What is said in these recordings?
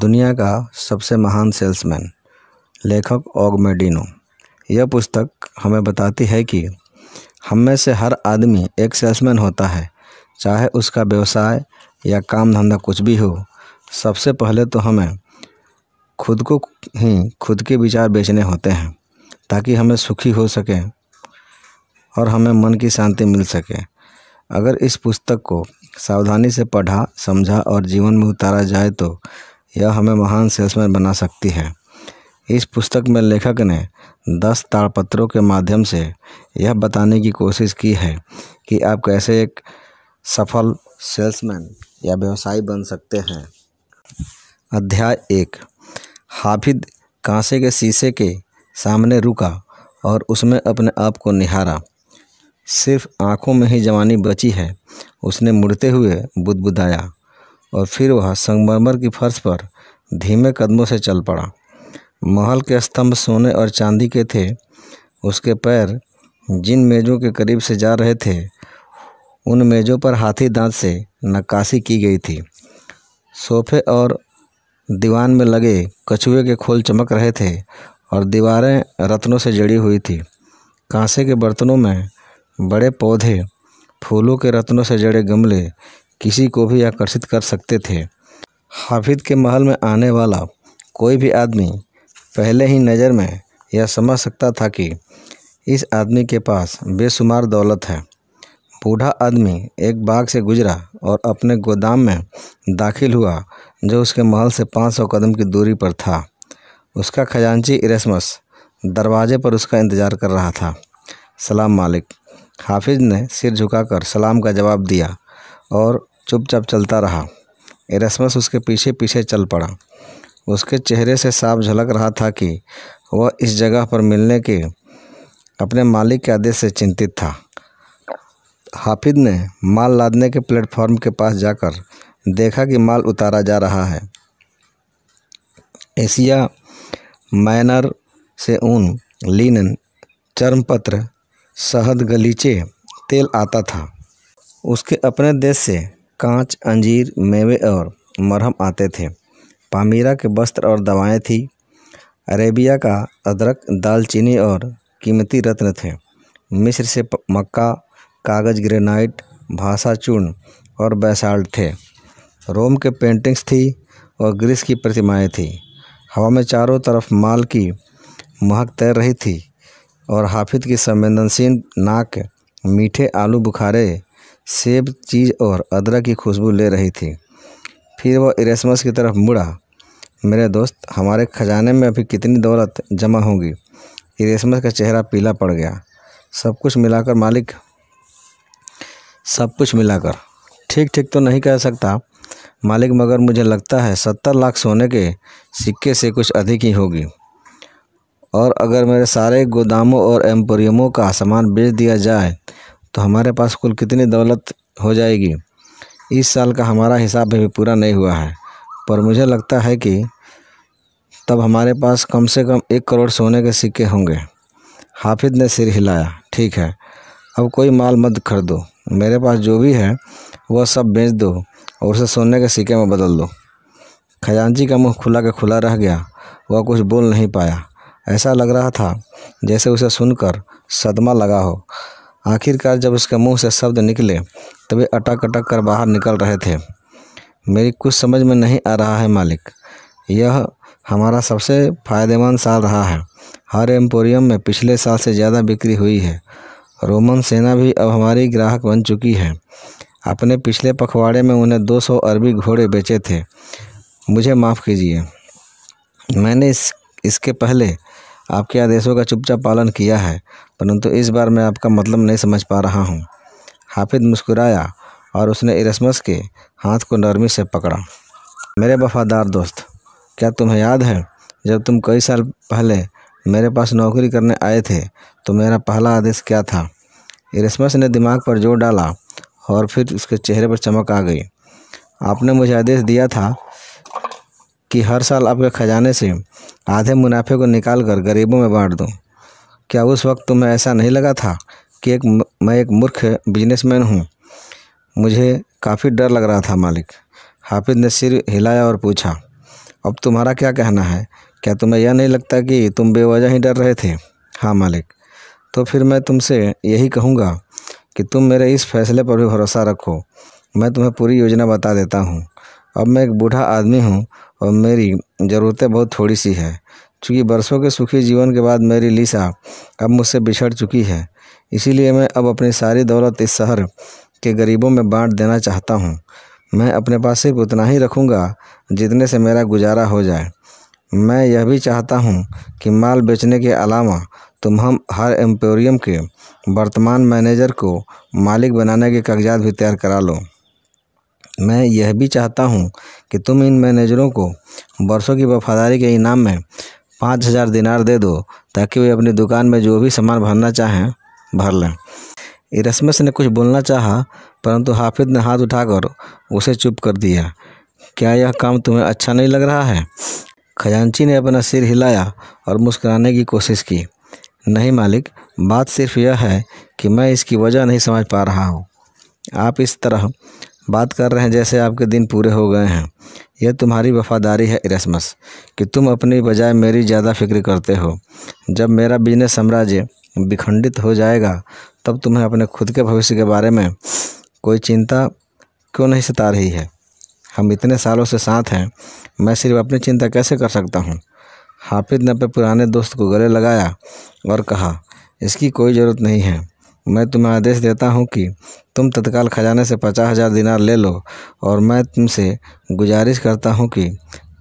दुनिया का सबसे महान सेल्समैन लेखक ओगमेडिनो यह पुस्तक हमें बताती है कि हम में से हर आदमी एक सेल्समैन होता है चाहे उसका व्यवसाय या काम धंधा कुछ भी हो सबसे पहले तो हमें खुद को ही खुद के विचार बेचने होते हैं ताकि हमें सुखी हो सके और हमें मन की शांति मिल सके अगर इस पुस्तक को सावधानी से पढ़ा समझा और जीवन में उतारा जाए तो यह हमें महान सेल्समैन बना सकती है इस पुस्तक में लेखक ने दस ताड़पत्रों के माध्यम से यह बताने की कोशिश की है कि आप कैसे एक सफल सेल्समैन या व्यवसायी बन सकते हैं अध्याय एक हाफिद कांसे के शीशे के सामने रुका और उसमें अपने आप को निहारा सिर्फ आंखों में ही जवानी बची है उसने मुड़ते हुए बुदबुदाया और फिर वह संगमरमर की फर्श पर धीमे कदमों से चल पड़ा महल के स्तंभ सोने और चांदी के थे उसके पैर जिन मेज़ों के करीब से जा रहे थे उन मेज़ों पर हाथी दांत से नक्काशी की गई थी सोफे और दीवान में लगे कछुए के खोल चमक रहे थे और दीवारें रत्नों से जड़ी हुई थी कांसे के बर्तनों में बड़े पौधे फूलों के रत्नों से जड़े गमले किसी को भी आकर्षित कर सकते थे हाफिज के महल में आने वाला कोई भी आदमी पहले ही नज़र में यह समझ सकता था कि इस आदमी के पास बेशुमार दौलत है बूढ़ा आदमी एक बाग से गुजरा और अपने गोदाम में दाखिल हुआ जो उसके महल से 500 कदम की दूरी पर था उसका खजांची इरेसमस दरवाजे पर उसका इंतज़ार कर रहा था सलाम मालिक हाफिज ने सिर झुकाकर सलाम का जवाब दिया और चुपचाप चलता रहा एरसमस उसके पीछे पीछे चल पड़ा उसके चेहरे से साफ झलक रहा था कि वह इस जगह पर मिलने के अपने मालिक के आदेश से चिंतित था हाफिद ने माल लादने के प्लेटफॉर्म के पास जाकर देखा कि माल उतारा जा रहा है एशिया माइनर से ऊन लिनन चर्मपत्र शहद गलीचे तेल आता था उसके अपने देश से कांच अंजीर मेवे और मरहम आते थे पामीरा के वस्त्र और दवाएं थी अरेबिया का अदरक दालचीनी और कीमती रत्न थे मिस्र से मक्का कागज़ ग्रेनाइट भाषा चूर्ण और बैसाल्ट थे रोम के पेंटिंग्स थी और ग्रीस की प्रतिमाएं थी हवा में चारों तरफ माल की महक तैर रही थी और हाफिज की संवेदनशील नाक मीठे आलू बुखारे सेब चीज और अदरक की खुशबू ले रही थी फिर वह इरेसमस की तरफ मुड़ा मेरे दोस्त हमारे खजाने में अभी कितनी दौलत जमा होगी इरेसमस का चेहरा पीला पड़ गया सब कुछ मिलाकर मालिक सब कुछ मिलाकर ठीक ठीक तो नहीं कह सकता मालिक मगर मुझे लगता है सत्तर लाख सोने के सिक्के से कुछ अधिक ही होगी और अगर मेरे सारे गोदामों और एम्पोरियमों का सामान बेच दिया जाए तो हमारे पास कुल कितनी दौलत हो जाएगी इस साल का हमारा हिसाब अभी पूरा नहीं हुआ है पर मुझे लगता है कि तब हमारे पास कम से कम एक करोड़ सोने के सिक्के होंगे हाफिद ने सिर हिलाया ठीक है अब कोई माल मत खरीदो मेरे पास जो भी है वह सब बेच दो और उसे सोने के सिक्के में बदल दो जी का मुंह खुला के खुला रह गया वह कुछ बोल नहीं पाया ऐसा लग रहा था जैसे उसे सुनकर सदमा लगा हो आखिरकार जब उसके मुंह से शब्द निकले तभी अटक अटक कर बाहर निकल रहे थे मेरी कुछ समझ में नहीं आ रहा है मालिक यह हमारा सबसे फ़ायदेमंद साल रहा है हर एम्पोरियम में पिछले साल से ज़्यादा बिक्री हुई है रोमन सेना भी अब हमारी ग्राहक बन चुकी है अपने पिछले पखवाड़े में उन्हें 200 अरबी घोड़े बेचे थे मुझे माफ़ कीजिए मैंने इस इसके पहले आपके आदेशों का चुपचाप पालन किया है परंतु इस बार मैं आपका मतलब नहीं समझ पा रहा हूँ हाफिद मुस्कुराया और उसने इरसमस के हाथ को नरमी से पकड़ा मेरे वफादार दोस्त क्या तुम्हें याद है जब तुम कई साल पहले मेरे पास नौकरी करने आए थे तो मेरा पहला आदेश क्या था इरसमस ने दिमाग पर जोर डाला और फिर उसके चेहरे पर चमक आ गई आपने मुझे आदेश दिया था कि हर साल आपके खजाने से आधे मुनाफे को निकाल कर गरीबों में बांट दूँ क्या उस वक्त तुम्हें ऐसा नहीं लगा था कि एक मैं एक मूर्ख बिजनेसमैन हूँ मुझे काफ़ी डर लग रहा था मालिक हाफिज ने सिर हिलाया और पूछा अब तुम्हारा क्या कहना है क्या तुम्हें यह नहीं लगता कि तुम बेवजह ही डर रहे थे हाँ मालिक तो फिर मैं तुमसे यही कहूँगा कि तुम मेरे इस फैसले पर भी भरोसा रखो मैं तुम्हें पूरी योजना बता देता हूँ अब मैं एक बूढ़ा आदमी हूँ और मेरी ज़रूरतें बहुत थोड़ी सी है चूँकि बरसों के सुखी जीवन के बाद मेरी लिसा अब मुझसे बिछड़ चुकी है इसीलिए मैं अब अपनी सारी दौलत इस शहर के गरीबों में बांट देना चाहता हूँ मैं अपने पास सिर्फ उतना ही रखूँगा जितने से मेरा गुजारा हो जाए मैं यह भी चाहता हूँ कि माल बेचने के अलावा तुम हम हर एम्पोरियम के वर्तमान मैनेजर को मालिक बनाने के कागजात भी तैयार करा लो मैं यह भी चाहता हूँ कि तुम इन मैनेजरों को बरसों की वफ़ादारी के इनाम में पाँच हज़ार दिनार दे दो ताकि वे अपनी दुकान में जो भी सामान भरना चाहें भर लें इरसमस ने कुछ बोलना चाहा परंतु हाफिज ने हाथ उठाकर उसे चुप कर दिया क्या यह काम तुम्हें अच्छा नहीं लग रहा है खजांची ने अपना सिर हिलाया और मुस्कुराने की कोशिश की नहीं मालिक बात सिर्फ यह है कि मैं इसकी वजह नहीं समझ पा रहा हूँ आप इस तरह बात कर रहे हैं जैसे आपके दिन पूरे हो गए हैं यह तुम्हारी वफादारी है इरसमस कि तुम अपनी बजाय मेरी ज़्यादा फिक्र करते हो जब मेरा बिजनेस साम्राज्य विखंडित हो जाएगा तब तुम्हें अपने खुद के भविष्य के बारे में कोई चिंता क्यों नहीं सता रही है हम इतने सालों से साथ हैं मैं सिर्फ अपनी चिंता कैसे कर सकता हूँ हाफिज ने अपने पुराने दोस्त को गले लगाया और कहा इसकी कोई ज़रूरत नहीं है मैं तुम्हें आदेश देता हूँ कि तुम तत्काल खजाने से पचास हजार दिनार ले लो और मैं तुमसे गुजारिश करता हूँ कि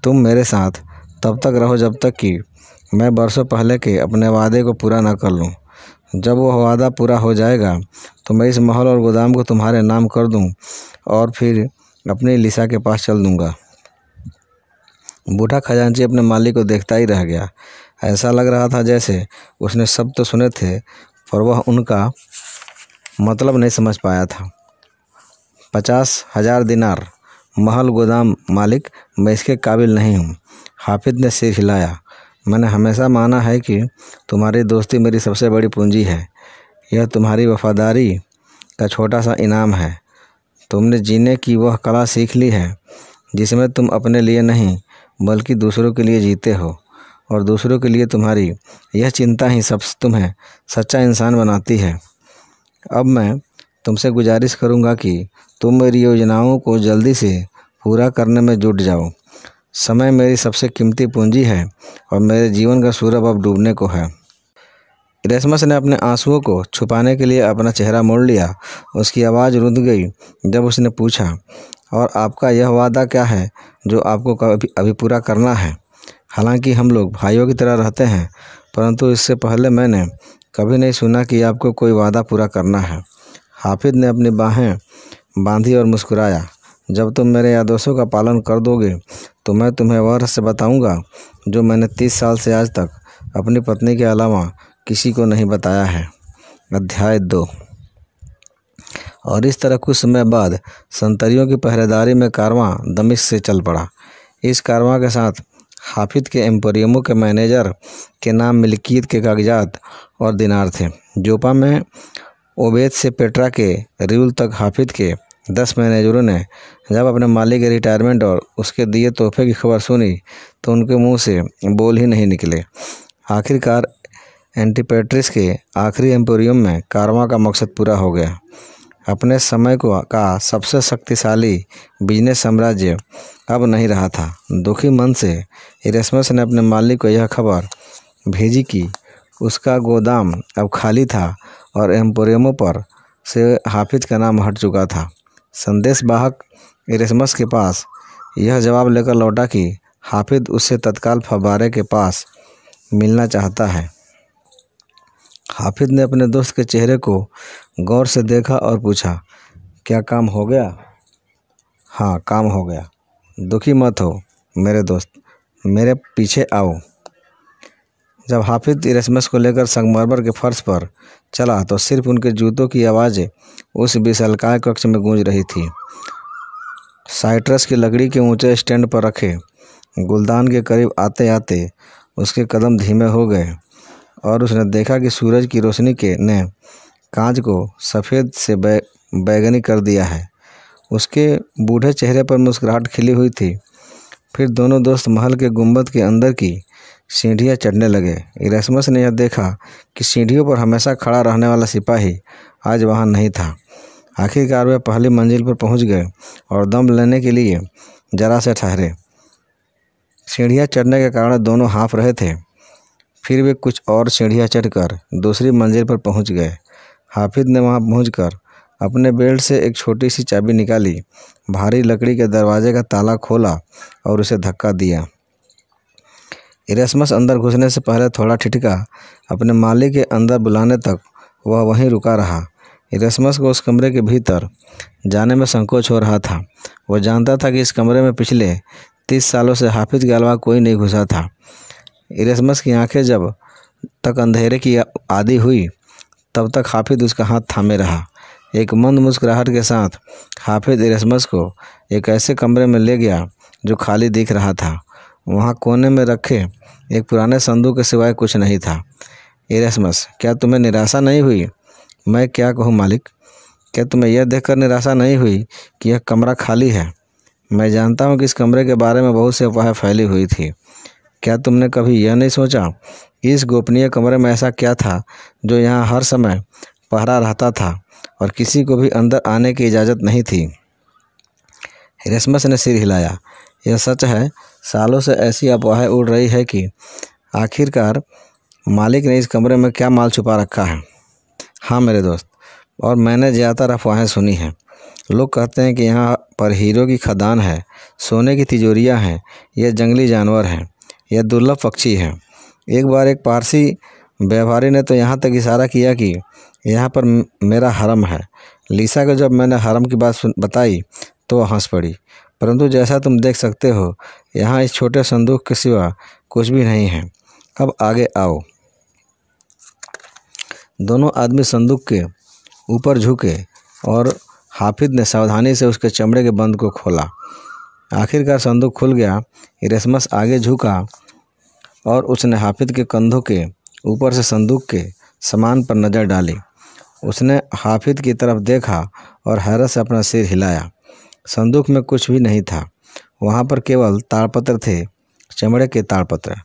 तुम मेरे साथ तब तक रहो जब तक कि मैं बरसों पहले के अपने वादे को पूरा ना कर लूँ जब वह वादा पूरा हो जाएगा तो मैं इस महल और गोदाम को तुम्हारे नाम कर दूँ और फिर अपनी लिसा के पास चल दूँगा बूढ़ा खजांची अपने मालिक को देखता ही रह गया ऐसा लग रहा था जैसे उसने सब तो सुने थे पर वह उनका मतलब नहीं समझ पाया था पचास हजार दिनार महल गोदाम मालिक मैं इसके काबिल नहीं हूँ हाफिज ने सिर हिलाया मैंने हमेशा माना है कि तुम्हारी दोस्ती मेरी सबसे बड़ी पूंजी है यह तुम्हारी वफादारी का छोटा सा इनाम है तुमने जीने की वह कला सीख ली है जिसमें तुम अपने लिए नहीं बल्कि दूसरों के लिए जीते हो और दूसरों के लिए तुम्हारी यह चिंता ही सब तुम्हें सच्चा इंसान बनाती है अब मैं तुमसे गुजारिश करूंगा कि तुम मेरी योजनाओं को जल्दी से पूरा करने में जुट जाओ समय मेरी सबसे कीमती पूंजी है और मेरे जीवन का सूरभ अब डूबने को है रेशमस ने अपने आंसुओं को छुपाने के लिए अपना चेहरा मोड़ लिया उसकी आवाज़ रुंध गई जब उसने पूछा और आपका यह वादा क्या है जो आपको कभी अभी पूरा करना है हालांकि हम लोग भाइयों की तरह रहते हैं परंतु इससे पहले मैंने कभी नहीं सुना कि आपको कोई वादा पूरा करना है हाफिद ने अपनी बाहें बांधी और मुस्कुराया जब तुम मेरे आदेशों का पालन कर दोगे तो मैं तुम्हें वह रहस्य बताऊंगा जो मैंने तीस साल से आज तक अपनी पत्नी के अलावा किसी को नहीं बताया है अध्याय दो और इस तरह कुछ समय बाद संतरियों की पहरेदारी में कारवां दमिश से चल पड़ा इस कारवां के साथ हाफिज के एम्पोरियमों के मैनेजर के नाम मिल्कित के कागजात और दिनार थे जोपा में ओबेद से पेट्रा के रियल तक हाफिज के दस मैनेजरों ने जब अपने मालिक के रिटायरमेंट और उसके दिए तोहफे की खबर सुनी तो उनके मुंह से बोल ही नहीं निकले आखिरकार एंटीपेट्रिस के आखिरी एम्पोरियम में कारवां का मकसद पूरा हो गया अपने समय को का सबसे शक्तिशाली बिजनेस साम्राज्य अब नहीं रहा था दुखी मन से इरेस्मस ने अपने मालिक को यह खबर भेजी कि उसका गोदाम अब खाली था और एम्पोरियमों पर से हाफिज का नाम हट चुका था संदेश वाहक इरेस्मस के पास यह जवाब लेकर लौटा कि हाफिज उससे तत्काल फवारे के पास मिलना चाहता है हाफिज ने अपने दोस्त के चेहरे को गौर से देखा और पूछा क्या काम हो गया हाँ काम हो गया दुखी मत हो मेरे दोस्त मेरे पीछे आओ जब हाफिज इरसमस को लेकर संगमरमर के फर्श पर चला तो सिर्फ उनके जूतों की आवाज़ें उस विशालकाय कक्ष में गूंज रही थी साइट्रस की लकड़ी के ऊंचे स्टैंड पर रखे गुलदान के करीब आते आते उसके कदम धीमे हो गए और उसने देखा कि सूरज की रोशनी के ने कांच को सफ़ेद से बै बैगनी कर दिया है उसके बूढ़े चेहरे पर मुस्कुराहट खिली हुई थी फिर दोनों दोस्त महल के गुंबद के अंदर की सीढ़ियाँ चढ़ने लगे इरसमस ने यह देखा कि सीढ़ियों पर हमेशा खड़ा रहने वाला सिपाही आज वहाँ नहीं था आखिरकार वे पहली मंजिल पर पहुँच गए और दम लेने के लिए जरा से ठहरे सीढ़ियाँ चढ़ने के कारण दोनों हाँफ रहे थे फिर वे कुछ और सीढ़ियाँ चढ़कर दूसरी मंजिल पर पहुँच गए हाफिज़ ने वहाँ पहुँच अपने बेल्ट से एक छोटी सी चाबी निकाली भारी लकड़ी के दरवाजे का ताला खोला और उसे धक्का दिया इरेसमस अंदर घुसने से पहले थोड़ा ठिठका अपने मालिक के अंदर बुलाने तक वह वहीं रुका रहा इरेसमस को उस कमरे के भीतर जाने में संकोच हो रहा था वह जानता था कि इस कमरे में पिछले तीस सालों से हाफिज के अलावा कोई नहीं घुसा था इरेसमस की आंखें जब तक अंधेरे की आदि हुई तब तक हाफिज उसका हाथ थामे रहा एक मंद मुस्कुराहट के साथ हाफिज रसमस को एक ऐसे कमरे में ले गया जो खाली दिख रहा था वहाँ कोने में रखे एक पुराने संदूक के सिवाय कुछ नहीं था एरसमस क्या तुम्हें निराशा नहीं हुई मैं क्या कहूँ मालिक क्या तुम्हें यह देखकर निराशा नहीं हुई कि यह कमरा खाली है मैं जानता हूँ कि इस कमरे के बारे में बहुत से अफवाहें फैली हुई थी क्या तुमने कभी यह नहीं सोचा इस गोपनीय कमरे में ऐसा क्या था जो यहाँ हर समय पहरा रहता था और किसी को भी अंदर आने की इजाज़त नहीं थी रेशमस ने सिर हिलाया यह सच है सालों से ऐसी अफवाहें उड़ रही है कि आखिरकार मालिक ने इस कमरे में क्या माल छुपा रखा है हाँ मेरे दोस्त और मैंने ज़्यादातर अफवाहें सुनी हैं लोग कहते हैं कि यहाँ पर हीरो की खदान है सोने की तिजोरियाँ हैं यह जंगली जानवर हैं यह दुर्लभ पक्षी हैं एक बार एक पारसी व्यापारी ने तो यहाँ तक इशारा किया कि यहाँ पर मेरा हरम है लीसा को जब मैंने हरम की बात बताई तो हंस पड़ी परंतु जैसा तुम देख सकते हो यहाँ इस छोटे संदूक के सिवा कुछ भी नहीं है अब आगे आओ दोनों आदमी संदूक के ऊपर झुके और हाफिद ने सावधानी से उसके चमड़े के बंद को खोला आखिरकार संदूक खुल गया इरेसमस आगे झुका और उसने हाफिद के कंधों के ऊपर से संदूक के सामान पर नज़र डाली उसने हाफिद की तरफ देखा और हैरत से अपना सिर हिलाया संदूक में कुछ भी नहीं था वहाँ पर केवल ताड़पत्र थे चमड़े के ताड़पत्र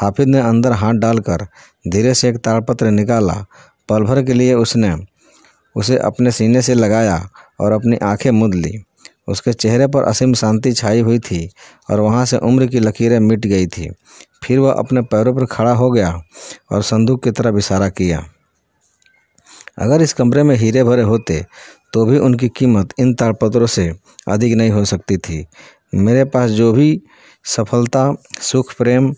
हाफिज ने अंदर हाथ डालकर धीरे से एक ताड़पत्र निकाला पल भर के लिए उसने उसे अपने सीने से लगाया और अपनी आंखें मुद ली उसके चेहरे पर असीम शांति छाई हुई थी और वहाँ से उम्र की लकीरें मिट गई थी फिर वह अपने पैरों पर खड़ा हो गया और संदूक की तरफ इशारा किया अगर इस कमरे में हीरे भरे होते तो भी उनकी कीमत इन ताड़पत्रों से अधिक नहीं हो सकती थी मेरे पास जो भी सफलता सुख प्रेम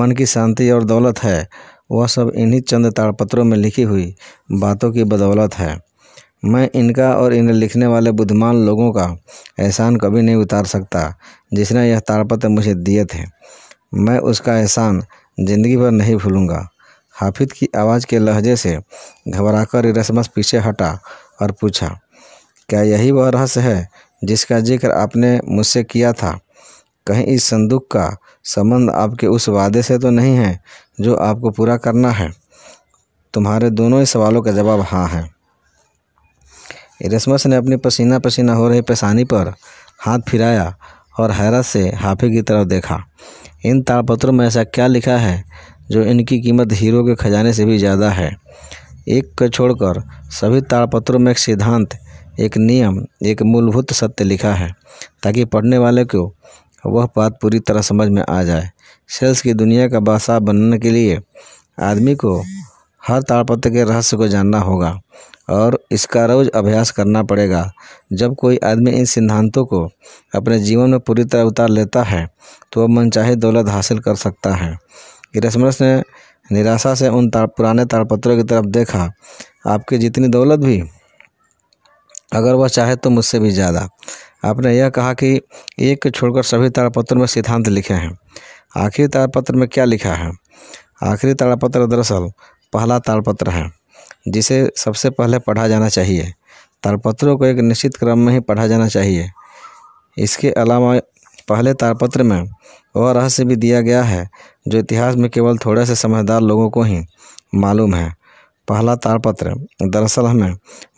मन की शांति और दौलत है वह सब इन्हीं चंद ताड़पत्रों में लिखी हुई बातों की बदौलत है मैं इनका और इन्हें लिखने वाले बुद्धिमान लोगों का एहसान कभी नहीं उतार सकता जिसने यह ताड़पत्र मुझे दिए थे मैं उसका एहसान ज़िंदगी भर नहीं भूलूँगा हाफिद की आवाज़ के लहजे से घबराकर रसमस पीछे हटा और पूछा क्या यही वह रहस्य है जिसका जिक्र आपने मुझसे किया था कहीं इस संदूक का संबंध आपके उस वादे से तो नहीं है जो आपको पूरा करना है तुम्हारे दोनों ही सवालों का जवाब हाँ है रेशमस ने अपनी पसीना पसीना हो रही पेशानी पर हाथ फिराया और हैरत से हाफी की तरफ देखा इन ताड़पत्रों में ऐसा क्या लिखा है जो इनकी कीमत हीरो के खजाने से भी ज़्यादा है एक को छोड़कर सभी ताड़पत्रों में एक सिद्धांत एक नियम एक मूलभूत सत्य लिखा है ताकि पढ़ने वाले को वह बात पूरी तरह समझ में आ जाए सेल्स की दुनिया का बादशाह बनने के लिए आदमी को हर ताड़पत्र के रहस्य को जानना होगा और इसका रोज़ अभ्यास करना पड़ेगा जब कोई आदमी इन सिद्धांतों को अपने जीवन में पूरी तरह उतार लेता है तो वह मनचाही दौलत हासिल कर सकता है गिरसमस ने निराशा से उन ता, पुराने ताड़पत्रों की तरफ देखा आपकी जितनी दौलत भी अगर वह चाहे तो मुझसे भी ज़्यादा आपने यह कहा कि एक छोड़कर सभी ताड़पत्रों में सिद्धांत लिखे हैं आखिरी ताड़पत्र में क्या लिखा है आखिरी ताड़पत्र दरअसल पहला ताड़पत्र है जिसे सबसे पहले पढ़ा जाना चाहिए तालपत्रों को एक निश्चित क्रम में ही पढ़ा जाना चाहिए इसके अलावा पहले तालपत्र में वह रहस्य भी दिया गया है जो इतिहास में केवल थोड़े से समझदार लोगों को ही मालूम है पहला तालपत्र दरअसल हमें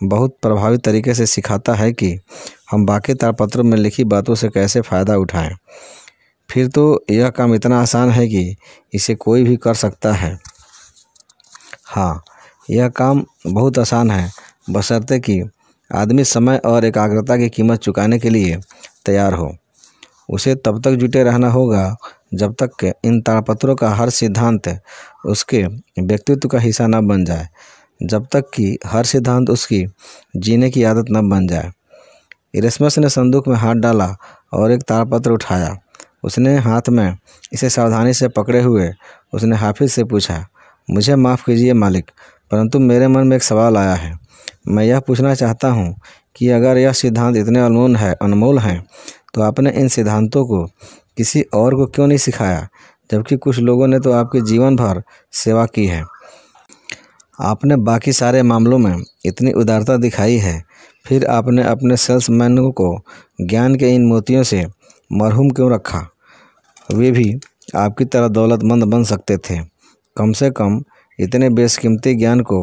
बहुत प्रभावी तरीके से सिखाता है कि हम बाकी तालपत्रों में लिखी बातों से कैसे फ़ायदा उठाएं फिर तो यह काम इतना आसान है कि इसे कोई भी कर सकता है हाँ यह काम बहुत आसान है बशर्ते कि आदमी समय और एकाग्रता की कीमत चुकाने के लिए तैयार हो उसे तब तक जुटे रहना होगा जब तक इन ताड़पत्रों का हर सिद्धांत उसके व्यक्तित्व का हिस्सा न बन जाए जब तक कि हर सिद्धांत उसकी जीने की आदत न बन जाए इरसमस ने संदूक में हाथ डाला और एक ताड़पत्र उठाया उसने हाथ में इसे सावधानी से पकड़े हुए उसने हाफिज से पूछा मुझे माफ़ कीजिए मालिक परंतु मेरे मन में एक सवाल आया है मैं यह पूछना चाहता हूँ कि अगर यह सिद्धांत इतने अनमोल है अनमोल हैं तो आपने इन सिद्धांतों को किसी और को क्यों नहीं सिखाया जबकि कुछ लोगों ने तो आपके जीवन भर सेवा की है आपने बाकी सारे मामलों में इतनी उदारता दिखाई है फिर आपने अपने सेल्समैन को ज्ञान के इन मोतियों से मरहूम क्यों रखा वे भी आपकी तरह दौलतमंद बन सकते थे कम से कम इतने बेशकीमती ज्ञान को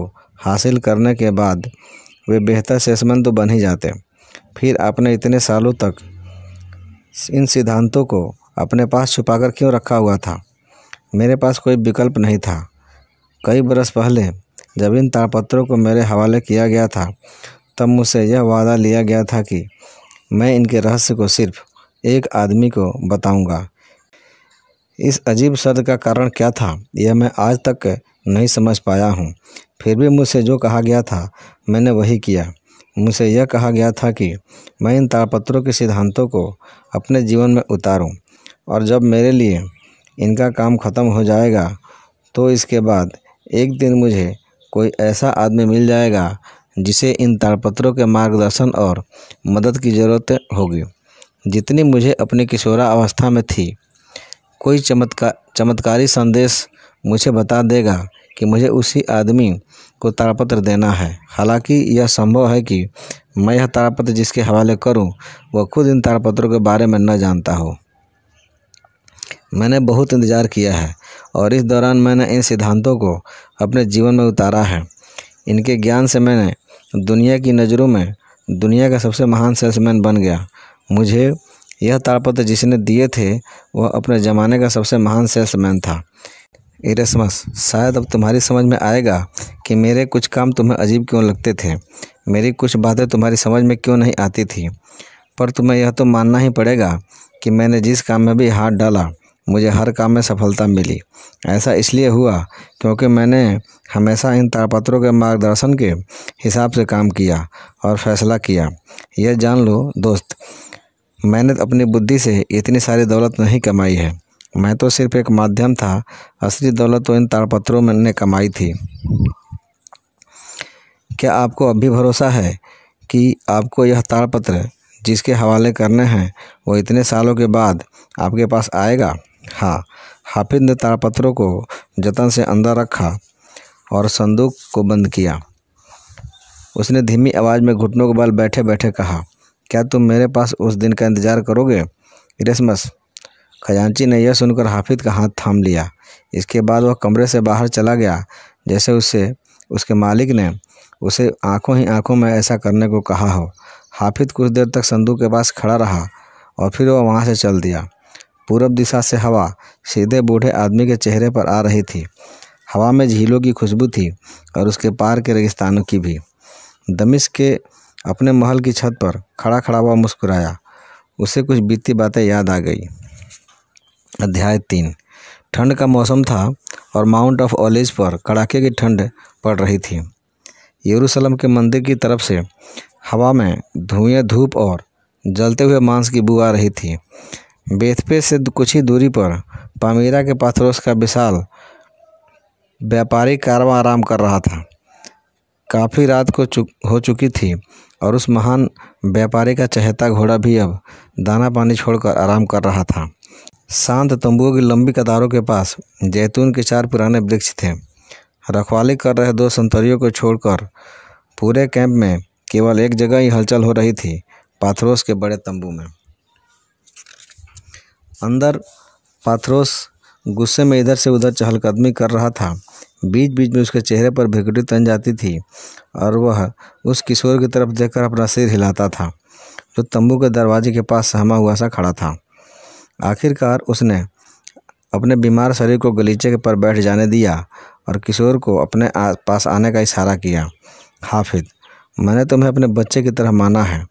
हासिल करने के बाद वे बेहतर सेसमन तो बन ही जाते फिर आपने इतने सालों तक इन सिद्धांतों को अपने पास छुपाकर क्यों रखा हुआ था मेरे पास कोई विकल्प नहीं था कई बरस पहले जब इन ताड़पत्रों को मेरे हवाले किया गया था तब मुझसे यह वादा लिया गया था कि मैं इनके रहस्य को सिर्फ एक आदमी को बताऊंगा। इस अजीब शब्द का कारण क्या था यह मैं आज तक नहीं समझ पाया हूँ फिर भी मुझसे जो कहा गया था मैंने वही किया मुझसे यह कहा गया था कि मैं इन ताड़पत्रों के सिद्धांतों को अपने जीवन में उतारूं और जब मेरे लिए इनका काम ख़त्म हो जाएगा तो इसके बाद एक दिन मुझे कोई ऐसा आदमी मिल जाएगा जिसे इन ताड़पत्रों के मार्गदर्शन और मदद की ज़रूरत होगी जितनी मुझे अपनी अवस्था में थी कोई चमत्कार चमत्कारी संदेश मुझे बता देगा कि मुझे उसी आदमी को ताड़पत्र देना है हालांकि यह संभव है कि मैं यह तारापत्र जिसके हवाले करूं, वह खुद इन ताड़पत्रों के बारे में न जानता हो मैंने बहुत इंतज़ार किया है और इस दौरान मैंने इन सिद्धांतों को अपने जीवन में उतारा है इनके ज्ञान से मैंने दुनिया की नज़रों में दुनिया का सबसे महान सेल्समैन बन गया मुझे यह ताड़पत्र जिसने दिए थे वह अपने ज़माने का सबसे महान सेल्समैन था इरेस्मस शायद अब तुम्हारी समझ में आएगा कि मेरे कुछ काम तुम्हें अजीब क्यों लगते थे मेरी कुछ बातें तुम्हारी समझ में क्यों नहीं आती थी पर तुम्हें यह तो मानना ही पड़ेगा कि मैंने जिस काम में भी हाथ डाला मुझे हर काम में सफलता मिली ऐसा इसलिए हुआ क्योंकि मैंने हमेशा इन ताड़पत्रों के मार्गदर्शन के हिसाब से काम किया और फैसला किया यह जान लो दोस्त मैंने अपनी बुद्धि से इतनी सारी दौलत नहीं कमाई है मैं तो सिर्फ एक माध्यम था असली दौलत तो इन ताड़पत्रों में ने कमाई थी क्या आपको अब भी भरोसा है कि आपको यह ताड़पत्र जिसके हवाले करने हैं वो इतने सालों के बाद आपके पास आएगा हाँ हाफिज ने ताड़पत्रों को जतन से अंदर रखा और संदूक को बंद किया उसने धीमी आवाज़ में घुटनों के बल बैठे बैठे कहा क्या तुम मेरे पास उस दिन का इंतज़ार करोगे क्रिसमस खजांची ने यह सुनकर हाफिद का हाथ थाम लिया इसके बाद वह कमरे से बाहर चला गया जैसे उसे उसके मालिक ने उसे आंखों ही आंखों में ऐसा करने को कहा हो हाफिद कुछ देर तक संदूक के पास खड़ा रहा और फिर वह वहाँ से चल दिया पूरब दिशा से हवा सीधे बूढ़े आदमी के चेहरे पर आ रही थी हवा में झीलों की खुशबू थी और उसके पार के रेगिस्तानों की भी दमिश के अपने महल की छत पर खड़ा खड़ा हुआ मुस्कुराया उसे कुछ बीती बातें याद आ गई अध्याय तीन ठंड का मौसम था और माउंट ऑफ ऑलिज पर कड़ाके की ठंड पड़ रही थी यरूशलेम के मंदिर की तरफ से हवा में धुएँ धूप और जलते हुए मांस की बुआ रही थी बेथपे से कुछ ही दूरी पर पामीरा के पाथरोस का विशाल व्यापारी कारवा आराम कर रहा था काफ़ी रात को चुक हो चुकी थी और उस महान व्यापारी का चहेता घोड़ा भी अब दाना पानी छोड़कर आराम कर रहा था शांत तंबुओं की लंबी कतारों के पास जैतून के चार पुराने वृक्ष थे रखवाली कर रहे दो संतरियों को छोड़कर पूरे कैंप में केवल एक जगह ही हलचल हो रही थी पाथरोस के बड़े तंबू में अंदर पाथरोस गुस्से में इधर से उधर चहलकदमी कर रहा था बीच बीच में उसके चेहरे पर भिगड़ी तन जाती थी और वह उस किशोर की तरफ देखकर अपना सिर हिलाता था जो तंबू के दरवाजे के पास सहमा हुआ सा खड़ा था आखिरकार उसने अपने बीमार शरीर को गलीचे पर बैठ जाने दिया और किशोर को अपने पास आने का इशारा किया हाफिज मैंने तुम्हें अपने बच्चे की तरह माना है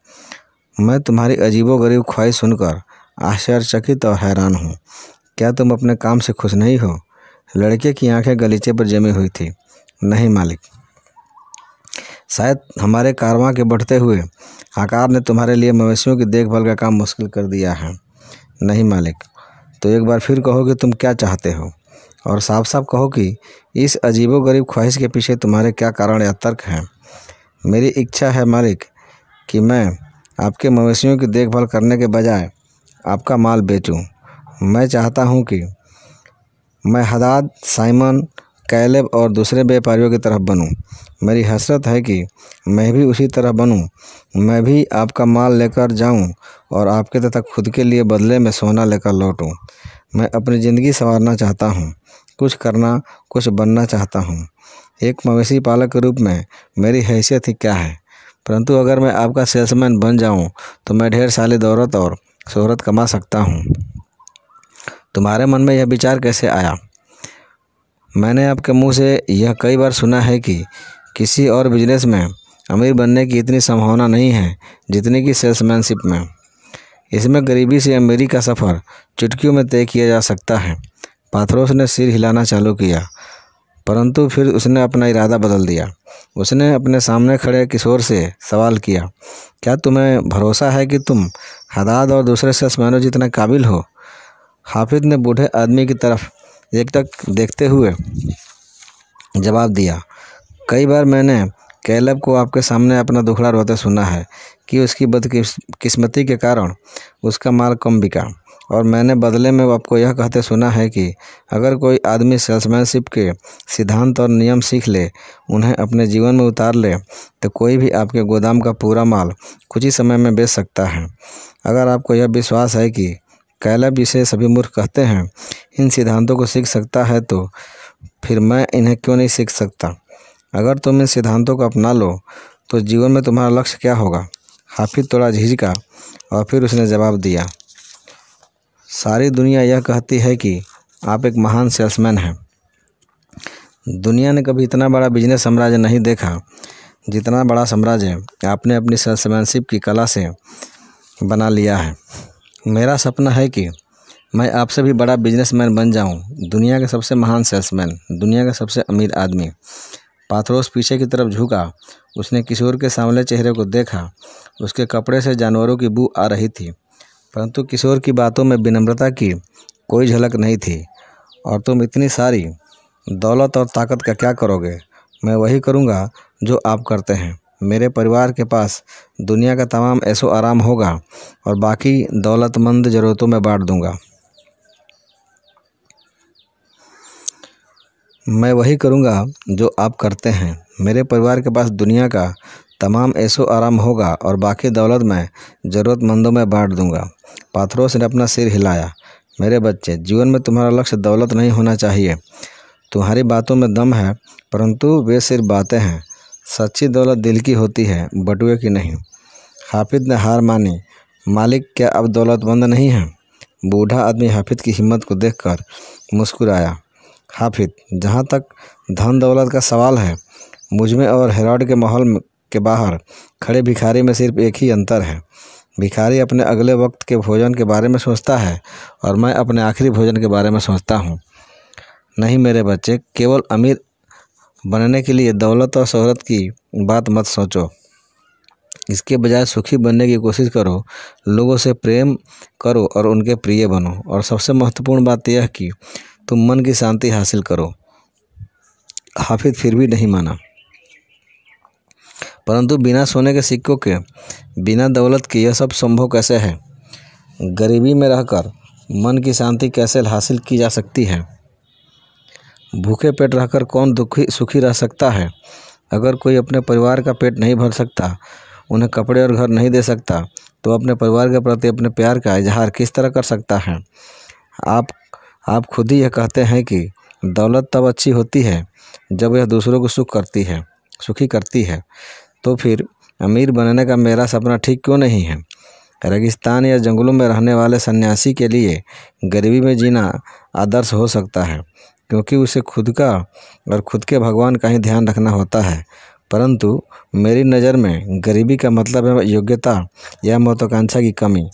मैं तुम्हारी अजीबोगरीब ख्वाहिश सुनकर आश्चर्यचकित और हैरान हूँ क्या तुम अपने काम से खुश नहीं हो लड़के की आंखें गलीचे पर जमी हुई थी नहीं मालिक शायद हमारे कारवां के बढ़ते हुए आकार ने तुम्हारे लिए मवेशियों की देखभाल का काम मुश्किल कर दिया है नहीं मालिक तो एक बार फिर कहो कि तुम क्या चाहते हो और साफ साफ कहो कि इस अजीबो गरीब ख्वाहिश के पीछे तुम्हारे क्या कारण या तर्क हैं मेरी इच्छा है मालिक कि मैं आपके मवेशियों की देखभाल करने के बजाय आपका माल बेचूं। मैं चाहता हूं कि मैं हदाद साइमन कैलेब और दूसरे व्यापारियों की तरफ बनूं मेरी हसरत है कि मैं भी उसी तरह बनूं मैं भी आपका माल लेकर जाऊं और आपके तथा खुद के लिए बदले में सोना लेकर लौटूं मैं अपनी ज़िंदगी संवारना चाहता हूं कुछ करना कुछ बनना चाहता हूं एक मवेशी पालक के रूप में मेरी हैसियत ही क्या है परंतु अगर मैं आपका सेल्समैन बन जाऊं तो मैं ढेर साली दौलत और शहरत कमा सकता हूँ तुम्हारे मन में यह विचार कैसे आया मैंने आपके मुंह से यह कई बार सुना है कि किसी और बिजनेस में अमीर बनने की इतनी संभावना नहीं है जितनी कि सेल्समैनशिप में इसमें गरीबी से अमीरी का सफ़र चुटकियों में तय किया जा सकता है पाथरोस ने सिर हिलाना चालू किया परंतु फिर उसने अपना इरादा बदल दिया उसने अपने सामने खड़े किशोर से सवाल किया क्या तुम्हें भरोसा है कि तुम हदाद और दूसरे सेल्समैनों जितना काबिल हो हाफिज ने बूढ़े आदमी की तरफ एक तक देखते हुए जवाब दिया कई बार मैंने कैलब को आपके सामने अपना दुखड़ा रोते सुना है कि उसकी बदकिस्मती के कारण उसका माल कम बिका और मैंने बदले में आपको यह कहते सुना है कि अगर कोई आदमी सेल्समैनशिप के सिद्धांत और नियम सीख ले उन्हें अपने जीवन में उतार ले तो कोई भी आपके गोदाम का पूरा माल कुछ ही समय में बेच सकता है अगर आपको यह विश्वास है कि कैलब जिसे सभी मूर्ख कहते हैं इन सिद्धांतों को सीख सकता है तो फिर मैं इन्हें क्यों नहीं सीख सकता अगर तुम इन सिद्धांतों को अपना लो तो जीवन में तुम्हारा लक्ष्य क्या होगा हाफिज थोड़ा झिझका और फिर उसने जवाब दिया सारी दुनिया यह कहती है कि आप एक महान सेल्समैन हैं दुनिया ने कभी इतना बड़ा बिजनेस साम्राज्य नहीं देखा जितना बड़ा साम्राज्य आपने अपनी सेल्समैनशिप की कला से बना लिया है मेरा सपना है कि मैं आपसे भी बड़ा बिजनेसमैन बन जाऊं दुनिया के सबसे महान सेल्समैन दुनिया का सबसे अमीर आदमी पाथरोस पीछे की तरफ झुका उसने किशोर के सामने चेहरे को देखा उसके कपड़े से जानवरों की बू आ रही थी परंतु किशोर की बातों में विनम्रता की कोई झलक नहीं थी और तुम इतनी सारी दौलत और ताकत का क्या करोगे मैं वही करूँगा जो आप करते हैं मेरे परिवार के पास दुनिया का तमाम ऐसो आराम होगा और बाकी दौलतमंद ज़रूरतों में बांट दूंगा मैं वही करूँगा जो आप करते हैं मेरे परिवार के पास दुनिया का तमाम ऐसो आराम होगा और बाकी दौलत मैं ज़रूरतमंदों में बांट दूंगा पाथरोस ने अपना सिर हिलाया मेरे बच्चे जीवन में तुम्हारा लक्ष्य दौलत नहीं होना चाहिए तुम्हारी बातों में दम है परंतु वे सिर्फ बातें हैं सच्ची दौलत दिल की होती है बटुए की नहीं हाफिद ने हार मानी मालिक क्या अब दौलतमंद नहीं है बूढ़ा आदमी हाफिद की हिम्मत को देखकर मुस्कुराया हाफिद जहाँ तक धन दौलत का सवाल है मुझमें और हेराड के माहौल के बाहर खड़े भिखारी में सिर्फ एक ही अंतर है भिखारी अपने अगले वक्त के भोजन के बारे में सोचता है और मैं अपने आखिरी भोजन के बारे में सोचता हूँ नहीं मेरे बच्चे केवल अमीर बनने के लिए दौलत और शहरत की बात मत सोचो इसके बजाय सुखी बनने की कोशिश करो लोगों से प्रेम करो और उनके प्रिय बनो और सबसे महत्वपूर्ण बात यह कि तुम मन की शांति हासिल करो हाफिज फिर भी नहीं माना परंतु बिना सोने के सिक्कों के बिना दौलत के यह सब संभव कैसे है गरीबी में रहकर मन की शांति कैसे हासिल की जा सकती है भूखे पेट रहकर कौन दुखी सुखी रह सकता है अगर कोई अपने परिवार का पेट नहीं भर सकता उन्हें कपड़े और घर नहीं दे सकता तो अपने परिवार के प्रति अपने प्यार का इजहार किस तरह कर सकता है आप आप खुद ही यह कहते हैं कि दौलत तब अच्छी होती है जब यह दूसरों को सुख करती है सुखी करती है तो फिर अमीर बनने का मेरा सपना ठीक क्यों नहीं है रेगिस्तान या जंगलों में रहने वाले सन्यासी के लिए गरीबी में जीना आदर्श हो सकता है क्योंकि उसे खुद का और खुद के भगवान का ही ध्यान रखना होता है परंतु मेरी नज़र में गरीबी का मतलब है योग्यता या महत्वाकांक्षा की कमी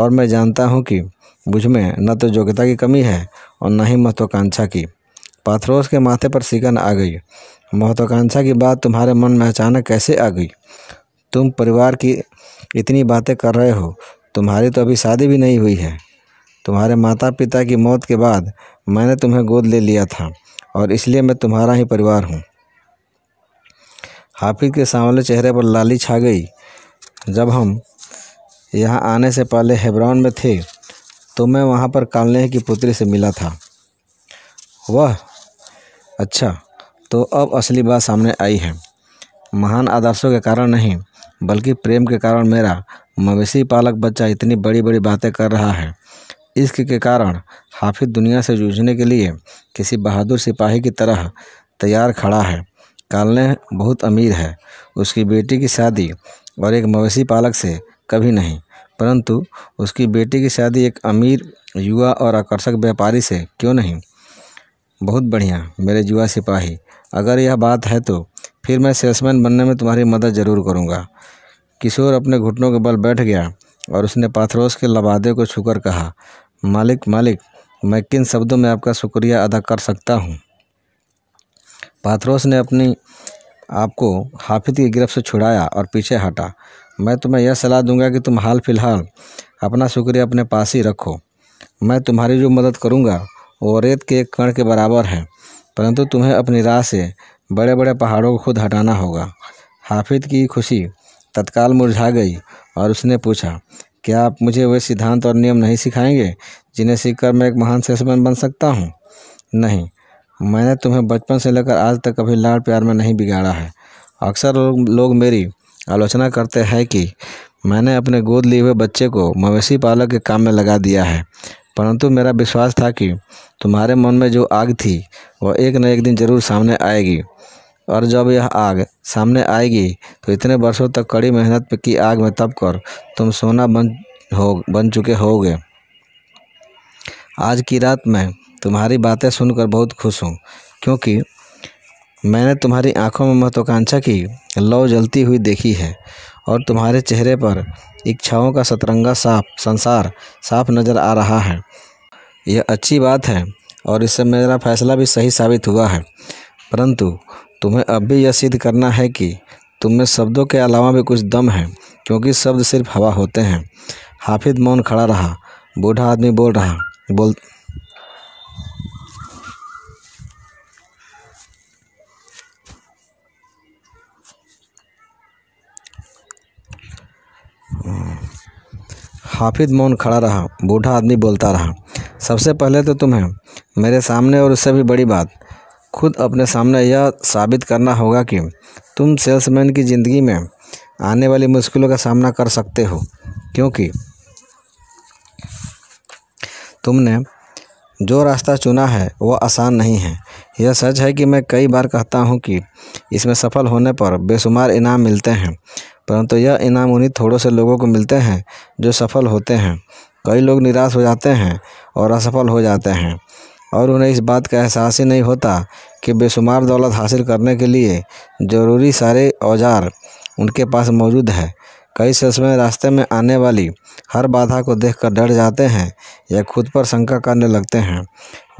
और मैं जानता हूँ कि बुझ में न तो योग्यता की कमी है और न ही महत्वाकांक्षा की पाथरोस के माथे पर सिकन आ गई महत्वाकांक्षा की बात तुम्हारे मन में अचानक कैसे आ गई तुम परिवार की इतनी बातें कर रहे हो तुम्हारी तो अभी शादी भी नहीं हुई है तुम्हारे माता पिता की मौत के बाद मैंने तुम्हें गोद ले लिया था और इसलिए मैं तुम्हारा ही परिवार हूँ हाफिज के सांवले चेहरे पर लाली छा गई जब हम यहाँ आने से पहले हेब्रॉन में थे तो मैं वहाँ पर कालनेह की पुत्री से मिला था वह अच्छा तो अब असली बात सामने आई है महान आदर्शों के कारण नहीं बल्कि प्रेम के कारण मेरा मवेशी पालक बच्चा इतनी बड़ी बड़ी बातें कर रहा है इश्क के कारण हाफिज दुनिया से जूझने के लिए किसी बहादुर सिपाही की तरह तैयार खड़ा है कालने बहुत अमीर है उसकी बेटी की शादी और एक मवेशी पालक से कभी नहीं परंतु उसकी बेटी की शादी एक अमीर युवा और आकर्षक व्यापारी से क्यों नहीं बहुत बढ़िया मेरे युवा सिपाही अगर यह बात है तो फिर मैं सेल्समैन बनने में तुम्हारी मदद ज़रूर करूँगा किशोर अपने घुटनों के बल बैठ गया और उसने पाथरोस के लबादे को छूकर कहा मालिक मालिक मैं किन शब्दों में आपका शुक्रिया अदा कर सकता हूँ पाथरोस ने अपनी आपको हाफिज की गिरफ्त से छुड़ाया और पीछे हटा मैं तुम्हें यह सलाह दूंगा कि तुम हाल फिलहाल अपना शुक्रिया अपने पास ही रखो मैं तुम्हारी जो मदद करूंगा वो रेत के एक कण के बराबर है परंतु तुम्हें अपनी राह से बड़े बड़े पहाड़ों को खुद हटाना होगा हाफिज की खुशी तत्काल मुरझा गई और उसने पूछा क्या आप मुझे वे सिद्धांत और नियम नहीं सिखाएंगे जिन्हें सीखकर मैं एक महान सेसमैन बन सकता हूँ नहीं मैंने तुम्हें बचपन से लेकर आज तक कभी लाड़ प्यार में नहीं बिगाड़ा है अक्सर लोग मेरी आलोचना करते हैं कि मैंने अपने गोद लिए हुए बच्चे को मवेशी पालक के काम में लगा दिया है परंतु मेरा विश्वास था कि तुम्हारे मन में जो आग थी वह एक न एक दिन ज़रूर सामने आएगी और जब यह आग सामने आएगी तो इतने वर्षों तक कड़ी मेहनत की आग में तप कर तुम सोना बन हो बन चुके होगे आज की रात मैं तुम्हारी बातें सुनकर बहुत खुश हूँ क्योंकि मैंने तुम्हारी आँखों में महत्वाकांक्षा की लौ जलती हुई देखी है और तुम्हारे चेहरे पर इच्छाओं का सतरंगा साफ संसार साफ नज़र आ रहा है यह अच्छी बात है और इससे मेरा फैसला भी सही साबित हुआ है परंतु तुम्हें अब भी यह सिद्ध करना है कि तुम में शब्दों के अलावा भी कुछ दम है क्योंकि शब्द सिर्फ हवा होते हैं हाफिद मौन खड़ा रहा बूढ़ा आदमी बोल रहा बोल हाफिज मौन खड़ा रहा बूढ़ा आदमी बोलता रहा सबसे पहले तो तुम्हें मेरे सामने और उससे भी बड़ी बात खुद अपने सामने यह साबित करना होगा कि तुम सेल्समैन की ज़िंदगी में आने वाली मुश्किलों का सामना कर सकते हो क्योंकि तुमने जो रास्ता चुना है वह आसान नहीं है यह सच है कि मैं कई बार कहता हूँ कि इसमें सफल होने पर बेशुमार इनाम मिलते हैं परंतु यह इनाम उन्हीं थोड़ों से लोगों को मिलते हैं जो सफल होते हैं कई लोग निराश हो जाते हैं और असफल हो जाते हैं और उन्हें इस बात का एहसास ही नहीं होता कि बेशुमार दौलत हासिल करने के लिए ज़रूरी सारे औजार उनके पास मौजूद है कई सेल्समैन रास्ते में आने वाली हर बाधा को देखकर डर जाते हैं या खुद पर शंका करने लगते हैं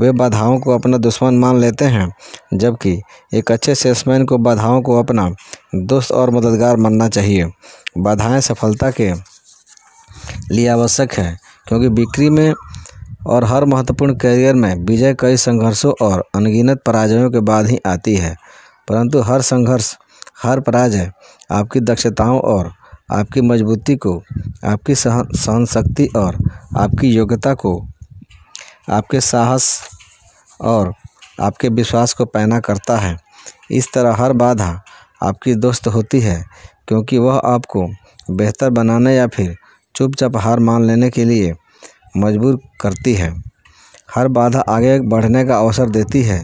वे बाधाओं को अपना दुश्मन मान लेते हैं जबकि एक अच्छे सेल्समैन को बाधाओं को अपना दोस्त और मददगार मानना चाहिए बाधाएं सफलता के लिए आवश्यक है क्योंकि बिक्री में और हर महत्वपूर्ण करियर में विजय कई संघर्षों और अनगिनत पराजयों के बाद ही आती है परंतु हर संघर्ष हर पराजय आपकी दक्षताओं और आपकी मजबूती को आपकी सहन सहन शक्ति और आपकी योग्यता को आपके साहस और आपके विश्वास को पैना करता है इस तरह हर बाधा आपकी दोस्त होती है क्योंकि वह आपको बेहतर बनाने या फिर चुपचाप हार मान लेने के लिए मजबूर करती है हर बाधा आगे बढ़ने का अवसर देती है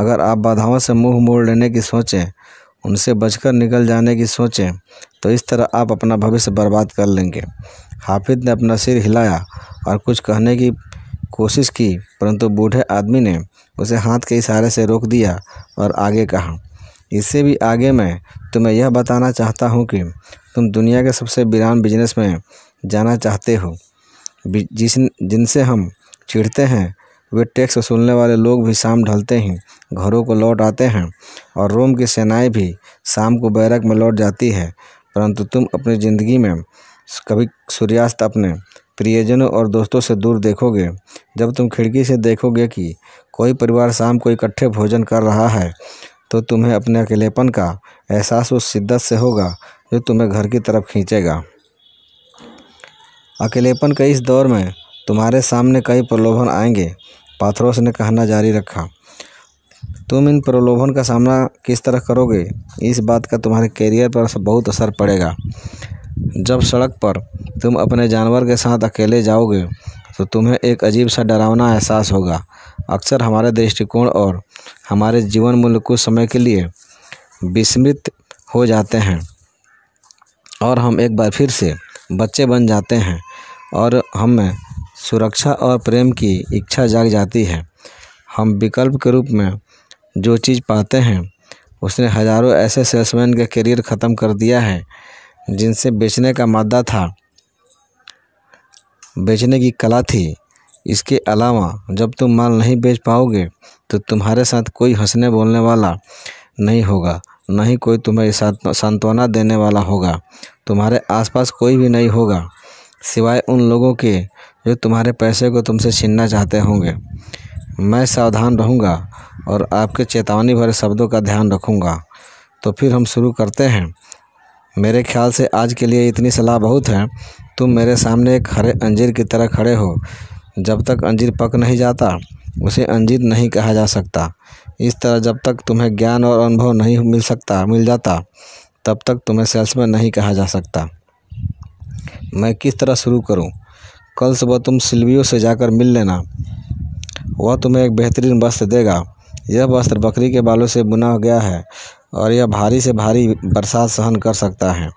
अगर आप बाधाओं से मुंह मोड़ लेने की सोचें उनसे बचकर निकल जाने की सोचें तो इस तरह आप अपना भविष्य बर्बाद कर लेंगे हाफिद ने अपना सिर हिलाया और कुछ कहने की कोशिश की परंतु बूढ़े आदमी ने उसे हाथ के इशारे से रोक दिया और आगे कहा इससे भी आगे मैं तुम्हें यह बताना चाहता हूँ कि तुम दुनिया के सबसे वीरान बिजनेस में जाना चाहते हो जिस जिनसे हम चिढ़ते हैं वे टैक्स वसूलने वाले लोग भी शाम ढलते ही घरों को लौट आते हैं और रोम की सेनाएं भी शाम को बैरक में लौट जाती है परंतु तुम अपनी ज़िंदगी में कभी सूर्यास्त अपने प्रियजनों और दोस्तों से दूर देखोगे जब तुम खिड़की से देखोगे कि कोई परिवार शाम को इकट्ठे भोजन कर रहा है तो तुम्हें अपने अकेलेपन का एहसास उस शिद्दत से होगा जो तुम्हें घर की तरफ खींचेगा अकेलेपन के इस दौर में तुम्हारे सामने कई प्रलोभन आएंगे पाथरोस ने कहना जारी रखा तुम इन प्रलोभन का सामना किस तरह करोगे इस बात का तुम्हारे कैरियर पर बहुत असर पड़ेगा जब सड़क पर तुम अपने जानवर के साथ अकेले जाओगे तो तुम्हें एक अजीब सा डरावना एहसास होगा अक्सर हमारे दृष्टिकोण और हमारे जीवन मूल्य कुछ समय के लिए विस्मृत हो जाते हैं और हम एक बार फिर से बच्चे बन जाते हैं और हमें सुरक्षा और प्रेम की इच्छा जाग जाती है हम विकल्प के रूप में जो चीज़ पाते हैं उसने हज़ारों ऐसे सेल्समैन का करियर ख़त्म कर दिया है जिनसे बेचने का मादा था बेचने की कला थी इसके अलावा जब तुम माल नहीं बेच पाओगे तो तुम्हारे साथ कोई हंसने बोलने वाला नहीं होगा नहीं ही कोई तुम्हें सांत्वना देने वाला होगा तुम्हारे आसपास कोई भी नहीं होगा सिवाय उन लोगों के जो तुम्हारे पैसे को तुमसे छीनना चाहते होंगे मैं सावधान रहूँगा और आपके चेतावनी भरे शब्दों का ध्यान रखूँगा तो फिर हम शुरू करते हैं मेरे ख्याल से आज के लिए इतनी सलाह बहुत है तुम मेरे सामने एक हरे अंजीर की तरह खड़े हो जब तक अंजीर पक नहीं जाता उसे अंजीर नहीं कहा जा सकता इस तरह जब तक तुम्हें ज्ञान और अनुभव नहीं मिल सकता मिल जाता तब तक तुम्हें सेल्स में नहीं कहा जा सकता मैं किस तरह शुरू करूं? कल सुबह तुम सिल्वियो से जाकर मिल लेना वह तुम्हें एक बेहतरीन वस्त्र देगा यह वस्त्र बकरी के बालों से बुना गया है और यह भारी से भारी बरसात सहन कर सकता है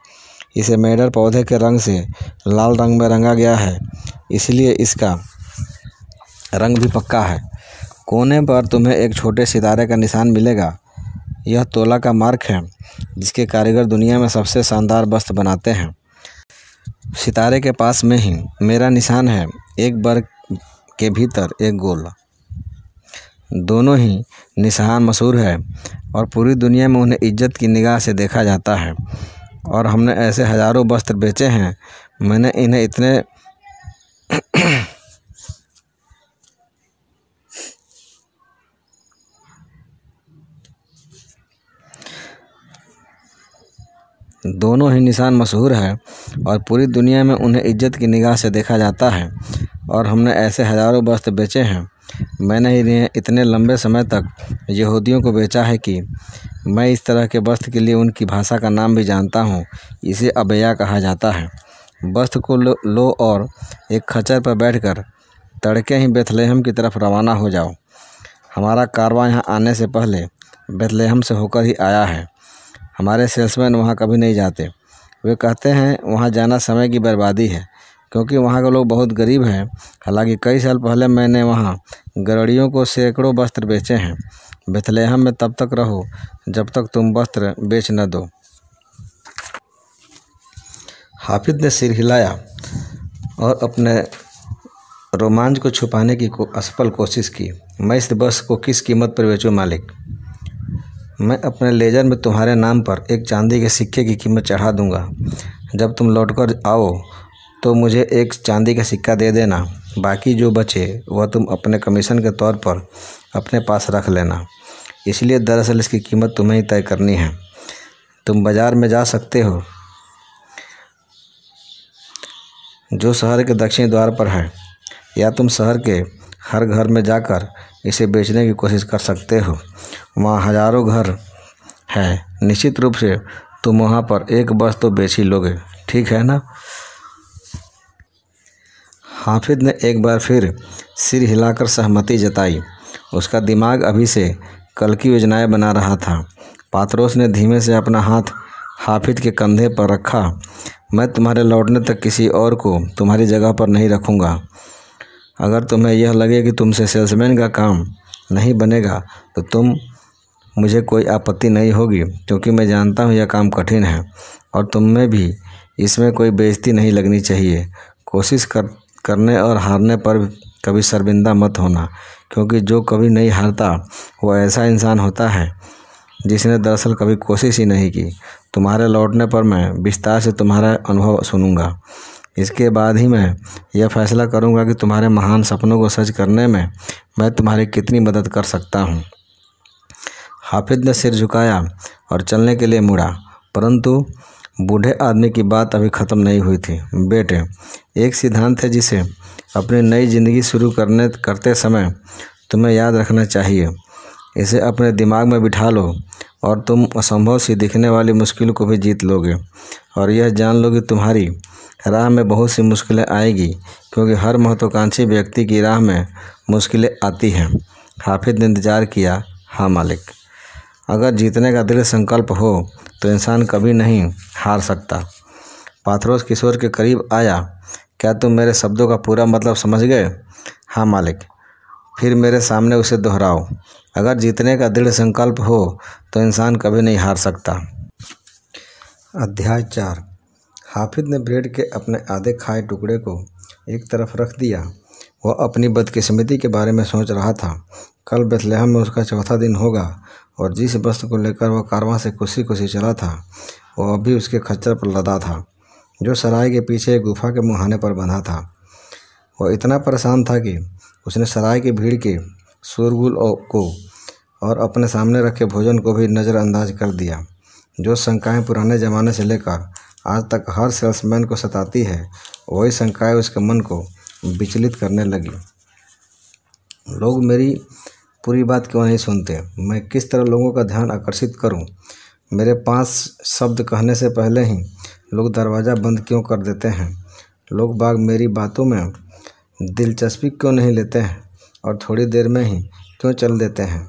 इसे मेडर पौधे के रंग से लाल रंग में रंगा गया है इसलिए इसका रंग भी पक्का है कोने पर तुम्हें एक छोटे सितारे का निशान मिलेगा यह तोला का मार्क है जिसके कारीगर दुनिया में सबसे शानदार वस्त्र बनाते हैं सितारे के पास में ही मेरा निशान है एक वर्ग के भीतर एक गोल दोनों ही निशान मशहूर है और पूरी दुनिया में उन्हें इज्जत की निगाह से देखा जाता है और हमने ऐसे हज़ारों वस्त्र बेचे हैं मैंने इन्हें इतने दोनों ही निशान मशहूर है और पूरी दुनिया में उन्हें इज्जत की निगाह से देखा जाता है और हमने ऐसे हज़ारों वस्त्र बेचे हैं मैंने इन्हें इतने लंबे समय तक यहूदियों को बेचा है कि मैं इस तरह के वस्त्र के लिए उनकी भाषा का नाम भी जानता हूँ इसे अबया कहा जाता है वस्त्र को लो, लो और एक खचर पर कर तड़के ही बेथलेहम की तरफ रवाना हो जाओ हमारा कारवा यहाँ आने से पहले बेथलेहम से होकर ही आया है हमारे सेल्समैन वहाँ कभी नहीं जाते वे कहते हैं वहाँ जाना समय की बर्बादी है क्योंकि वहाँ के लोग बहुत गरीब हैं हालांकि कई साल पहले मैंने वहाँ गरड़ियों को सैकड़ों वस्त्र बेचे हैं बेथलेहम में तब तक रहो जब तक तुम वस्त्र बेच न दो हाफिज ने सिर हिलाया और अपने रोमांच को छुपाने की को, असफल कोशिश की मैं इस बस को किस कीमत पर बेचूँ मालिक मैं अपने लेजर में तुम्हारे नाम पर एक चांदी के सिक्के की कीमत चढ़ा दूँगा जब तुम लौटकर आओ तो मुझे एक चांदी का सिक्का दे देना बाकी जो बचे वह तुम अपने कमीशन के तौर पर अपने पास रख लेना इसलिए दरअसल इसकी कीमत तुम्हें ही तय करनी है तुम बाज़ार में जा सकते हो जो शहर के दक्षिण द्वार पर है या तुम शहर के हर घर में जाकर इसे बेचने की कोशिश कर सकते हो वहाँ हज़ारों घर हैं निश्चित रूप से तुम वहाँ पर एक बस तो बेच ही लोगे ठीक है ना हाफिज ने एक बार फिर सिर हिलाकर सहमति जताई उसका दिमाग अभी से कल की योजनाएं बना रहा था पात्रोस ने धीमे से अपना हाथ हाफिज के कंधे पर रखा मैं तुम्हारे लौटने तक किसी और को तुम्हारी जगह पर नहीं रखूँगा अगर तुम्हें यह लगे कि तुमसे सेल्समैन का काम नहीं बनेगा तो तुम मुझे कोई आपत्ति नहीं होगी क्योंकि मैं जानता हूँ यह काम कठिन है और तुम्हें भी इसमें कोई बेइज्जती नहीं लगनी चाहिए कोशिश कर करने और हारने पर कभी शर्मिंदा मत होना क्योंकि जो कभी नहीं हारता वो ऐसा इंसान होता है जिसने दरअसल कभी कोशिश ही नहीं की तुम्हारे लौटने पर मैं विस्तार से तुम्हारा अनुभव सुनूंगा इसके बाद ही मैं यह फैसला करूंगा कि तुम्हारे महान सपनों को सच करने में मैं तुम्हारी कितनी मदद कर सकता हूं। हाफिज ने सिर झुकाया और चलने के लिए मुड़ा परंतु बूढ़े आदमी की बात अभी ख़त्म नहीं हुई थी बेटे एक सिद्धांत है जिसे अपनी नई जिंदगी शुरू करने करते समय तुम्हें याद रखना चाहिए इसे अपने दिमाग में बिठा लो और तुम असंभव सी दिखने वाली मुश्किल को भी जीत लोगे और यह जान लो कि तुम्हारी राह में बहुत सी मुश्किलें आएगी क्योंकि हर महत्वाकांक्षी व्यक्ति की राह में मुश्किलें आती हैं हाफिज ने इंतज़ार किया हाँ मालिक अगर जीतने का दृढ़ संकल्प हो तो इंसान कभी नहीं हार सकता पाथरोस किशोर के करीब आया क्या तुम मेरे शब्दों का पूरा मतलब समझ गए हाँ मालिक फिर मेरे सामने उसे दोहराओ अगर जीतने का दृढ़ संकल्प हो तो इंसान कभी नहीं हार सकता अध्याय चार हाफिज ने ब्रेड के अपने आधे खाए टुकड़े को एक तरफ रख दिया वह अपनी बदकिस्मती के बारे में सोच रहा था कल बेथलेहम में उसका चौथा दिन होगा और जिस वस्तु को लेकर वह कारवां से खुशी खुशी चला था वह अभी उसके खच्चर पर लदा था जो सराय के पीछे गुफा के मुहाने पर बंधा था वह इतना परेशान था कि उसने सराय की भीड़ के शोरगुल को और अपने सामने रखे भोजन को भी नज़रअंदाज कर दिया जो शंकाएँ पुराने ज़माने से लेकर आज तक हर सेल्समैन को सताती है वही शंकाएँ उसके मन को विचलित करने लगी लोग मेरी पूरी बात क्यों नहीं सुनते मैं किस तरह लोगों का ध्यान आकर्षित करूं? मेरे पाँच शब्द कहने से पहले ही लोग दरवाज़ा बंद क्यों कर देते हैं लोग बाग मेरी बातों में दिलचस्पी क्यों नहीं लेते हैं और थोड़ी देर में ही क्यों चल देते हैं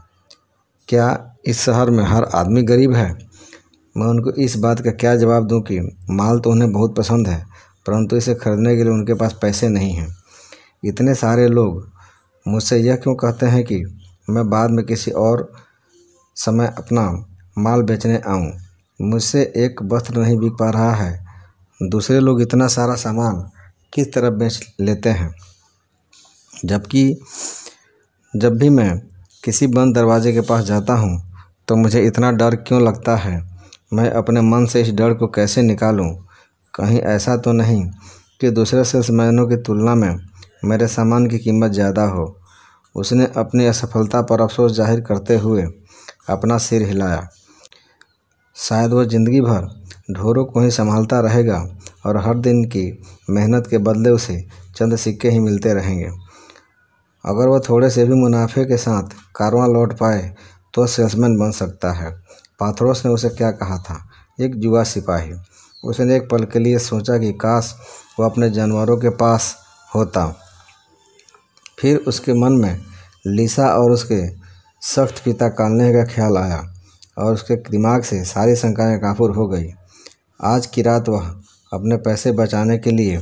क्या इस शहर में हर आदमी गरीब है मैं उनको इस बात का क्या जवाब दूं कि माल तो उन्हें बहुत पसंद है परंतु इसे खरीदने के लिए उनके पास पैसे नहीं हैं इतने सारे लोग मुझसे यह क्यों कहते हैं कि मैं बाद में किसी और समय अपना माल बेचने आऊँ मुझसे एक वस्त्र नहीं बिक पा रहा है दूसरे लोग इतना सारा सामान किस तरह बेच लेते हैं जबकि जब भी मैं किसी बंद दरवाजे के पास जाता हूँ तो मुझे इतना डर क्यों लगता है मैं अपने मन से इस डर को कैसे निकालूं? कहीं ऐसा तो नहीं कि दूसरे सेल्समैनों की तुलना में मेरे सामान की कीमत ज़्यादा हो उसने अपनी असफलता पर अफसोस जाहिर करते हुए अपना सिर हिलाया शायद वह ज़िंदगी भर ढोरों को ही संभालता रहेगा और हर दिन की मेहनत के बदले उसे चंद सिक्के ही मिलते रहेंगे अगर वह थोड़े से भी मुनाफे के साथ कारवां लौट पाए तो सेल्समैन बन सकता है पाथरोस ने उसे क्या कहा था एक जुआ सिपाही उसने एक पल के लिए सोचा कि काश वह अपने जानवरों के पास होता फिर उसके मन में लिसा और उसके सख्त पिता कालने का ख्याल आया और उसके दिमाग से सारी शंकाएँ काफूर हो गई आज की रात वह अपने पैसे बचाने के लिए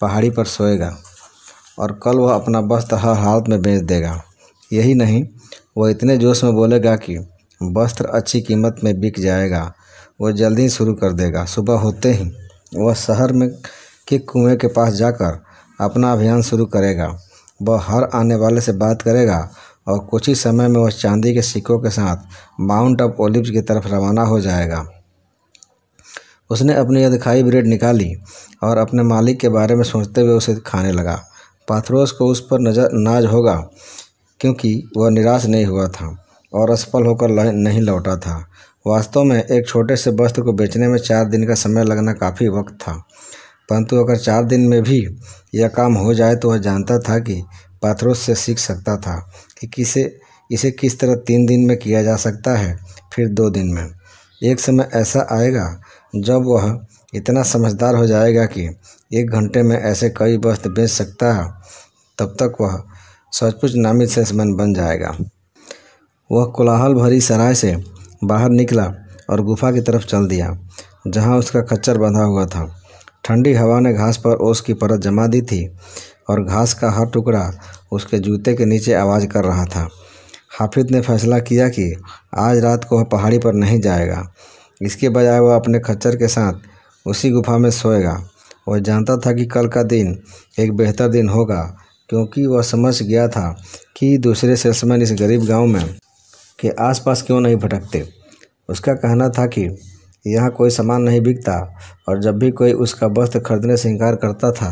पहाड़ी पर सोएगा और कल वह अपना वस्त्र हर हालत में बेच देगा यही नहीं वह इतने जोश में बोलेगा कि वस्त्र अच्छी कीमत में बिक जाएगा वह जल्दी ही शुरू कर देगा सुबह होते ही वह शहर में के कुएं के पास जाकर अपना अभियान शुरू करेगा वह हर आने वाले से बात करेगा और कुछ ही समय में वह चांदी के सिक्कों के साथ माउंट ऑफ ओलिव्स की तरफ रवाना हो जाएगा उसने अपनी अधखाई ब्रेड निकाली और अपने मालिक के बारे में सोचते हुए उसे खाने लगा पाथरोस को उस पर नजर नाज होगा क्योंकि वह निराश नहीं हुआ था और असफल होकर नहीं लौटा था वास्तव में एक छोटे से वस्त्र को बेचने में चार दिन का समय लगना काफ़ी वक्त था परंतु अगर चार दिन में भी यह काम हो जाए तो वह जानता था कि पाथरोस से सीख सकता था कि किसे इसे किस तरह तीन दिन में किया जा सकता है फिर दो दिन में एक समय ऐसा आएगा जब वह इतना समझदार हो जाएगा कि एक घंटे में ऐसे कई वस्त्र बेच सकता है तब तक वह सचमुच नामी सेल्समैन बन जाएगा वह कोलाहल भरी सराय से बाहर निकला और गुफा की तरफ चल दिया जहां उसका खच्चर बंधा हुआ था ठंडी हवा ने घास पर ओस की परत जमा दी थी और घास का हर टुकड़ा उसके जूते के नीचे आवाज़ कर रहा था हाफिज ने फैसला किया कि आज रात को वह पहाड़ी पर नहीं जाएगा इसके बजाय वह अपने खच्चर के साथ उसी गुफा में सोएगा वह जानता था कि कल का दिन एक बेहतर दिन होगा क्योंकि वह समझ गया था कि दूसरे सेल्समैन इस गरीब गांव में के आसपास क्यों नहीं भटकते उसका कहना था कि यहाँ कोई सामान नहीं बिकता और जब भी कोई उसका वस्त्र खरीदने से इनकार करता था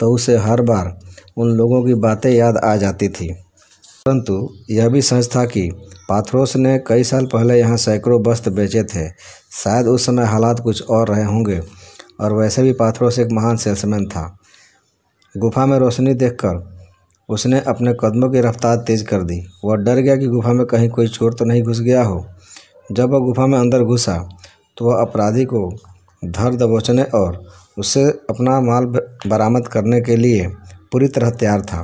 तो उसे हर बार उन लोगों की बातें याद आ जाती थी परंतु यह भी सच था कि पाथरोस ने कई साल पहले यहाँ सैकड़ों वस्त्र बेचे थे शायद उस समय हालात कुछ और रहे होंगे और वैसे भी पाथरोस एक महान सेल्समैन था गुफा में रोशनी देखकर उसने अपने कदमों की रफ्तार तेज कर दी वह डर गया कि गुफा में कहीं कोई चोर तो नहीं घुस गया हो जब वह गुफा में अंदर घुसा तो वह अपराधी को धर दबोचने और उससे अपना माल बरामद करने के लिए पूरी तरह तैयार था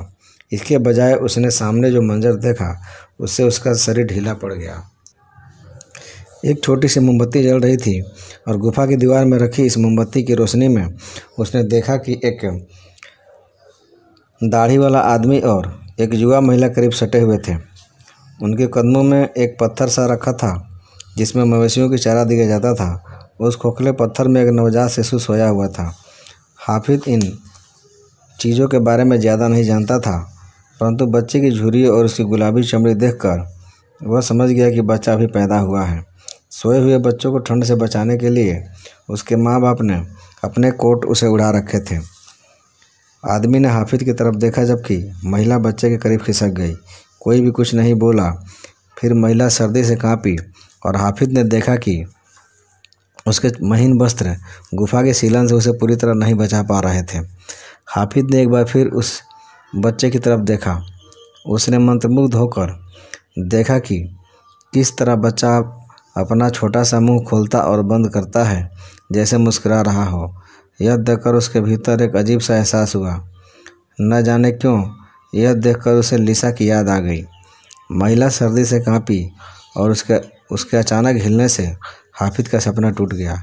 इसके बजाय उसने सामने जो मंजर देखा उससे उसका शरीर ढीला पड़ गया एक छोटी सी मोमबत्ती जल रही थी और गुफा की दीवार में रखी इस मोमबत्ती की रोशनी में उसने देखा कि एक दाढ़ी वाला आदमी और एक युवा महिला करीब सटे हुए थे उनके कदमों में एक पत्थर सा रखा था जिसमें मवेशियों की चारा दिया जाता था उस खोखले पत्थर में एक नवजात शिशु सोया हुआ था हाफिज इन चीज़ों के बारे में ज़्यादा नहीं जानता था परंतु बच्चे की झुरी और उसकी गुलाबी चमड़ी देखकर वह समझ गया कि बच्चा अभी पैदा हुआ है सोए हुए बच्चों को ठंड से बचाने के लिए उसके माँ बाप ने अपने कोट उसे उड़ा रखे थे आदमी ने हाफिज की तरफ देखा जबकि महिला बच्चे के करीब खिसक गई कोई भी कुछ नहीं बोला फिर महिला सर्दी से कांपी और हाफिज ने देखा कि उसके महीन वस्त्र गुफा के सीलन से उसे पूरी तरह नहीं बचा पा रहे थे हाफिज ने एक बार फिर उस बच्चे की तरफ देखा उसने मंत्रमुग्ध होकर देखा कि किस तरह बच्चा अपना छोटा सा मुंह खोलता और बंद करता है जैसे मुस्कुरा रहा हो यह देखकर उसके भीतर एक अजीब सा एहसास हुआ न जाने क्यों यह देखकर उसे लिसा की याद आ गई महिला सर्दी से कांपी और उसके उसके अचानक हिलने से हाफिज का सपना टूट गया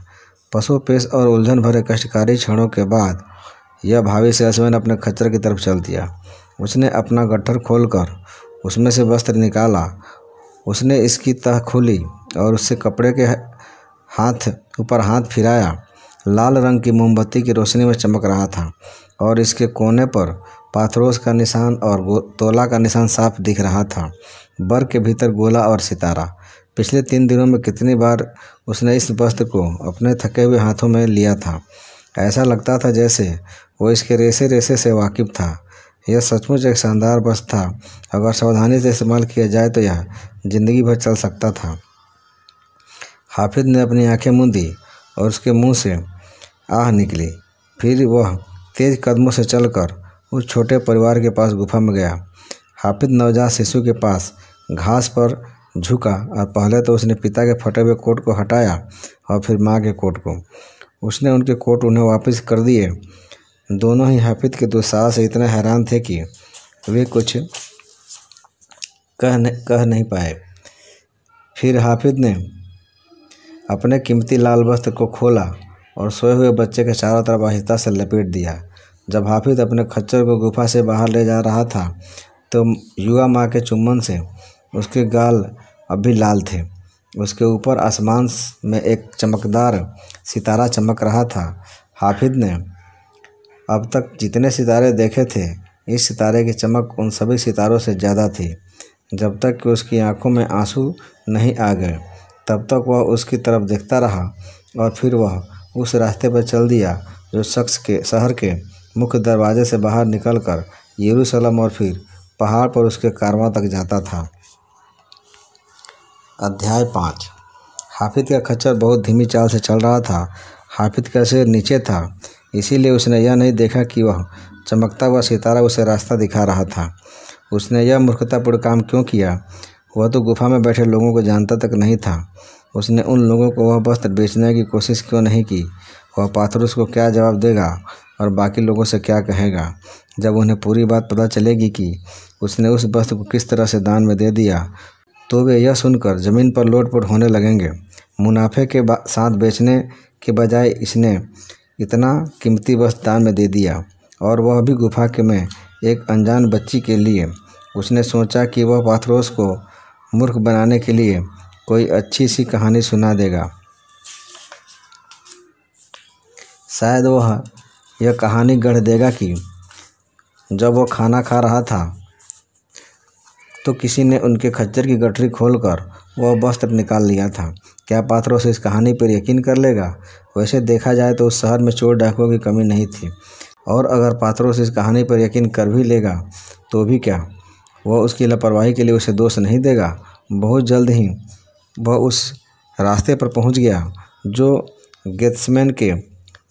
पेश और उलझन भरे कष्टकारी क्षणों के बाद यह भावी सेल्समैन अपने खच्चर की तरफ चल दिया उसने अपना गट्ठर खोलकर उसमें से वस्त्र निकाला उसने इसकी तह खोली और उससे कपड़े के हाथ ऊपर हाथ फिराया लाल रंग की मोमबत्ती की रोशनी में चमक रहा था और इसके कोने पर पाथरोस का निशान और तोला का निशान साफ दिख रहा था बर के भीतर गोला और सितारा पिछले तीन दिनों में कितनी बार उसने इस वस्त्र को अपने थके हुए हाथों में लिया था ऐसा लगता था जैसे वो इसके रेसे रेसे से वाकिफ था यह सचमुच एक शानदार वस्त्र था अगर सावधानी से इस्तेमाल किया जाए तो यह ज़िंदगी भर चल सकता था हाफिज ने अपनी आंखें मूंदी और उसके मुंह से आह निकली फिर वह तेज़ कदमों से चलकर उस छोटे परिवार के पास गुफा में गया हाफिज नवजात शिशु के पास घास पर झुका और पहले तो उसने पिता के फटे हुए कोट को हटाया और फिर माँ के कोट को उसने उनके कोट उन्हें वापस कर दिए दोनों ही हाफिद के दुस्साह से इतने हैरान थे कि वे कुछ कह न, कह नहीं पाए फिर हाफिद ने अपने कीमती लाल वस्त्र को खोला और सोए हुए बच्चे के चारों तरफ आहिस्ता से लपेट दिया जब हाफिज अपने खच्चर को गुफा से बाहर ले जा रहा था तो युवा माँ के चुम्बन से उसके गाल अब भी लाल थे उसके ऊपर आसमान में एक चमकदार सितारा चमक रहा था हाफिद ने अब तक जितने सितारे देखे थे इस सितारे की चमक उन सभी सितारों से ज़्यादा थी जब तक कि उसकी आंखों में आंसू नहीं आ गए तब तक वह उसकी तरफ देखता रहा और फिर वह उस रास्ते पर चल दिया जो शख्स के शहर के मुख्य दरवाजे से बाहर निकलकर यरूशलेम और फिर पहाड़ पर उसके कारवा तक जाता था अध्याय पाँच हाफिद का खच्चर बहुत धीमी चाल से चल रहा था हाफिद का सिर नीचे था इसीलिए उसने यह नहीं देखा कि वह चमकता हुआ सितारा उसे रास्ता दिखा रहा था उसने यह मूर्खतापूर्ण काम क्यों किया वह तो गुफा में बैठे लोगों को जानता तक नहीं था उसने उन लोगों को वह वस्त्र बेचने की कोशिश क्यों नहीं की वह पाथर उसको क्या जवाब देगा और बाकी लोगों से क्या कहेगा जब उन्हें पूरी बात पता चलेगी कि उसने उस वस्त्र को किस तरह से दान में दे दिया तो वे यह सुनकर ज़मीन पर लोटपोट होने लगेंगे मुनाफे के साथ बेचने के बजाय इसने इतना कीमती वस्तु दान में दे दिया और वह भी गुफा के में एक अनजान बच्ची के लिए उसने सोचा कि वह पाथरोस को मूर्ख बनाने के लिए कोई अच्छी सी कहानी सुना देगा शायद वह यह कहानी गढ़ देगा कि जब वह खाना खा रहा था तो किसी ने उनके खच्चर की गठरी खोलकर वह वस्त्र निकाल लिया था क्या पात्रोस इस कहानी पर यकीन कर लेगा वैसे देखा जाए तो उस शहर में चोर डाकुओं की कमी नहीं थी और अगर पात्रोस इस कहानी पर यकीन कर भी लेगा तो भी क्या वह उसकी लापरवाही के लिए उसे दोष नहीं देगा बहुत जल्द ही वह उस रास्ते पर पहुंच गया जो गेट्समैन के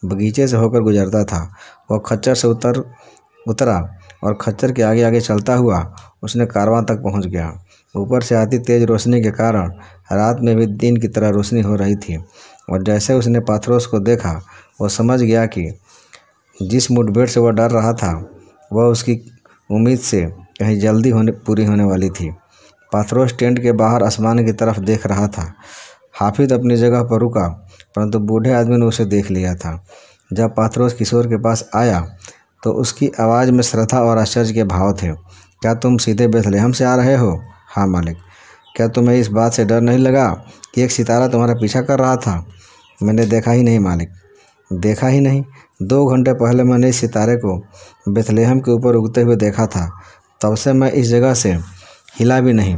बगीचे से होकर गुजरता था वह खच्चर से उतर उतरा और खच्चर के आगे आगे चलता हुआ उसने कारवां तक पहुंच गया ऊपर से आती तेज रोशनी के कारण रात में भी दिन की तरह रोशनी हो रही थी और जैसे उसने पाथरोस को देखा वह समझ गया कि जिस मुठभेड़ से वह डर रहा था वह उसकी उम्मीद से कहीं जल्दी होने पूरी होने वाली थी पाथरोस टेंट के बाहर आसमान की तरफ देख रहा था हाफिज अपनी जगह पर रुका परंतु बूढ़े आदमी ने उसे देख लिया था जब पाथरोस किशोर के पास आया तो उसकी आवाज़ में श्रद्धा और आश्चर्य के भाव थे क्या तुम सीधे बेथलेहम से आ रहे हो हाँ मालिक क्या तुम्हें इस बात से डर नहीं लगा कि एक सितारा तुम्हारा पीछा कर रहा था मैंने देखा ही नहीं मालिक देखा ही नहीं दो घंटे पहले मैंने इस सितारे को बेथलेहम के ऊपर उगते हुए देखा था तब से मैं इस जगह से हिला भी नहीं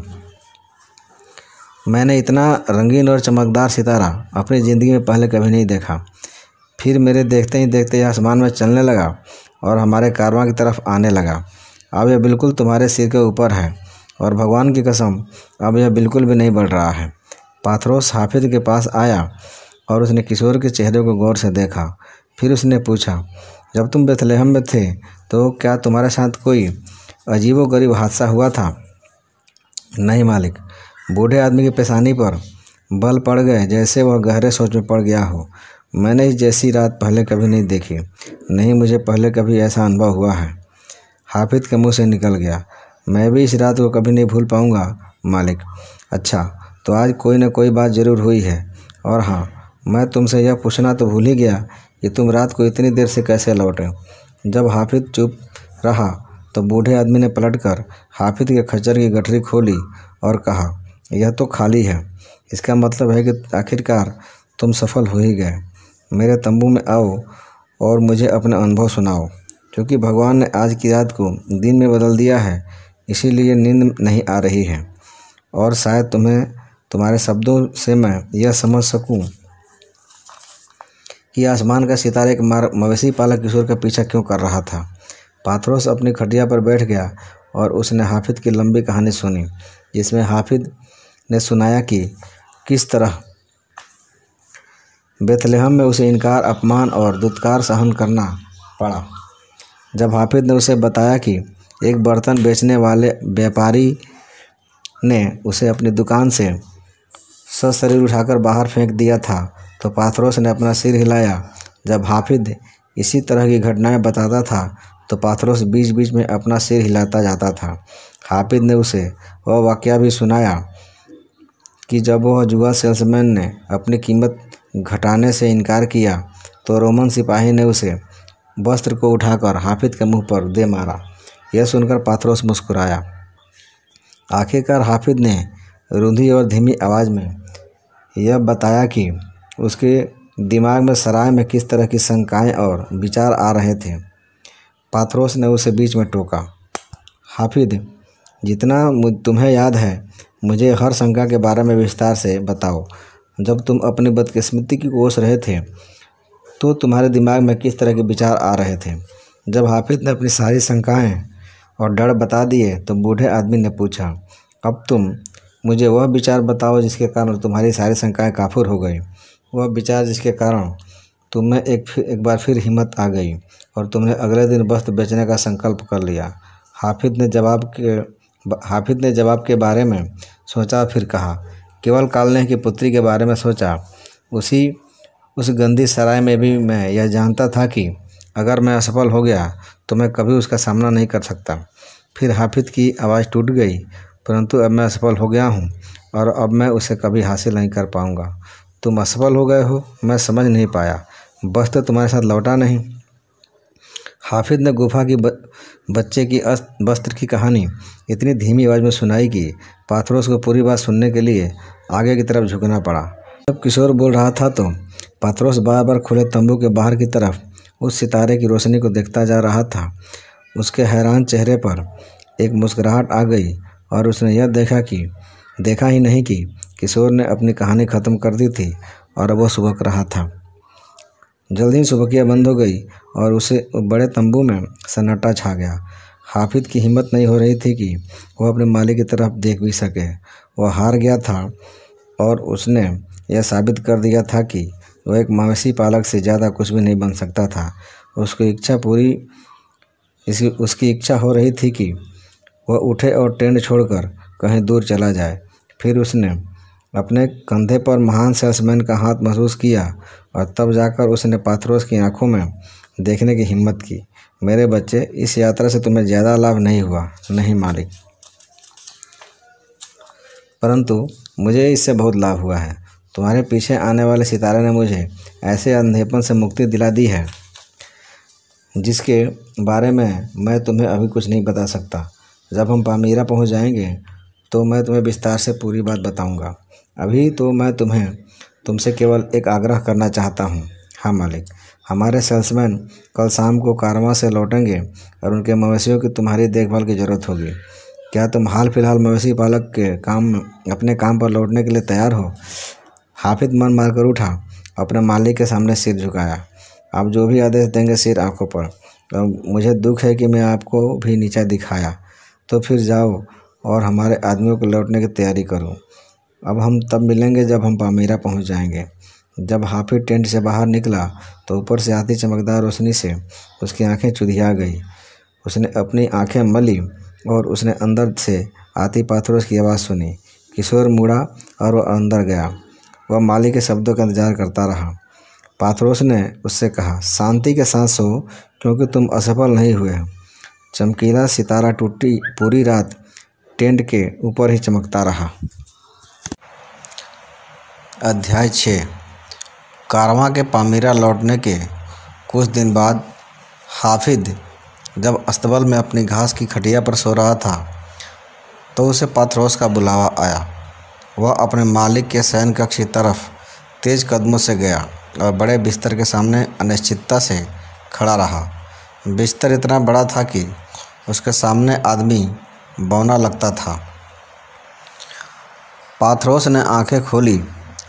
मैंने इतना रंगीन और चमकदार सितारा अपनी ज़िंदगी में पहले कभी नहीं देखा फिर मेरे देखते ही देखते ही आसमान में चलने लगा और हमारे कारवां की तरफ आने लगा अब यह बिल्कुल तुम्हारे सिर के ऊपर है और भगवान की कसम अब यह बिल्कुल भी नहीं बढ़ रहा है पाथरोस हाफिज के पास आया और उसने किशोर के चेहरे को गौर से देखा फिर उसने पूछा जब तुम बेथलेहम में थे तो क्या तुम्हारे साथ कोई अजीबो गरीब हादसा हुआ था नहीं मालिक बूढ़े आदमी की पेशानी पर बल पड़ गए जैसे वह गहरे सोच में पड़ गया हो मैंने जैसी रात पहले कभी नहीं देखी नहीं मुझे पहले कभी ऐसा अनुभव हुआ है हाफिज के मुंह से निकल गया मैं भी इस रात को कभी नहीं भूल पाऊंगा मालिक अच्छा तो आज कोई ना कोई बात ज़रूर हुई है और हाँ मैं तुमसे यह पूछना तो भूल ही गया कि तुम रात को इतनी देर से कैसे लौटे जब हाफिज चुप रहा तो बूढ़े आदमी ने पलट कर हाफिज के खच्चर की गठरी खोली और कहा यह तो खाली है इसका मतलब है कि आखिरकार तुम सफल हो ही गए मेरे तंबू में आओ और मुझे अपना अनुभव सुनाओ क्योंकि भगवान ने आज की रात को दिन में बदल दिया है इसीलिए नींद नहीं आ रही है और शायद तुम्हें तुम्हारे शब्दों से मैं यह समझ सकूं कि आसमान का सितारे एक मार मवेशी पालक किशोर का पीछा क्यों कर रहा था पाथरोस अपनी खटिया पर बैठ गया और उसने हाफिद की लंबी कहानी सुनी जिसमें हाफिद ने सुनाया कि किस तरह बेथलेहम में उसे इनकार अपमान और दुत्कार सहन करना पड़ा जब हाफिज ने उसे बताया कि एक बर्तन बेचने वाले व्यापारी ने उसे अपनी दुकान से सशरीर उठाकर बाहर फेंक दिया था तो पाथरोस ने अपना सिर हिलाया जब हाफिद इसी तरह की घटनाएं बताता था तो पाथरोस बीच बीच में अपना सिर हिलाता जाता था हाफिद ने उसे वह वाक्य भी सुनाया कि जब वह जुआ सेल्समैन ने अपनी कीमत घटाने से इनकार किया तो रोमन सिपाही ने उसे वस्त्र को उठाकर हाफिज के मुंह पर दे मारा यह सुनकर पाथरोस मुस्कुराया आखिरकार हाफिज ने रूंधी और धीमी आवाज़ में यह बताया कि उसके दिमाग में सराय में किस तरह की शंकाएँ और विचार आ रहे थे पाथरोस ने उसे बीच में टोका हाफिद जितना तुम्हें याद है मुझे हर शंका के बारे में विस्तार से बताओ जब तुम अपनी बदकिस्मती की कोस रहे थे तो तुम्हारे दिमाग में किस तरह के विचार आ रहे थे जब हाफिज ने अपनी सारी शंकाएँ और डर बता दिए तो बूढ़े आदमी ने पूछा अब तुम मुझे वह विचार बताओ जिसके कारण तुम्हारी सारी शंकाएँ काफुर हो गई वह विचार जिसके कारण तुम्हें एक फिर एक बार फिर हिम्मत आ गई और तुमने अगले दिन वस्त्र बेचने का संकल्प कर लिया हाफिज ने जवाब के हाफिज ने जवाब के बारे में सोचा फिर कहा केवल कालने की पुत्री के बारे में सोचा उसी उस गंदी सराय में भी मैं यह जानता था कि अगर मैं असफल हो गया तो मैं कभी उसका सामना नहीं कर सकता फिर हाफिज की आवाज़ टूट गई परंतु अब मैं असफल हो गया हूँ और अब मैं उसे कभी हासिल नहीं कर पाऊँगा तुम असफल हो गए हो मैं समझ नहीं पाया बस तो तुम्हारे साथ लौटा नहीं हाफिज ने गुफा की बच्चे की वस्त्र की कहानी इतनी धीमी आवाज़ में सुनाई कि पाथरोस को पूरी बात सुनने के लिए आगे की तरफ झुकना पड़ा जब किशोर बोल रहा था तो पात्रोस बार बार खुले तंबू के बाहर की तरफ उस सितारे की रोशनी को देखता जा रहा था उसके हैरान चेहरे पर एक मुस्कुराहट आ गई और उसने यह देखा कि देखा ही नहीं कि किशोर ने अपनी कहानी ख़त्म कर दी थी और अब सुबह रहा था जल्दी ही सुबकिया बंद हो गई और उसे बड़े तंबू में सन्नाटा छा गया हाफिद की हिम्मत नहीं हो रही थी कि वह अपने मालिक की तरफ देख भी सके वह हार गया था और उसने यह साबित कर दिया था कि वह एक मवेशी पालक से ज़्यादा कुछ भी नहीं बन सकता था उसकी इच्छा पूरी इसी उसकी इच्छा हो रही थी कि वह उठे और टेंट छोड़कर कहीं दूर चला जाए फिर उसने अपने कंधे पर महान सेल्समैन का हाथ महसूस किया और तब जाकर उसने पाथरोस की आंखों में देखने की हिम्मत की मेरे बच्चे इस यात्रा से तुम्हें ज़्यादा लाभ नहीं हुआ नहीं मालिक परंतु मुझे इससे बहुत लाभ हुआ है तुम्हारे पीछे आने वाले सितारे ने मुझे ऐसे अंधेपन से मुक्ति दिला दी है जिसके बारे में मैं तुम्हें अभी कुछ नहीं बता सकता जब हम पामीरा पहुंच जाएंगे तो मैं तुम्हें विस्तार से पूरी बात बताऊंगा अभी तो मैं तुम्हें तुमसे केवल एक आग्रह करना चाहता हूं हाँ मालिक हमारे सेल्समैन कल शाम को कारवा से लौटेंगे और उनके मवेशियों की तुम्हारी देखभाल की ज़रूरत होगी क्या तुम हाल फिलहाल मवेशी पालक के काम अपने काम पर लौटने के लिए तैयार हो हाफिज मन मारकर उठा अपने मालिक के सामने सिर झुकाया आप जो भी आदेश देंगे सिर आंखों पर तो मुझे दुख है कि मैं आपको भी नीचा दिखाया तो फिर जाओ और हमारे आदमियों को लौटने की तैयारी करो अब हम तब मिलेंगे जब हम पामीरा पहुंच जाएंगे जब हाफिज टेंट से बाहर निकला तो ऊपर से आती चमकदार रोशनी से उसकी आँखें चुधिया गई उसने अपनी आँखें मली और उसने अंदर से आती पाथरों की आवाज़ सुनी किशोर मुड़ा और वह अंदर गया वह माली के शब्दों का इंतजार करता रहा पाथरोस ने उससे कहा शांति के साथ सो क्योंकि तुम असफल नहीं हुए चमकीला सितारा टूटी पूरी रात टेंट के ऊपर ही चमकता रहा अध्याय छः कारवा के पामीरा लौटने के कुछ दिन बाद हाफिद जब अस्तबल में अपनी घास की खटिया पर सो रहा था तो उसे पाथरोस का बुलावा आया वह अपने मालिक के शयन कक्ष की तरफ तेज कदमों से गया और बड़े बिस्तर के सामने अनिश्चितता से खड़ा रहा बिस्तर इतना बड़ा था कि उसके सामने आदमी बौना लगता था पाथरोस ने आंखें खोली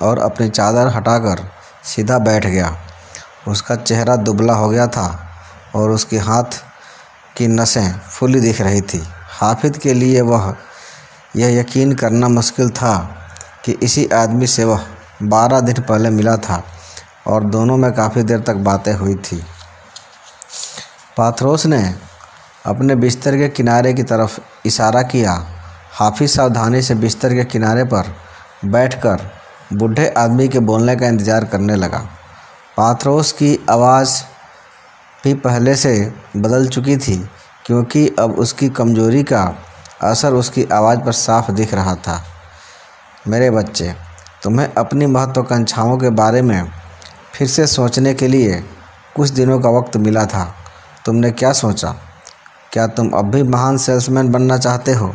और अपनी चादर हटाकर सीधा बैठ गया उसका चेहरा दुबला हो गया था और उसके हाथ की नसें फूली दिख रही थी हाफिद के लिए वह यह यकीन करना मुश्किल था कि इसी आदमी से वह बारह दिन पहले मिला था और दोनों में काफ़ी देर तक बातें हुई थी पाथरोस ने अपने बिस्तर के किनारे की तरफ इशारा किया हाफिज सावधानी से बिस्तर के किनारे पर बैठकर बूढ़े आदमी के बोलने का इंतज़ार करने लगा पाथरोस की आवाज़ भी पहले से बदल चुकी थी क्योंकि अब उसकी कमजोरी का असर उसकी आवाज़ पर साफ दिख रहा था मेरे बच्चे तुम्हें अपनी महत्वाकांक्षाओं के बारे में फिर से सोचने के लिए कुछ दिनों का वक्त मिला था तुमने क्या सोचा क्या तुम अब भी महान सेल्समैन बनना चाहते हो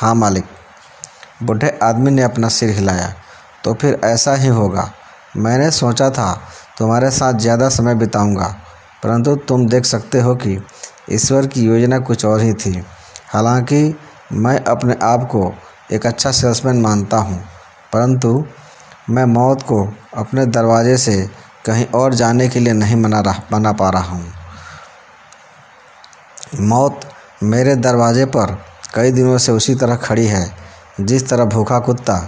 हाँ मालिक बूढ़े आदमी ने अपना सिर हिलाया तो फिर ऐसा ही होगा मैंने सोचा था तुम्हारे साथ ज़्यादा समय बिताऊंगा परंतु तुम देख सकते हो कि ईश्वर की योजना कुछ और ही थी हालांकि मैं अपने आप को एक अच्छा सेल्समैन मानता हूं, परंतु मैं मौत को अपने दरवाजे से कहीं और जाने के लिए नहीं मना रहा मना पा रहा हूँ मौत मेरे दरवाजे पर कई दिनों से उसी तरह खड़ी है जिस तरह भूखा कुत्ता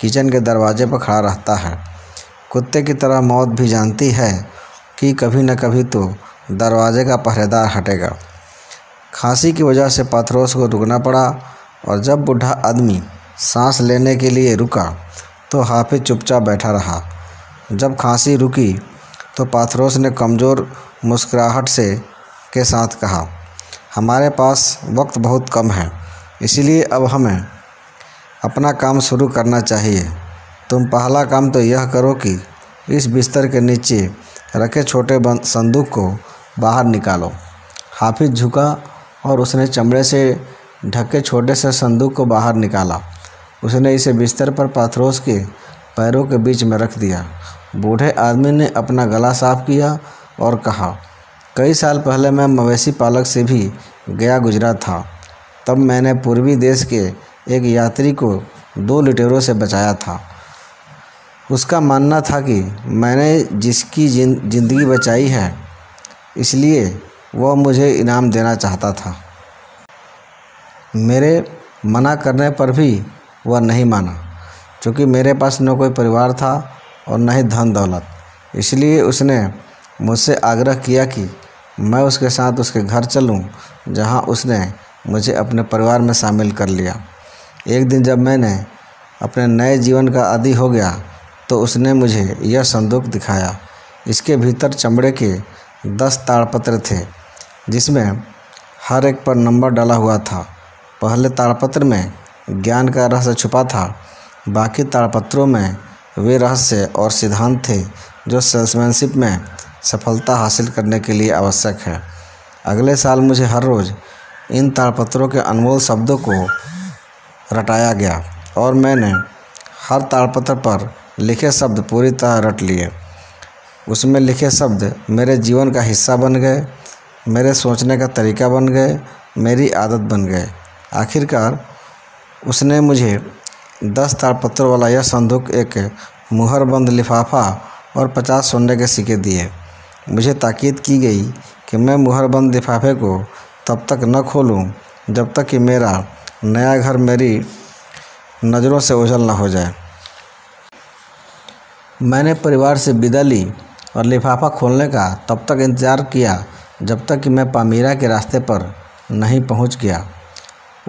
किचन के दरवाजे पर खड़ा रहता है कुत्ते की तरह मौत भी जानती है कि कभी न कभी तो दरवाजे का पहरेदार हटेगा खांसी की वजह से पाथरोस को रुकना पड़ा और जब बूढ़ा आदमी सांस लेने के लिए रुका तो हाफिज चुपचाप बैठा रहा जब खांसी रुकी तो पाथरोस ने कमज़ोर मुस्कुराहट से के साथ कहा हमारे पास वक्त बहुत कम है इसलिए अब हमें अपना काम शुरू करना चाहिए तुम पहला काम तो यह करो कि इस बिस्तर के नीचे रखे छोटे संदूक को बाहर निकालो हाफिज झुका और उसने चमड़े से ढके छोटे से संदूक को बाहर निकाला उसने इसे बिस्तर पर पाथरोस के पैरों के बीच में रख दिया बूढ़े आदमी ने अपना गला साफ किया और कहा कई साल पहले मैं मवेशी पालक से भी गया गुजरा था तब मैंने पूर्वी देश के एक यात्री को दो लिटेरों से बचाया था उसका मानना था कि मैंने जिसकी जिंदगी बचाई है इसलिए वह मुझे इनाम देना चाहता था मेरे मना करने पर भी वह नहीं माना क्योंकि मेरे पास न कोई परिवार था और न ही धन दौलत इसलिए उसने मुझसे आग्रह किया कि मैं उसके साथ उसके घर चलूं जहां उसने मुझे अपने परिवार में शामिल कर लिया एक दिन जब मैंने अपने नए जीवन का आदि हो गया तो उसने मुझे यह संदूक दिखाया इसके भीतर चमड़े के दस ताड़पत्र थे जिसमें हर एक पर नंबर डाला हुआ था पहले ताड़पत्र में ज्ञान का रहस्य छुपा था बाकी ताड़पत्रों में वे रहस्य और सिद्धांत थे जो सेल्समैनशिप में सफलता हासिल करने के लिए आवश्यक है अगले साल मुझे हर रोज़ इन ताड़पत्रों के अनमोल शब्दों को रटाया गया और मैंने हर ताड़पत्र पर लिखे शब्द पूरी तरह रट लिए उसमें लिखे शब्द मेरे जीवन का हिस्सा बन गए मेरे सोचने का तरीका बन गए मेरी आदत बन गए आखिरकार उसने मुझे दस ताड़पत्रों वाला यह संदूक एक मुहरबंद लिफाफा और पचास सोने के सिक्के दिए मुझे ताकीद की गई कि मैं मुहरबंद लिफाफे को तब तक न खोलूं जब तक कि मेरा नया घर मेरी नज़रों से ओझल न हो जाए मैंने परिवार से विदा ली और लिफाफा खोलने का तब तक इंतज़ार किया जब तक कि मैं पामीरा के रास्ते पर नहीं पहुंच गया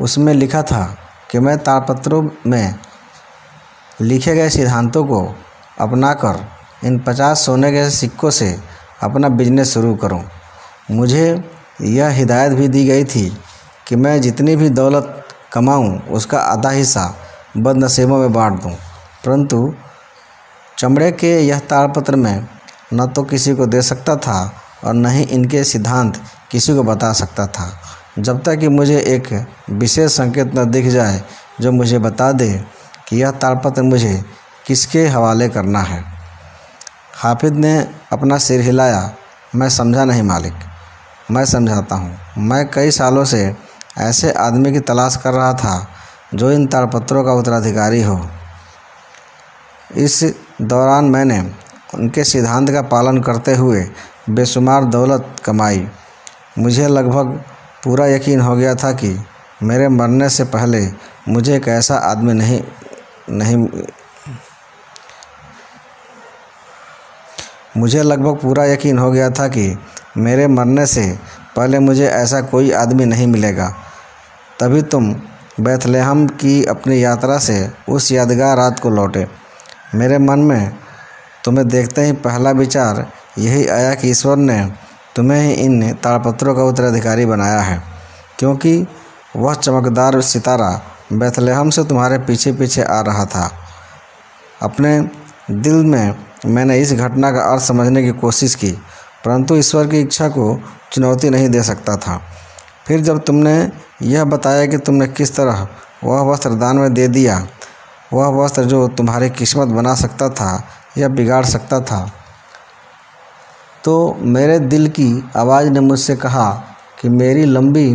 उसमें लिखा था कि मैं तालपत्रों में लिखे गए सिद्धांतों को अपनाकर इन पचास सोने के सिक्कों से अपना बिजनेस शुरू करूं। मुझे यह हिदायत भी दी गई थी कि मैं जितनी भी दौलत कमाऊं उसका आधा हिस्सा बदनसीबों में बांट दूं। परंतु चमड़े के यह तालपत्र में न तो किसी को दे सकता था और न ही इनके सिद्धांत किसी को बता सकता था जब तक कि मुझे एक विशेष संकेत न दिख जाए जो मुझे बता दे कि यह तालपत्र मुझे किसके हवाले करना है हाफिद ने अपना सिर हिलाया मैं समझा नहीं मालिक मैं समझाता हूँ मैं कई सालों से ऐसे आदमी की तलाश कर रहा था जो इन ताड़पत्रों का उत्तराधिकारी हो इस दौरान मैंने उनके सिद्धांत का पालन करते हुए बेशुमार दौलत कमाई मुझे लगभग पूरा यकीन हो गया था कि मेरे मरने से पहले मुझे एक ऐसा आदमी नहीं नहीं मुझे लगभग पूरा यकीन हो गया था कि मेरे मरने से पहले मुझे ऐसा कोई आदमी नहीं मिलेगा तभी तुम बैथलेहम की अपनी यात्रा से उस यादगार रात को लौटे मेरे मन में तुम्हें देखते ही पहला विचार यही आया कि ईश्वर ने तुम्हें ही इन ताड़पत्रों का उत्तराधिकारी बनाया है क्योंकि वह चमकदार सितारा बैथलेहम से तुम्हारे पीछे पीछे आ रहा था अपने दिल में मैंने इस घटना का अर्थ समझने की कोशिश की परंतु ईश्वर की इच्छा को चुनौती नहीं दे सकता था फिर जब तुमने यह बताया कि तुमने किस तरह वह वस्त्र दान में दे दिया वह वस्त्र जो तुम्हारी किस्मत बना सकता था या बिगाड़ सकता था तो मेरे दिल की आवाज़ ने मुझसे कहा कि मेरी लंबी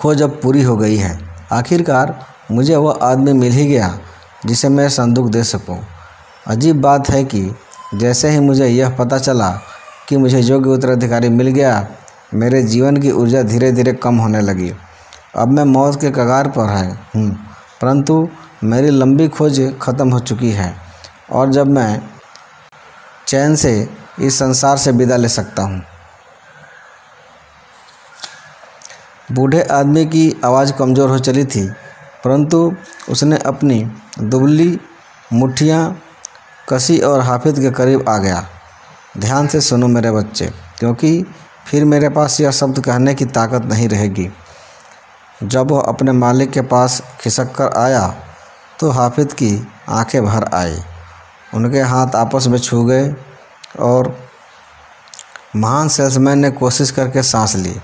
खोज अब पूरी हो गई है आखिरकार मुझे वह आदमी मिल ही गया जिसे मैं संदूक दे सकूं। अजीब बात है कि जैसे ही मुझे यह पता चला कि मुझे योग्य उत्तराधिकारी मिल गया मेरे जीवन की ऊर्जा धीरे धीरे कम होने लगी अब मैं मौत के कगार पर है हूँ परंतु मेरी लंबी खोज ख़त्म हो चुकी है और जब मैं चैन से इस संसार से विदा ले सकता हूँ बूढ़े आदमी की आवाज़ कमज़ोर हो चली थी परंतु उसने अपनी दुबली मुठियाँ कसी और हाफिज के करीब आ गया ध्यान से सुनो मेरे बच्चे क्योंकि फिर मेरे पास यह शब्द कहने की ताकत नहीं रहेगी जब वह अपने मालिक के पास खिसक कर आया तो हाफिज की आंखें भर आई उनके हाथ आपस में छू गए और महान सेल्समैन ने कोशिश करके सांस ली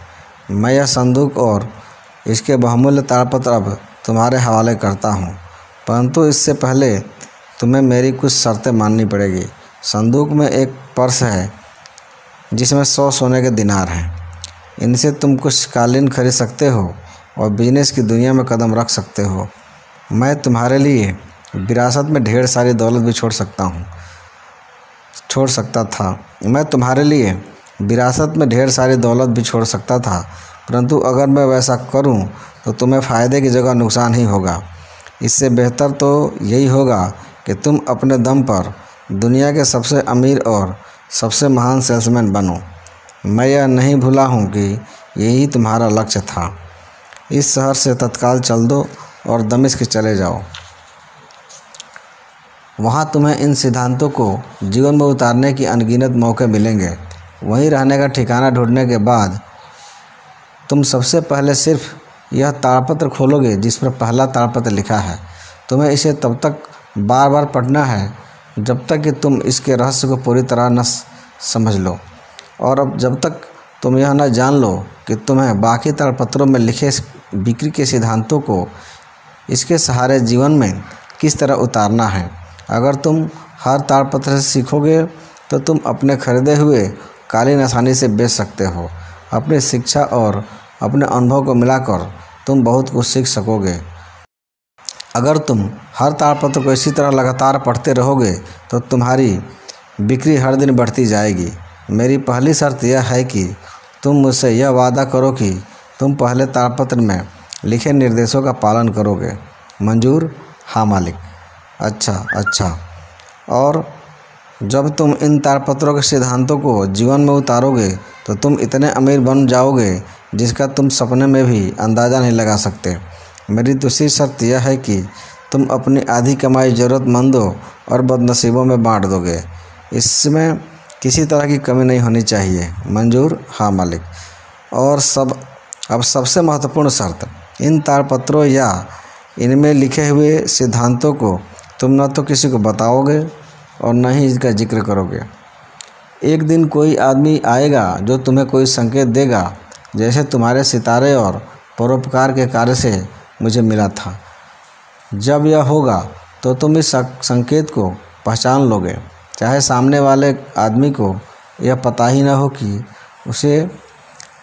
मैं यह संदूक और इसके बहुमूल्य तारपत्र अब तुम्हारे हवाले करता हूँ परंतु इससे पहले तुम्हें मेरी कुछ शर्तें माननी पड़ेगी संदूक में एक पर्स है जिसमें सौ सोने के दिनार हैं इनसे तुम कुछ कालीन खरीद सकते हो और बिजनेस की दुनिया में कदम रख सकते हो मैं तुम्हारे लिए विरासत में ढेर सारी दौलत भी छोड़ सकता हूँ छोड़ सकता था मैं तुम्हारे लिए विरासत में ढेर सारी दौलत भी छोड़ सकता था परंतु अगर मैं वैसा करूं तो तुम्हें फ़ायदे की जगह नुकसान ही होगा इससे बेहतर तो यही होगा कि तुम अपने दम पर दुनिया के सबसे अमीर और सबसे महान सेल्समैन बनो मैं यह नहीं भूला हूँ कि यही तुम्हारा लक्ष्य था इस शहर से तत्काल चल दो और दमिश चले जाओ वहाँ तुम्हें इन सिद्धांतों को जीवन में उतारने की अनगिनत मौके मिलेंगे वहीं रहने का ठिकाना ढूंढने के बाद तुम सबसे पहले सिर्फ यह ताड़पत्र खोलोगे जिस पर पहला ताड़पत्र लिखा है तुम्हें इसे तब तक बार बार पढ़ना है जब तक कि तुम इसके रहस्य को पूरी तरह न समझ लो और अब जब तक तुम यह न जान लो कि तुम्हें बाकी ताड़पत्रों में लिखे बिक्री के सिद्धांतों को इसके सहारे जीवन में किस तरह उतारना है अगर तुम हर ताड़पत्र से सीखोगे तो तुम अपने खरीदे हुए कालीन आसानी से बेच सकते हो अपनी शिक्षा और अपने अनुभव को मिलाकर तुम बहुत कुछ सीख सकोगे अगर तुम हर ताड़पत्र को इसी तरह लगातार पढ़ते रहोगे तो तुम्हारी बिक्री हर दिन बढ़ती जाएगी मेरी पहली शर्त यह है कि तुम मुझसे यह वादा करो कि तुम पहले ताड़पत्र में लिखे निर्देशों का पालन करोगे मंजूर हाँ मालिक अच्छा अच्छा और जब तुम इन तारपत्रों के सिद्धांतों को जीवन में उतारोगे तो तुम इतने अमीर बन जाओगे जिसका तुम सपने में भी अंदाज़ा नहीं लगा सकते मेरी दूसरी तो शर्त यह है कि तुम अपनी आधी कमाई ज़रूरतमंदों और बदनसीबों में बांट दोगे इसमें किसी तरह की कमी नहीं होनी चाहिए मंजूर हाँ मालिक और सब अब सबसे महत्वपूर्ण शर्त इन तारपत्रों या इनमें लिखे हुए सिद्धांतों को तुम ना तो किसी को बताओगे और ना ही इसका जिक्र करोगे एक दिन कोई आदमी आएगा जो तुम्हें कोई संकेत देगा जैसे तुम्हारे सितारे और परोपकार के कार्य से मुझे मिला था जब यह होगा तो तुम इस संकेत को पहचान लोगे चाहे सामने वाले आदमी को यह पता ही ना हो कि उसे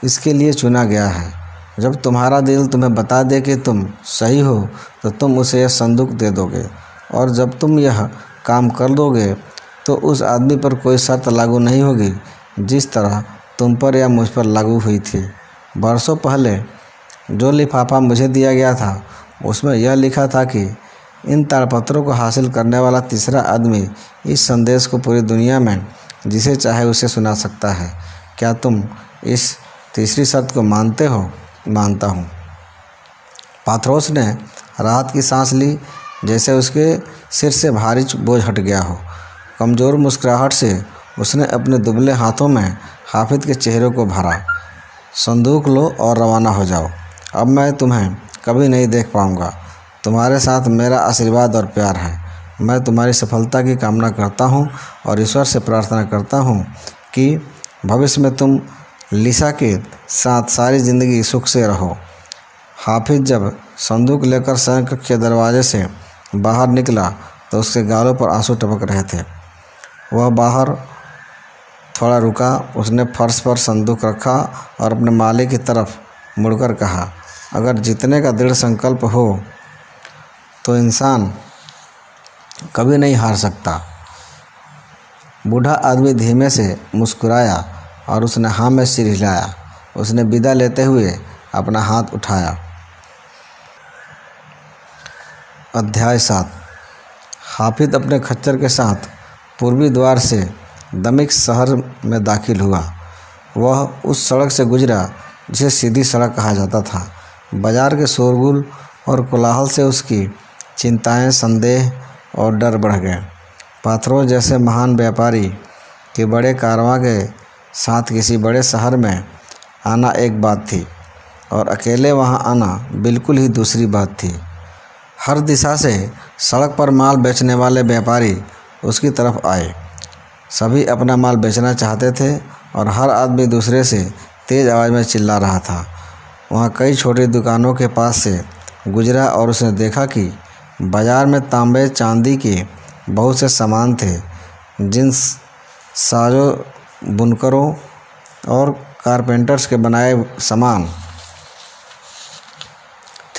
इसके लिए चुना गया है जब तुम्हारा दिल तुम्हें बता दे कि तुम सही हो तो तुम उसे यह संदूक दे दोगे और जब तुम यह काम कर दोगे तो उस आदमी पर कोई शर्त लागू नहीं होगी जिस तरह तुम पर या मुझ पर लागू हुई थी बरसों पहले जो लिफाफा मुझे दिया गया था उसमें यह लिखा था कि इन ताड़पत्रों को हासिल करने वाला तीसरा आदमी इस संदेश को पूरी दुनिया में जिसे चाहे उसे सुना सकता है क्या तुम इस तीसरी शर्त को मानते हो मानता हूँ पाथरोस ने राहत की सांस ली जैसे उसके सिर से भारी बोझ हट गया हो कमज़ोर मुस्कुराहट से उसने अपने दुबले हाथों में हाफिज के चेहरे को भरा संदूक लो और रवाना हो जाओ अब मैं तुम्हें कभी नहीं देख पाऊँगा तुम्हारे साथ मेरा आशीर्वाद और प्यार है मैं तुम्हारी सफलता की कामना करता हूँ और ईश्वर से प्रार्थना करता हूँ कि भविष्य में तुम लिसा के साथ सारी ज़िंदगी सुख से रहो हाफिज जब संदूक लेकर संक के दरवाजे से बाहर निकला तो उसके गालों पर आंसू टपक रहे थे वह बाहर थोड़ा रुका उसने फर्श पर संदूक रखा और अपने मालिक की तरफ मुड़कर कहा अगर जीतने का दृढ़ संकल्प हो तो इंसान कभी नहीं हार सकता बूढ़ा आदमी धीमे से मुस्कुराया और उसने हाँ में सिर हिलाया उसने विदा लेते हुए अपना हाथ उठाया अध्याय सात हाफिद अपने खच्चर के साथ पूर्वी द्वार से दमिक शहर में दाखिल हुआ वह उस सड़क से गुजरा जिसे सीधी सड़क कहा जाता था बाजार के शोरगुल और कोलाहल से उसकी चिंताएं संदेह और डर बढ़ गए पाथरों जैसे महान व्यापारी के बड़े कारवा के साथ किसी बड़े शहर में आना एक बात थी और अकेले वहां आना बिल्कुल ही दूसरी बात थी हर दिशा से सड़क पर माल बेचने वाले व्यापारी उसकी तरफ आए सभी अपना माल बेचना चाहते थे और हर आदमी दूसरे से तेज़ आवाज़ में चिल्ला रहा था वहाँ कई छोटी दुकानों के पास से गुजरा और उसने देखा कि बाज़ार में तांबे चांदी के बहुत से सामान थे जिन साजो बुनकरों और कारपेंटर्स के बनाए सामान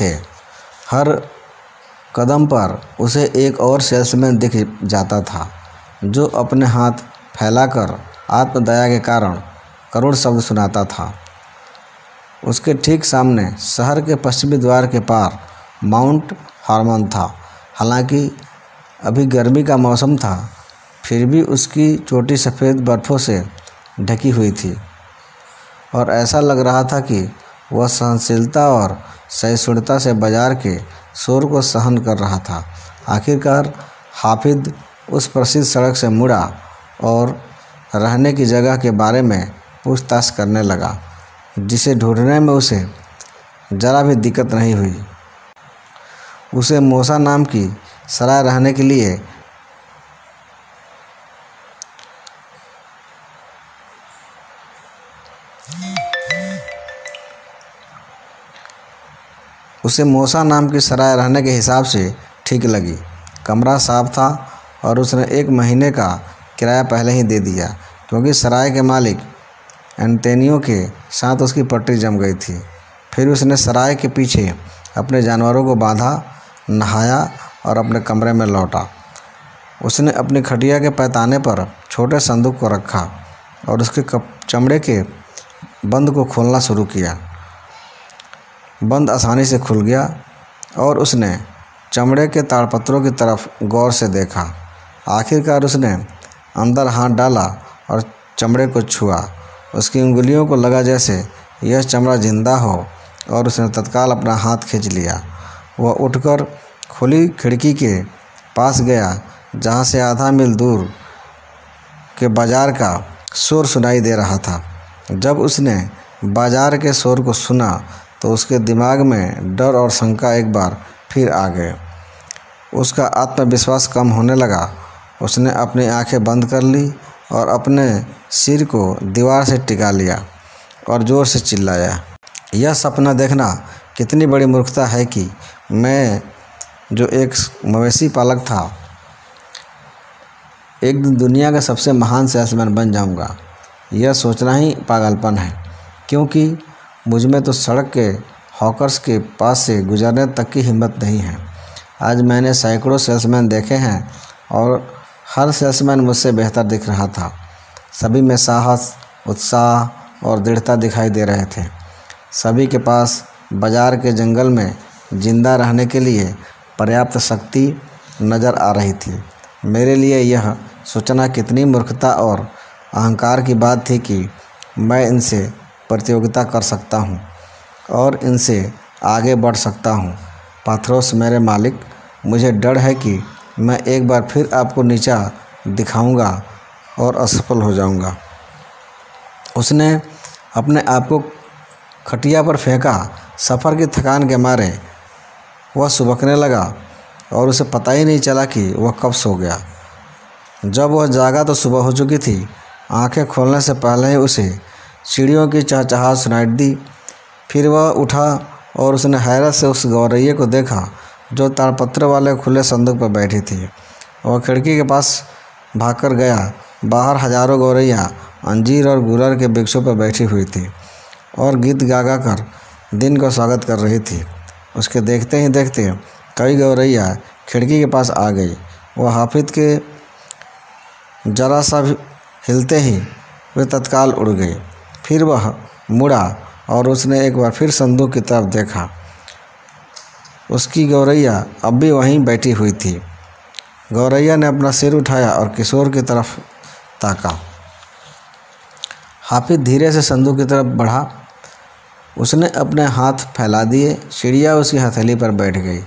थे हर कदम पर उसे एक और सेल्समैन दिख जाता था जो अपने हाथ फैलाकर आत्मदया के कारण करुण शब्द सुनाता था उसके ठीक सामने शहर के पश्चिमी द्वार के पार माउंट हारमन था हालांकि अभी गर्मी का मौसम था फिर भी उसकी चोटी सफ़ेद बर्फ़ों से ढकी हुई थी और ऐसा लग रहा था कि वह सहनशीलता और सहिष्णुता से बाजार के शोर को सहन कर रहा था आखिरकार हाफिद उस प्रसिद्ध सड़क से मुड़ा और रहने की जगह के बारे में पूछताछ करने लगा जिसे ढूंढने में उसे ज़रा भी दिक्कत नहीं हुई उसे मोसा नाम की सराय रहने के लिए उसे मोसा नाम की सराय रहने के हिसाब से ठीक लगी कमरा साफ था और उसने एक महीने का किराया पहले ही दे दिया क्योंकि सराय के मालिक एंटेनियो के साथ उसकी पट्टी जम गई थी फिर उसने सराय के पीछे अपने जानवरों को बांधा नहाया और अपने कमरे में लौटा उसने अपनी खटिया के पैताने पर छोटे संदूक को रखा और उसके कप चमड़े के बंद को खोलना शुरू किया बंद आसानी से खुल गया और उसने चमड़े के ताड़पत्रों की तरफ गौर से देखा आखिरकार उसने अंदर हाथ डाला और चमड़े को छुआ उसकी उंगलियों को लगा जैसे यह चमड़ा जिंदा हो और उसने तत्काल अपना हाथ खींच लिया वह उठकर खुली खिड़की के पास गया जहाँ से आधा मील दूर के बाज़ार का शोर सुनाई दे रहा था जब उसने बाज़ार के शोर को सुना तो उसके दिमाग में डर और शंका एक बार फिर आ गए उसका आत्मविश्वास कम होने लगा उसने अपनी आंखें बंद कर ली और अपने सिर को दीवार से टिका लिया और ज़ोर से चिल्लाया यह सपना देखना कितनी बड़ी मूर्खता है कि मैं जो एक मवेशी पालक था एक दिन दुनिया का सबसे महान सेल्समैन बन जाऊंगा यह सोचना ही पागलपन है क्योंकि मुझमें तो सड़क के हॉकर्स के पास से गुजरने तक की हिम्मत नहीं है आज मैंने सैकड़ों सेल्समैन देखे हैं और हर सेल्समैन मुझसे बेहतर दिख रहा था सभी में साहस उत्साह और दृढ़ता दिखाई दे रहे थे सभी के पास बाजार के जंगल में जिंदा रहने के लिए पर्याप्त शक्ति नज़र आ रही थी मेरे लिए यह सूचना कितनी मूर्खता और अहंकार की बात थी कि मैं इनसे प्रतियोगिता कर सकता हूँ और इनसे आगे बढ़ सकता हूँ पाथरोस मेरे मालिक मुझे डर है कि मैं एक बार फिर आपको नीचा दिखाऊंगा और असफल हो जाऊंगा। उसने अपने आप को खटिया पर फेंका सफ़र की थकान के मारे वह सुबकने लगा और उसे पता ही नहीं चला कि वह कब सो गया जब वह जागा तो सुबह हो चुकी थी आंखें खोलने से पहले ही उसे सीढ़ियों की चहचहाट सुनाई दी फिर वह उठा और उसने हैरत से उस गौरैये को देखा जो ताड़पत्र वाले खुले संदूक पर बैठी थी वह खिड़की के पास भागकर गया बाहर हजारों गौरैया अंजीर और गुलर के वृक्षों पर बैठी हुई थी और गीत गा गा कर दिन का स्वागत कर रही थी उसके देखते ही देखते कई गौरैया खिड़की के पास आ गई वह हाफिज के जरा सा हिलते ही वे तत्काल उड़ गए फिर वह मुड़ा और उसने एक बार फिर संदूक की तरफ देखा उसकी गौरैया अब भी वहीं बैठी हुई थी गौरैया ने अपना सिर उठाया और किशोर की तरफ ताका हाफिज धीरे से संदूक की तरफ बढ़ा उसने अपने हाथ फैला दिए चिड़िया उसकी हथेली पर बैठ गई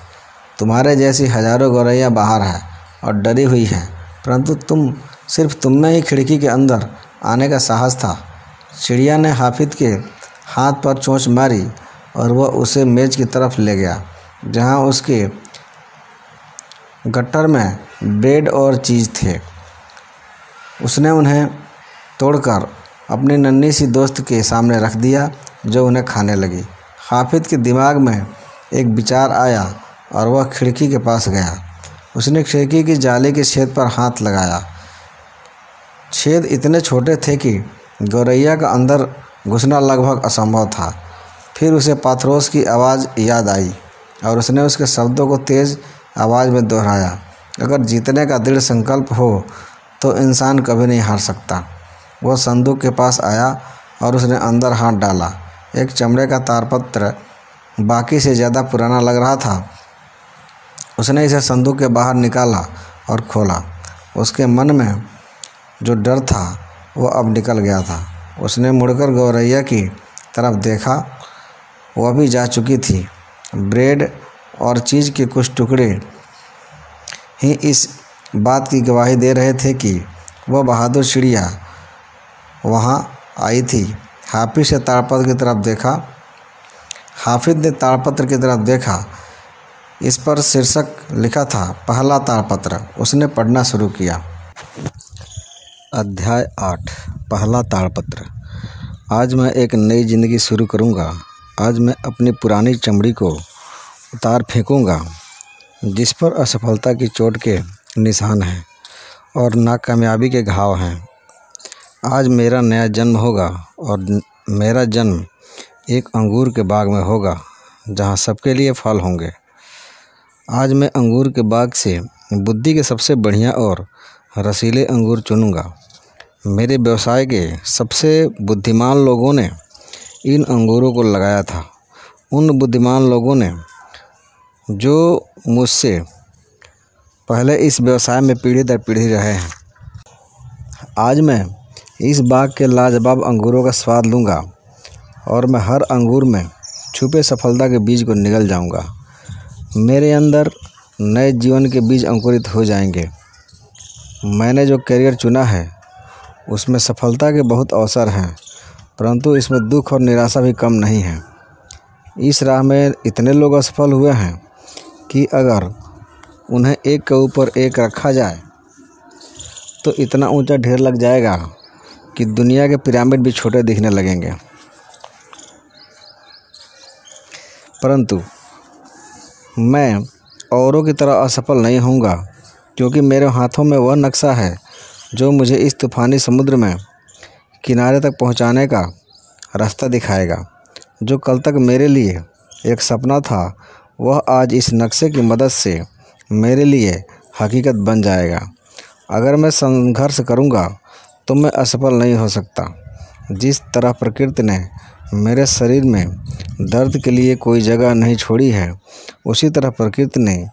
तुम्हारे जैसी हजारों गौरैया बाहर है और डरी हुई है परंतु तुम सिर्फ तुमने ही खिड़की के अंदर आने का साहस था चिड़िया ने हाफिज के हाथ पर चोंच मारी और वह उसे मेज की तरफ ले गया जहां उसके गट्टर में ब्रेड और चीज़ थे उसने उन्हें तोड़कर अपनी नन्ही सी दोस्त के सामने रख दिया जो उन्हें खाने लगी हाफिज के दिमाग में एक विचार आया और वह खिड़की के पास गया उसने खिड़की की जाली के छेद पर हाथ लगाया छेद इतने छोटे थे कि गौरैया का अंदर घुसना लगभग असंभव था फिर उसे पाथरोस की आवाज़ याद आई और उसने उसके शब्दों को तेज़ आवाज़ में दोहराया अगर जीतने का दृढ़ संकल्प हो तो इंसान कभी नहीं हार सकता वह संदूक के पास आया और उसने अंदर हाथ डाला एक चमड़े का तारपत्र बाकी से ज़्यादा पुराना लग रहा था उसने इसे संदूक के बाहर निकाला और खोला उसके मन में जो डर था वो अब निकल गया था उसने मुड़कर गौरैया की तरफ देखा वह भी जा चुकी थी ब्रेड और चीज़ के कुछ टुकड़े ही इस बात की गवाही दे रहे थे कि वह बहादुर चिड़िया वहाँ आई थी हाफिज से ताड़पत्र की तरफ देखा हाफिज ने ताड़पत्र की तरफ देखा इस पर शीर्षक लिखा था पहला ताड़पत्र उसने पढ़ना शुरू किया अध्याय आठ पहला ताड़पत्र आज मैं एक नई जिंदगी शुरू करूंगा। आज मैं अपनी पुरानी चमड़ी को उतार फेंकूंगा, जिस पर असफलता की चोट के निशान हैं और नाकामयाबी के घाव हैं आज मेरा नया जन्म होगा और मेरा जन्म एक अंगूर के बाग में होगा जहां सबके लिए फल होंगे आज मैं अंगूर के बाग से बुद्धि के सबसे बढ़िया और रसीले अंगूर चुनूंगा मेरे व्यवसाय के सबसे बुद्धिमान लोगों ने इन अंगूरों को लगाया था उन बुद्धिमान लोगों ने जो मुझसे पहले इस व्यवसाय में पीढ़ी दर पीढ़ी रहे हैं आज मैं इस बाग के लाजवाब अंगूरों का स्वाद लूँगा और मैं हर अंगूर में छुपे सफलता के बीज को निगल जाऊँगा मेरे अंदर नए जीवन के बीज अंकुरित हो जाएंगे मैंने जो करियर चुना है उसमें सफलता के बहुत अवसर हैं परंतु इसमें दुख और निराशा भी कम नहीं है इस राह में इतने लोग असफल हुए हैं कि अगर उन्हें एक के ऊपर एक रखा जाए तो इतना ऊंचा ढेर लग जाएगा कि दुनिया के पिरामिड भी छोटे दिखने लगेंगे परंतु मैं औरों की तरह असफल नहीं होऊंगा क्योंकि मेरे हाथों में वह नक्शा है जो मुझे इस तूफ़ानी समुद्र में किनारे तक पहुंचाने का रास्ता दिखाएगा जो कल तक मेरे लिए एक सपना था वह आज इस नक्शे की मदद से मेरे लिए हकीकत बन जाएगा अगर मैं संघर्ष करूंगा तो मैं असफल नहीं हो सकता जिस तरह प्रकृति ने मेरे शरीर में दर्द के लिए कोई जगह नहीं छोड़ी है उसी तरह प्रकृति ने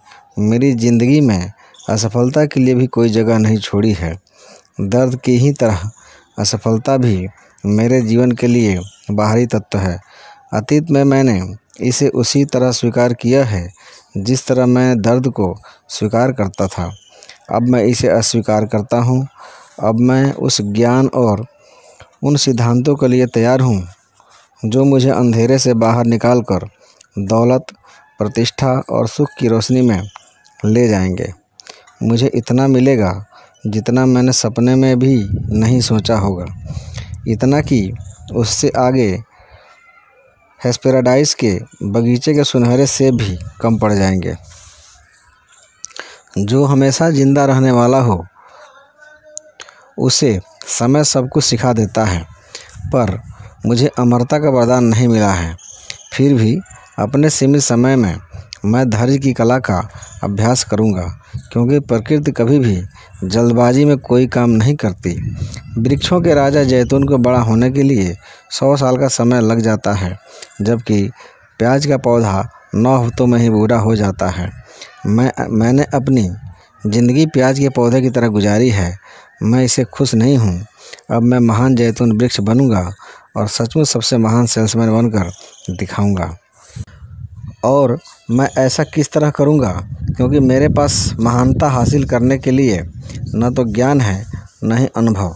मेरी ज़िंदगी में असफलता के लिए भी कोई जगह नहीं छोड़ी है दर्द की ही तरह असफलता भी मेरे जीवन के लिए बाहरी तत्व है अतीत में मैंने इसे उसी तरह स्वीकार किया है जिस तरह मैं दर्द को स्वीकार करता था अब मैं इसे अस्वीकार करता हूँ अब मैं उस ज्ञान और उन सिद्धांतों के लिए तैयार हूँ जो मुझे अंधेरे से बाहर निकाल कर दौलत प्रतिष्ठा और सुख की रोशनी में ले जाएंगे मुझे इतना मिलेगा जितना मैंने सपने में भी नहीं सोचा होगा इतना कि उससे आगे हेस्पेराडाइस के बगीचे के सुनहरे से भी कम पड़ जाएंगे जो हमेशा ज़िंदा रहने वाला हो उसे समय सब कुछ सिखा देता है पर मुझे अमरता का वरदान नहीं मिला है फिर भी अपने सीमित समय में मैं धैर्य की कला का अभ्यास करूँगा क्योंकि प्रकृति कभी भी जल्दबाजी में कोई काम नहीं करती वृक्षों के राजा जैतून को बड़ा होने के लिए सौ साल का समय लग जाता है जबकि प्याज का पौधा नौ हफ्तों में ही बूढ़ा हो जाता है मैं मैंने अपनी ज़िंदगी प्याज के पौधे की तरह गुजारी है मैं इसे खुश नहीं हूँ अब मैं महान जैतून वृक्ष बनूँगा और सचमुच सबसे महान सेल्समैन बनकर दिखाऊंगा और मैं ऐसा किस तरह करूँगा क्योंकि मेरे पास महानता हासिल करने के लिए न तो ज्ञान है न ही अनुभव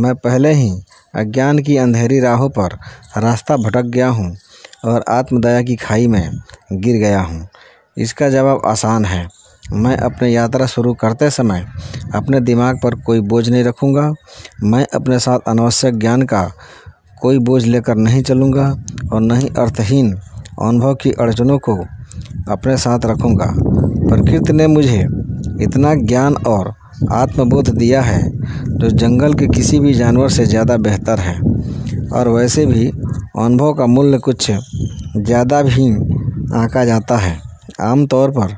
मैं पहले ही अज्ञान की अंधेरी राहों पर रास्ता भटक गया हूँ और आत्मदया की खाई में गिर गया हूँ इसका जवाब आसान है मैं अपने यात्रा शुरू करते समय अपने दिमाग पर कोई बोझ नहीं रखूँगा मैं अपने साथ अनावश्यक ज्ञान का कोई बोझ लेकर नहीं चलूँगा और न ही अर्थहीन अनुभव की अड़चनों को अपने साथ रखूँगा प्रकृति ने मुझे इतना ज्ञान और आत्मबोध दिया है जो जंगल के किसी भी जानवर से ज़्यादा बेहतर है और वैसे भी अनुभव का मूल्य कुछ ज़्यादा भी आँका जाता है आमतौर पर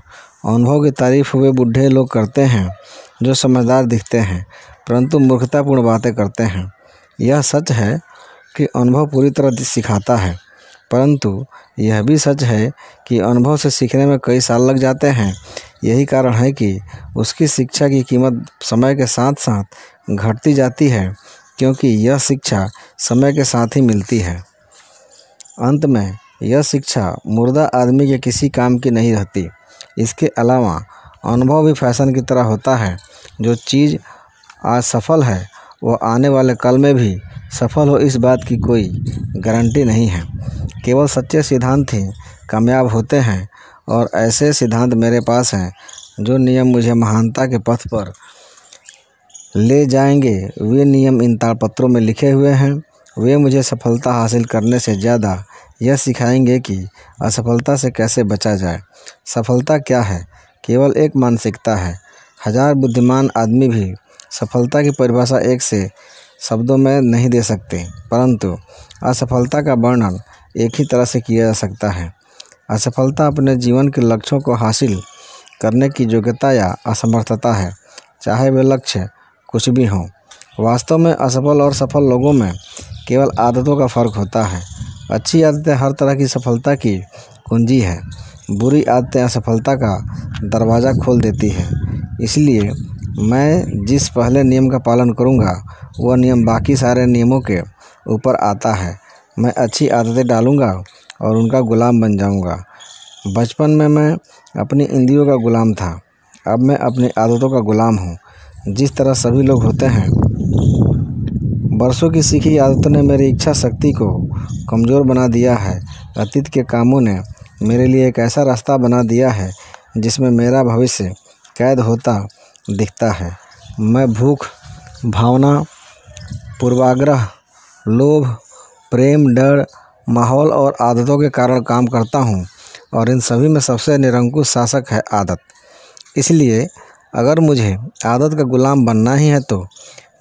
अनुभव की तारीफ हुए बूढ़े लोग करते हैं जो समझदार दिखते हैं परंतु मूर्खतापूर्ण बातें करते हैं यह सच है कि अनुभव पूरी तरह सिखाता है परंतु यह भी सच है कि अनुभव से सीखने में कई साल लग जाते हैं यही कारण है कि उसकी शिक्षा की कीमत समय के साथ साथ घटती जाती है क्योंकि यह शिक्षा समय के साथ ही मिलती है अंत में यह शिक्षा मुर्दा आदमी के किसी काम की नहीं रहती इसके अलावा अनुभव भी फैशन की तरह होता है जो चीज़ आज सफल है वह आने वाले कल में भी सफल हो इस बात की कोई गारंटी नहीं है केवल सच्चे सिद्धांत ही कामयाब होते हैं और ऐसे सिद्धांत मेरे पास हैं जो नियम मुझे महानता के पथ पर ले जाएंगे वे नियम इन ताड़पत्रों में लिखे हुए हैं वे मुझे सफलता हासिल करने से ज़्यादा यह सिखाएंगे कि असफलता से कैसे बचा जाए सफलता क्या है केवल एक मानसिकता है हजार बुद्धिमान आदमी भी सफलता की परिभाषा एक से शब्दों में नहीं दे सकते परंतु असफलता का वर्णन एक ही तरह से किया जा सकता है असफलता अपने जीवन के लक्ष्यों को हासिल करने की योग्यता या असमर्थता है चाहे वे लक्ष्य कुछ भी हों वास्तव में असफल और सफल लोगों में केवल आदतों का फ़र्क होता है अच्छी आदतें हर तरह की सफलता की कुंजी है बुरी आदतें असफलता का दरवाज़ा खोल देती है इसलिए मैं जिस पहले नियम का पालन करूँगा वह नियम बाकी सारे नियमों के ऊपर आता है मैं अच्छी आदतें डालूँगा और उनका ग़ुलाम बन जाऊँगा बचपन में मैं अपनी इंद्रियों का ग़ुलाम था अब मैं अपनी आदतों का ग़ुलाम हूँ जिस तरह सभी लोग होते हैं बरसों की सीखी आदतों ने मेरी इच्छा शक्ति को कमज़ोर बना दिया है अतीत के कामों ने मेरे लिए एक ऐसा रास्ता बना दिया है जिसमें मेरा भविष्य कैद होता दिखता है मैं भूख भावना पूर्वाग्रह लोभ प्रेम डर माहौल और आदतों के कारण काम करता हूँ और इन सभी में सबसे निरंकुश शासक है आदत इसलिए अगर मुझे आदत का ग़ुलाम बनना ही है तो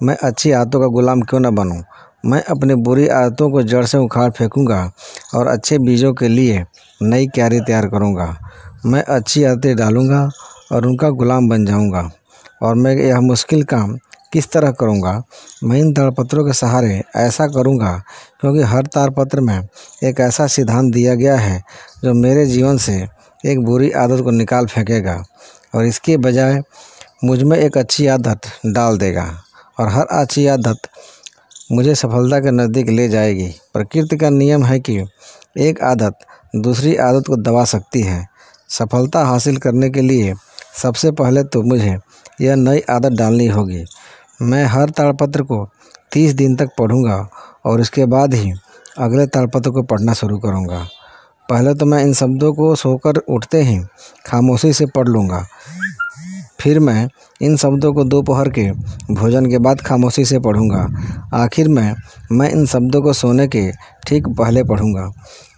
मैं अच्छी आदतों का ग़ुलाम क्यों ना बनूं मैं अपनी बुरी आदतों को जड़ से उखाड़ फेंकूंगा और अच्छे बीजों के लिए नई क्यारी तैयार करूंगा मैं अच्छी आदतें डालूंगा और उनका ग़ुलाम बन जाऊंगा और मैं यह मुश्किल काम किस तरह करूँगा मैं इन ताड़पत्रों के सहारे ऐसा करूँगा क्योंकि हर तारपत्र में एक ऐसा सिद्धांत दिया गया है जो मेरे जीवन से एक बुरी आदत को निकाल फेंकेगा और इसके बजाय मुझ में एक अच्छी आदत डाल देगा और हर अच्छी आदत मुझे सफलता के नज़दीक ले जाएगी प्रकृति का नियम है कि एक आदत दूसरी आदत को दबा सकती है सफलता हासिल करने के लिए सबसे पहले तो मुझे यह नई आदत डालनी होगी मैं हर ताड़पत्र को तीस दिन तक पढ़ूंगा और उसके बाद ही अगले ताड़पत्र को पढ़ना शुरू करूंगा पहले तो मैं इन शब्दों को सोकर उठते ही खामोशी से पढ़ लूँगा फिर मैं इन शब्दों को दोपहर के भोजन के बाद खामोशी से पढ़ूंगा आखिर में मैं इन शब्दों को सोने के ठीक पहले पढ़ूंगा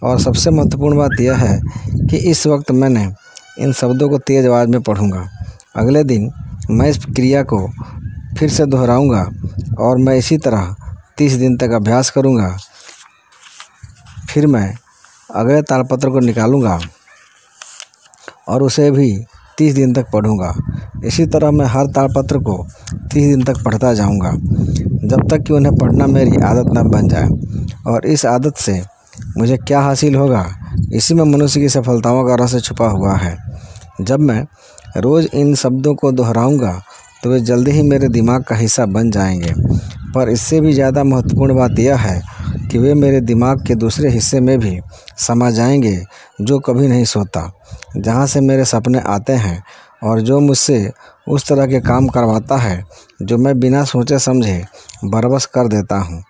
और सबसे महत्वपूर्ण बात यह है कि इस वक्त मैंने इन शब्दों को तेज़ आवाज़ में पढ़ूंगा अगले दिन मैं इस क्रिया को फिर से दोहराऊंगा और मैं इसी तरह तीस दिन तक अभ्यास करूंगा फिर मैं अगले तालपत्र को निकालूंगा और उसे भी तीस दिन तक पढ़ूंगा इसी तरह मैं हर तालपत्र को तीस दिन तक पढ़ता जाऊंगा जब तक कि उन्हें पढ़ना मेरी आदत न बन जाए और इस आदत से मुझे क्या हासिल होगा इसी में मनुष्य की सफलताओं का रहस्य छुपा हुआ है जब मैं रोज़ इन शब्दों को दोहराऊंगा तो वे जल्दी ही मेरे दिमाग का हिस्सा बन जाएंगे पर इससे भी ज़्यादा महत्वपूर्ण बात यह है कि वे मेरे दिमाग के दूसरे हिस्से में भी समा जाएंगे जो कभी नहीं सोता जहाँ से मेरे सपने आते हैं और जो मुझसे उस तरह के काम करवाता है जो मैं बिना सोचे समझे बरबस कर देता हूँ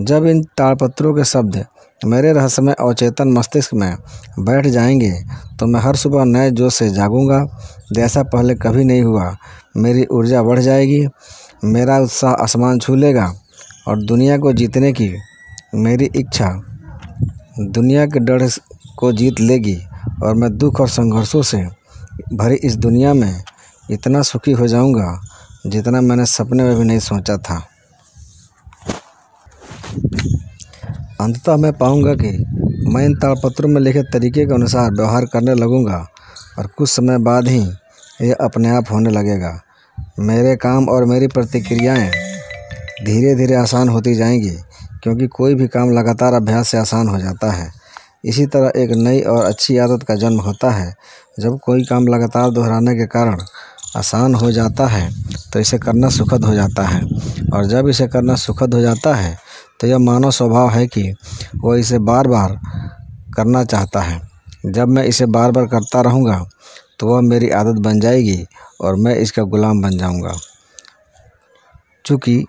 जब इन ताड़पत्रों के शब्द मेरे रहस्यमय अवचेतन मस्तिष्क में बैठ जाएंगे तो मैं हर सुबह नए जोश से जागूंगा जैसा पहले कभी नहीं हुआ मेरी ऊर्जा बढ़ जाएगी मेरा उत्साह आसमान छू लेगा और दुनिया को जीतने की मेरी इच्छा दुनिया के डर को जीत लेगी और मैं दुख और संघर्षों से भरी इस दुनिया में इतना सुखी हो जाऊंगा जितना मैंने सपने में भी नहीं सोचा था अंततः मैं पाऊंगा कि मैं इन ताड़पत्रों में लिखे तरीके के अनुसार व्यवहार करने लगूंगा और कुछ समय बाद ही यह अपने आप होने लगेगा मेरे काम और मेरी प्रतिक्रियाएं धीरे धीरे आसान होती जाएंगी क्योंकि कोई भी काम लगातार अभ्यास से आसान हो जाता है इसी तरह एक नई और अच्छी आदत का जन्म होता है जब कोई काम लगातार दोहराने के कारण आसान हो जाता है तो इसे करना सुखद हो जाता है और जब इसे करना सुखद हो जाता है तो यह मानव स्वभाव है कि वह इसे बार बार करना चाहता है जब मैं इसे बार बार करता रहूँगा तो वह मेरी आदत बन जाएगी और मैं इसका ग़ुलाम बन जाऊँगा चूँकि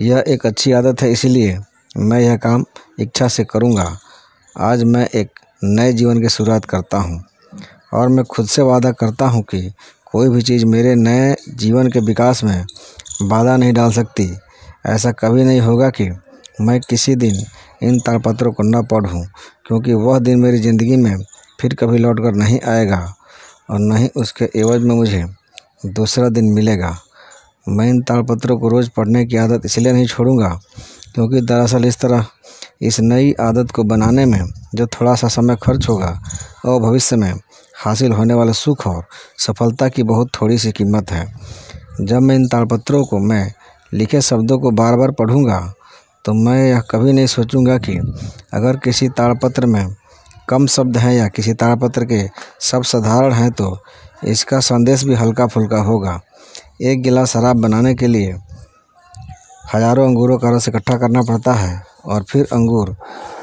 यह एक अच्छी आदत है इसीलिए मैं यह काम इच्छा से करूँगा आज मैं एक नए जीवन की शुरुआत करता हूँ और मैं खुद से वादा करता हूँ कि कोई भी चीज़ मेरे नए जीवन के विकास में बाधा नहीं डाल सकती ऐसा कभी नहीं होगा कि मैं किसी दिन इन तालपत्रों को न पढूँ क्योंकि वह दिन मेरी ज़िंदगी में फिर कभी लौट कर नहीं आएगा और न ही उसके एवज में मुझे दूसरा दिन मिलेगा मैं इन तालपत्रों को रोज़ पढ़ने की आदत इसलिए नहीं छोड़ूंगा क्योंकि दरअसल इस तरह इस नई आदत को बनाने में जो थोड़ा सा समय खर्च होगा और भविष्य में हासिल होने वाले सुख और सफलता की बहुत थोड़ी सी कीमत है जब मैं इन तालपत्रों को मैं लिखे शब्दों को बार बार पढ़ूंगा तो मैं यह कभी नहीं सोचूंगा कि अगर किसी ताड़पत्र में कम शब्द हैं या किसी ताड़पत्र के सब साधारण हैं तो इसका संदेश भी हल्का फुल्का होगा एक गिलास शराब बनाने के लिए हजारों अंगूरों का रस इकट्ठा करना पड़ता है और फिर अंगूर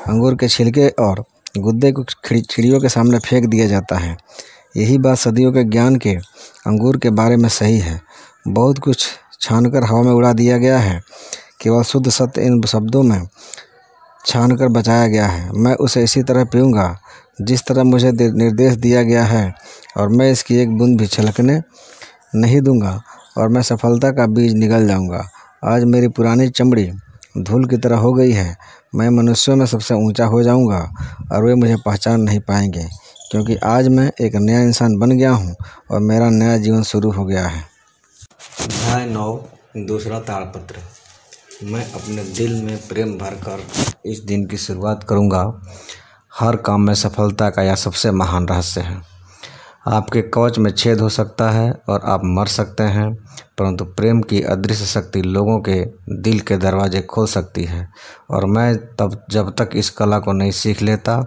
अंगूर के छिलके और गुद्दे को चिड़ियों के सामने फेंक दिया जाता है यही बात सदियों के ज्ञान के अंगूर के बारे में सही है बहुत कुछ छानकर हवा में उड़ा दिया गया है केवल शुद्ध सत्य इन शब्दों में छान कर बचाया गया है मैं उसे इसी तरह पीऊँगा जिस तरह मुझे निर्देश दिया गया है और मैं इसकी एक बूंद भी छलकने नहीं दूंगा और मैं सफलता का बीज निकल जाऊंगा आज मेरी पुरानी चमड़ी धूल की तरह हो गई है मैं मनुष्यों में सबसे ऊंचा हो जाऊंगा और वे मुझे पहचान नहीं पाएंगे क्योंकि आज मैं एक नया इंसान बन गया हूं और मेरा नया जीवन शुरू हो गया है अध्याय नौ दूसरा ताड़पत्र मैं अपने दिल में प्रेम भर कर इस दिन की शुरुआत करूँगा हर काम में सफलता का यह सबसे महान रहस्य है आपके कवच में छेद हो सकता है और आप मर सकते हैं परंतु प्रेम की अदृश्य शक्ति लोगों के दिल के दरवाजे खोल सकती है और मैं तब जब तक इस कला को नहीं सीख लेता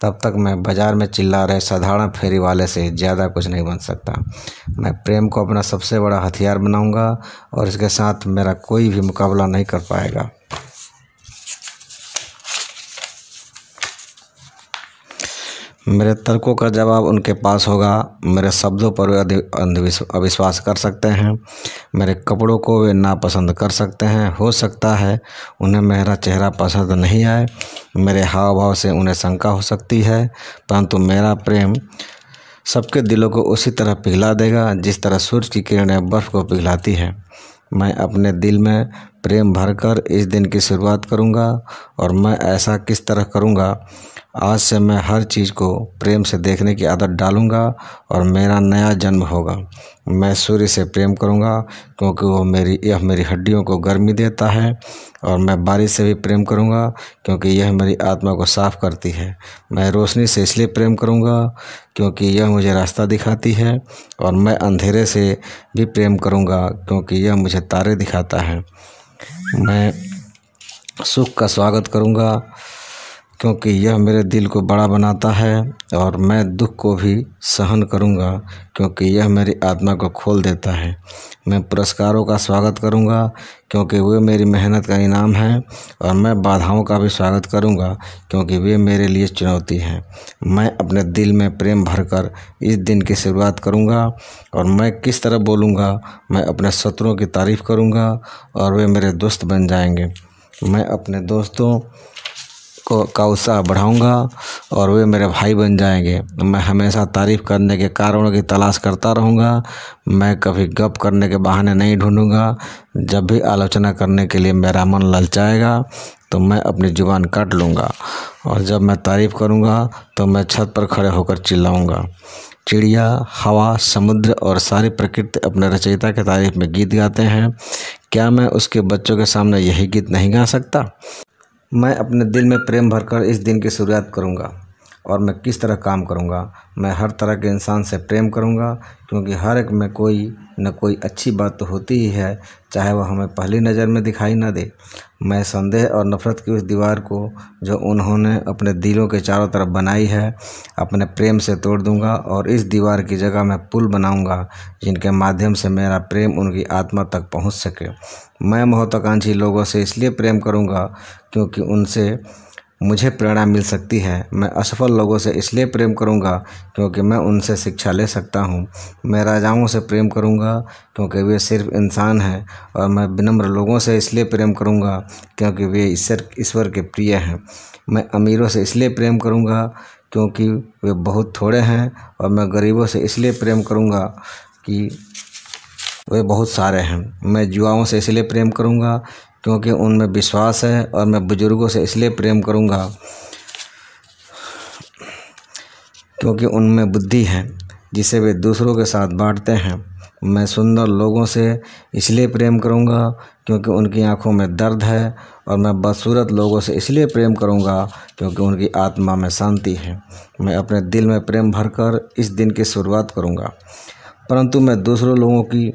तब तक मैं बाज़ार में चिल्ला रहे साधारण फेरी वाले से ज़्यादा कुछ नहीं बन सकता मैं प्रेम को अपना सबसे बड़ा हथियार बनाऊंगा और इसके साथ मेरा कोई भी मुकाबला नहीं कर पाएगा मेरे तर्कों का जवाब उनके पास होगा मेरे शब्दों पर वे अविश्वास कर सकते हैं मेरे कपड़ों को वे नापसंद कर सकते हैं हो सकता है उन्हें मेरा चेहरा पसंद नहीं आए मेरे हाव भाव से उन्हें शंका हो सकती है परंतु मेरा प्रेम सबके दिलों को उसी तरह पिघला देगा जिस तरह सूर्य की किरणें बर्फ़ को पिघलाती है मैं अपने दिल में प्रेम भरकर इस दिन की शुरुआत करूंगा और मैं ऐसा किस तरह करूंगा आज से मैं हर चीज़ को प्रेम से देखने की आदत डालूँगा और मेरा नया जन्म होगा मैं सूर्य से प्रेम करूँगा क्योंकि वो मेरी यह मेरी हड्डियों को गर्मी देता है और मैं बारिश से भी प्रेम करूँगा क्योंकि यह मेरी आत्मा को साफ़ करती है मैं रोशनी से इसलिए प्रेम करूँगा क्योंकि यह मुझे रास्ता दिखाती है और मैं अंधेरे से भी प्रेम करूँगा क्योंकि यह मुझे तारे दिखाता है मैं सुख का स्वागत करूँगा क्योंकि यह मेरे दिल को बड़ा बनाता है और मैं दुख को भी सहन करूँगा क्योंकि यह मेरी आत्मा को खोल देता है मैं पुरस्कारों का स्वागत करूँगा क्योंकि वे मेरी मेहनत का इनाम है और मैं बाधाओं का भी स्वागत करूँगा क्योंकि वे मेरे लिए चुनौती हैं मैं अपने दिल में प्रेम भरकर इस दिन की शुरुआत करूँगा और मैं किस तरह बोलूँगा मैं अपने शत्रुओं की तारीफ़ करूँगा और वे मेरे दोस्त बन जाएंगे मैं अपने दोस्तों को का उत्साह बढ़ाऊँगा और वे मेरे भाई बन जाएंगे मैं हमेशा तारीफ़ करने के कारणों की तलाश करता रहूँगा मैं कभी गप करने के बहाने नहीं ढूँढूँगा जब भी आलोचना करने के लिए मेरा मन ललचाएगा तो मैं अपनी ज़ुबान काट लूँगा और जब मैं तारीफ़ करूँगा तो मैं छत पर खड़े होकर चिल्लाऊँगा चिड़िया हवा समुद्र और सारी प्रकृति अपने रचयिता के तारीफ में गीत गाते हैं क्या मैं उसके बच्चों के सामने यही गीत नहीं गा सकता मैं अपने दिल में प्रेम भरकर इस दिन की शुरुआत करूँगा और मैं किस तरह काम करूँगा मैं हर तरह के इंसान से प्रेम करूँगा क्योंकि हर एक में कोई न कोई अच्छी बात तो होती ही है चाहे वह हमें पहली नज़र में दिखाई ना दे मैं संदेह और नफ़रत की उस दीवार को जो उन्होंने अपने दिलों के चारों तरफ बनाई है अपने प्रेम से तोड़ दूंगा और इस दीवार की जगह मैं पुल बनाऊँगा जिनके माध्यम से मेरा प्रेम उनकी आत्मा तक पहुँच सके मैं महत्वाकांक्षी लोगों से इसलिए प्रेम करूँगा क्योंकि उनसे मुझे प्रेरणा मिल सकती है मैं असफल लोगों से इसलिए प्रेम करूँगा क्योंकि मैं उनसे शिक्षा ले सकता हूँ मैं राजाओं से प्रेम करूँगा क्योंकि वे सिर्फ इंसान हैं और मैं विनम्र लोगों से इसलिए प्रेम करूँगा क्योंकि वे ईश्वर ईश्वर के प्रिय हैं मैं अमीरों से इसलिए प्रेम करूँगा क्योंकि वे बहुत थोड़े हैं और मैं गरीबों से इसलिए प्रेम करूँगा कि वे बहुत सारे हैं मैं युवाओं से इसलिए प्रेम करूँगा क्योंकि उनमें विश्वास है और मैं बुज़ुर्गों से इसलिए प्रेम करूँगा क्योंकि उनमें बुद्धि है जिसे वे दूसरों के साथ बांटते हैं मैं सुंदर लोगों से इसलिए प्रेम करूँगा क्योंकि उनकी आंखों में दर्द है और मैं बदसूरत लोगों से इसलिए प्रेम करूँगा क्योंकि उनकी आत्मा में शांति है मैं अपने दिल में प्रेम भरकर इस दिन की शुरुआत करूँगा परंतु मैं दूसरों लोगों की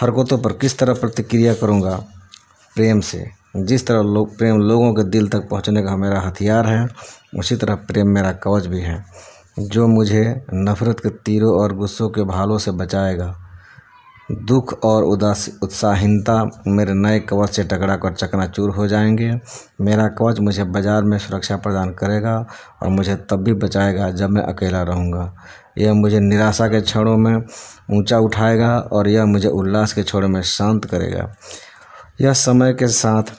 हरकतों पर किस तरह प्रतिक्रिया करूँगा प्रेम से जिस तरह लोग प्रेम लोगों के दिल तक पहुंचने का मेरा हथियार है उसी तरह प्रेम मेरा कवच भी है जो मुझे नफ़रत के तीरों और गुस्सों के भालों से बचाएगा दुख और उदास उत्साहीनता मेरे नए कवच से टकरा कर चकनाचूर हो जाएंगे मेरा कवच मुझे बाज़ार में सुरक्षा प्रदान करेगा और मुझे तब भी बचाएगा जब मैं अकेला रहूँगा यह मुझे निराशा के क्षणों में ऊंचा उठाएगा और यह मुझे उल्लास के क्षणों में शांत करेगा यह समय के साथ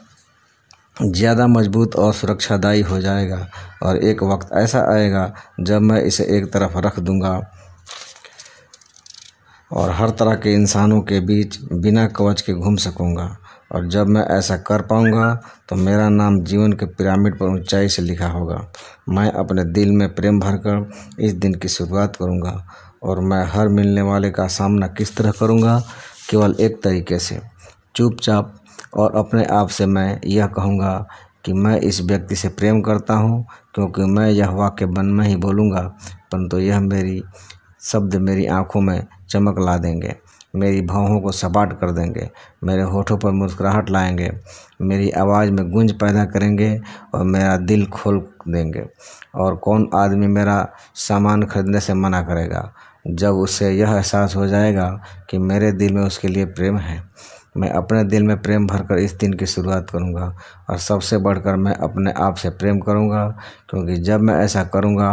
ज़्यादा मजबूत और सुरक्षादायी हो जाएगा और एक वक्त ऐसा आएगा जब मैं इसे एक तरफ रख दूँगा और हर तरह के इंसानों के बीच बिना कवच के घूम सकूँगा और जब मैं ऐसा कर पाऊँगा तो मेरा नाम जीवन के पिरामिड पर ऊंचाई से लिखा होगा मैं अपने दिल में प्रेम भरकर इस दिन की शुरुआत करूँगा और मैं हर मिलने वाले का सामना किस तरह करूँगा केवल एक तरीके से चुपचाप और अपने आप से मैं यह कहूँगा कि मैं इस व्यक्ति से प्रेम करता हूँ क्योंकि मैं यह वाक्य मन में ही बोलूँगा परंतु यह मेरी शब्द मेरी आँखों में चमक ला देंगे मेरी भावों को सपाट कर देंगे मेरे होठों पर मुस्कुराहट लाएंगे मेरी आवाज़ में गूंज पैदा करेंगे और मेरा दिल खोल देंगे और कौन आदमी मेरा सामान खरीदने से मना करेगा जब उसे यह एहसास हो जाएगा कि मेरे दिल में उसके लिए प्रेम है मैं अपने दिल में प्रेम भरकर इस दिन की शुरुआत करूंगा और सबसे बढ़कर मैं अपने आप से प्रेम करूंगा क्योंकि जब मैं ऐसा करूंगा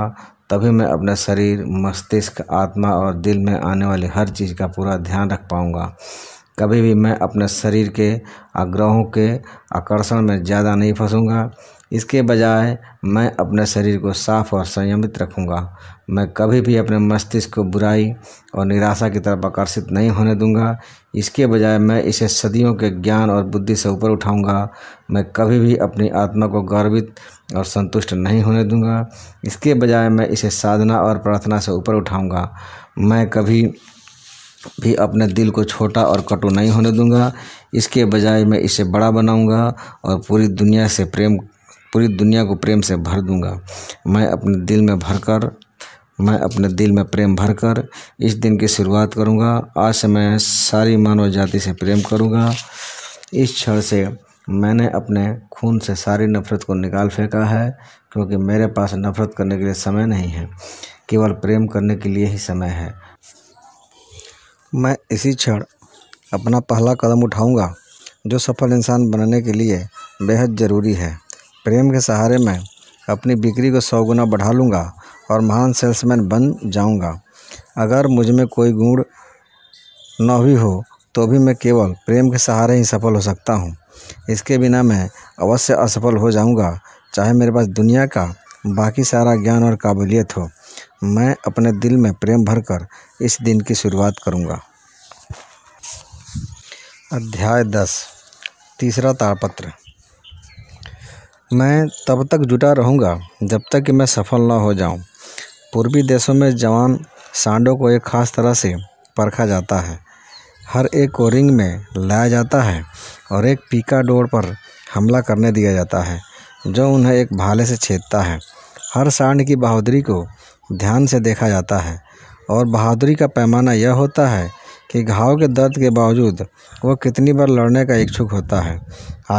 तभी मैं अपने शरीर मस्तिष्क आत्मा और दिल में आने वाली हर चीज़ का पूरा ध्यान रख पाऊंगा कभी भी मैं अपने शरीर के आग्रहों के आकर्षण में ज़्यादा नहीं फंसूँगा इसके बजाय मैं अपने शरीर को साफ और संयमित रखूँगा मैं कभी भी अपने मस्तिष्क को बुराई और निराशा की तरफ आकर्षित नहीं होने दूंगा इसके बजाय मैं इसे सदियों के ज्ञान और बुद्धि से ऊपर उठाऊंगा मैं कभी भी अपनी आत्मा को गर्वित और संतुष्ट नहीं होने दूंगा इसके बजाय मैं इसे साधना और प्रार्थना से ऊपर उठाऊँगा मैं कभी भी अपने दिल को छोटा और कटु नहीं होने दूंगा इसके बजाय मैं इसे बड़ा बनाऊंगा और पूरी दुनिया से प्रेम पूरी दुनिया को प्रेम से भर दूंगा मैं अपने दिल में भरकर मैं अपने दिल में प्रेम भरकर इस दिन की शुरुआत करूंगा आज से मैं सारी मानव जाति से प्रेम करूंगा इस क्षण से मैंने अपने खून से सारी नफ़रत को निकाल फेंका है क्योंकि मेरे पास नफ़रत करने के लिए समय नहीं है केवल प्रेम करने के लिए ही समय है मैं इसी क्षण अपना पहला कदम उठाऊंगा जो सफल इंसान बनने के लिए बेहद ज़रूरी है प्रेम के सहारे मैं अपनी बिक्री को सौ गुना बढ़ा लूँगा और महान सेल्समैन बन जाऊँगा अगर मुझ में कोई गुण न भी हो तो भी मैं केवल प्रेम के सहारे ही सफल हो सकता हूँ इसके बिना मैं अवश्य असफल हो जाऊँगा चाहे मेरे पास दुनिया का बाकी सारा ज्ञान और काबिलियत हो मैं अपने दिल में प्रेम भर कर इस दिन की शुरुआत करूँगा अध्याय दस तीसरा तारपत्र मैं तब तक जुटा रहूँगा जब तक कि मैं सफल ना हो जाऊँ पूर्वी देशों में जवान सांडों को एक खास तरह से परखा जाता है हर एक को रिंग में लाया जाता है और एक पीका डोर पर हमला करने दिया जाता है जो उन्हें एक भाले से छेदता है हर सांड की बहादुरी को ध्यान से देखा जाता है और बहादुरी का पैमाना यह होता है कि घाव के दर्द के बावजूद वह कितनी बार लड़ने का इच्छुक होता है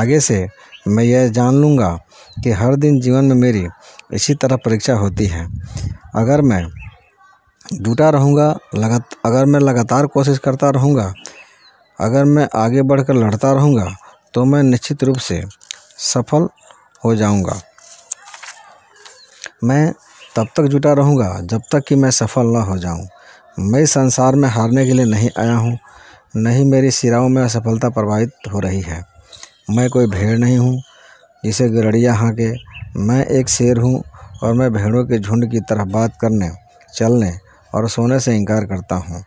आगे से मैं यह जान लूँगा कि हर दिन जीवन में मेरी इसी तरह परीक्षा होती है अगर मैं जुटा रहूँगा लगात अगर मैं लगातार कोशिश करता रहूँगा अगर मैं आगे बढ़कर लड़ता रहूँगा तो मैं निश्चित रूप से सफल हो जाऊँगा मैं तब तक जुटा रहूँगा जब तक कि मैं सफल ना हो जाऊँ मैं संसार में हारने के लिए नहीं आया हूँ नहीं मेरी सिराओं में असफलता प्रभावित हो रही है मैं कोई भेड़ नहीं हूँ जिसे हाँ के मैं एक शेर हूँ और मैं भेड़ों के झुंड की तरह बात करने चलने और सोने से इनकार करता हूँ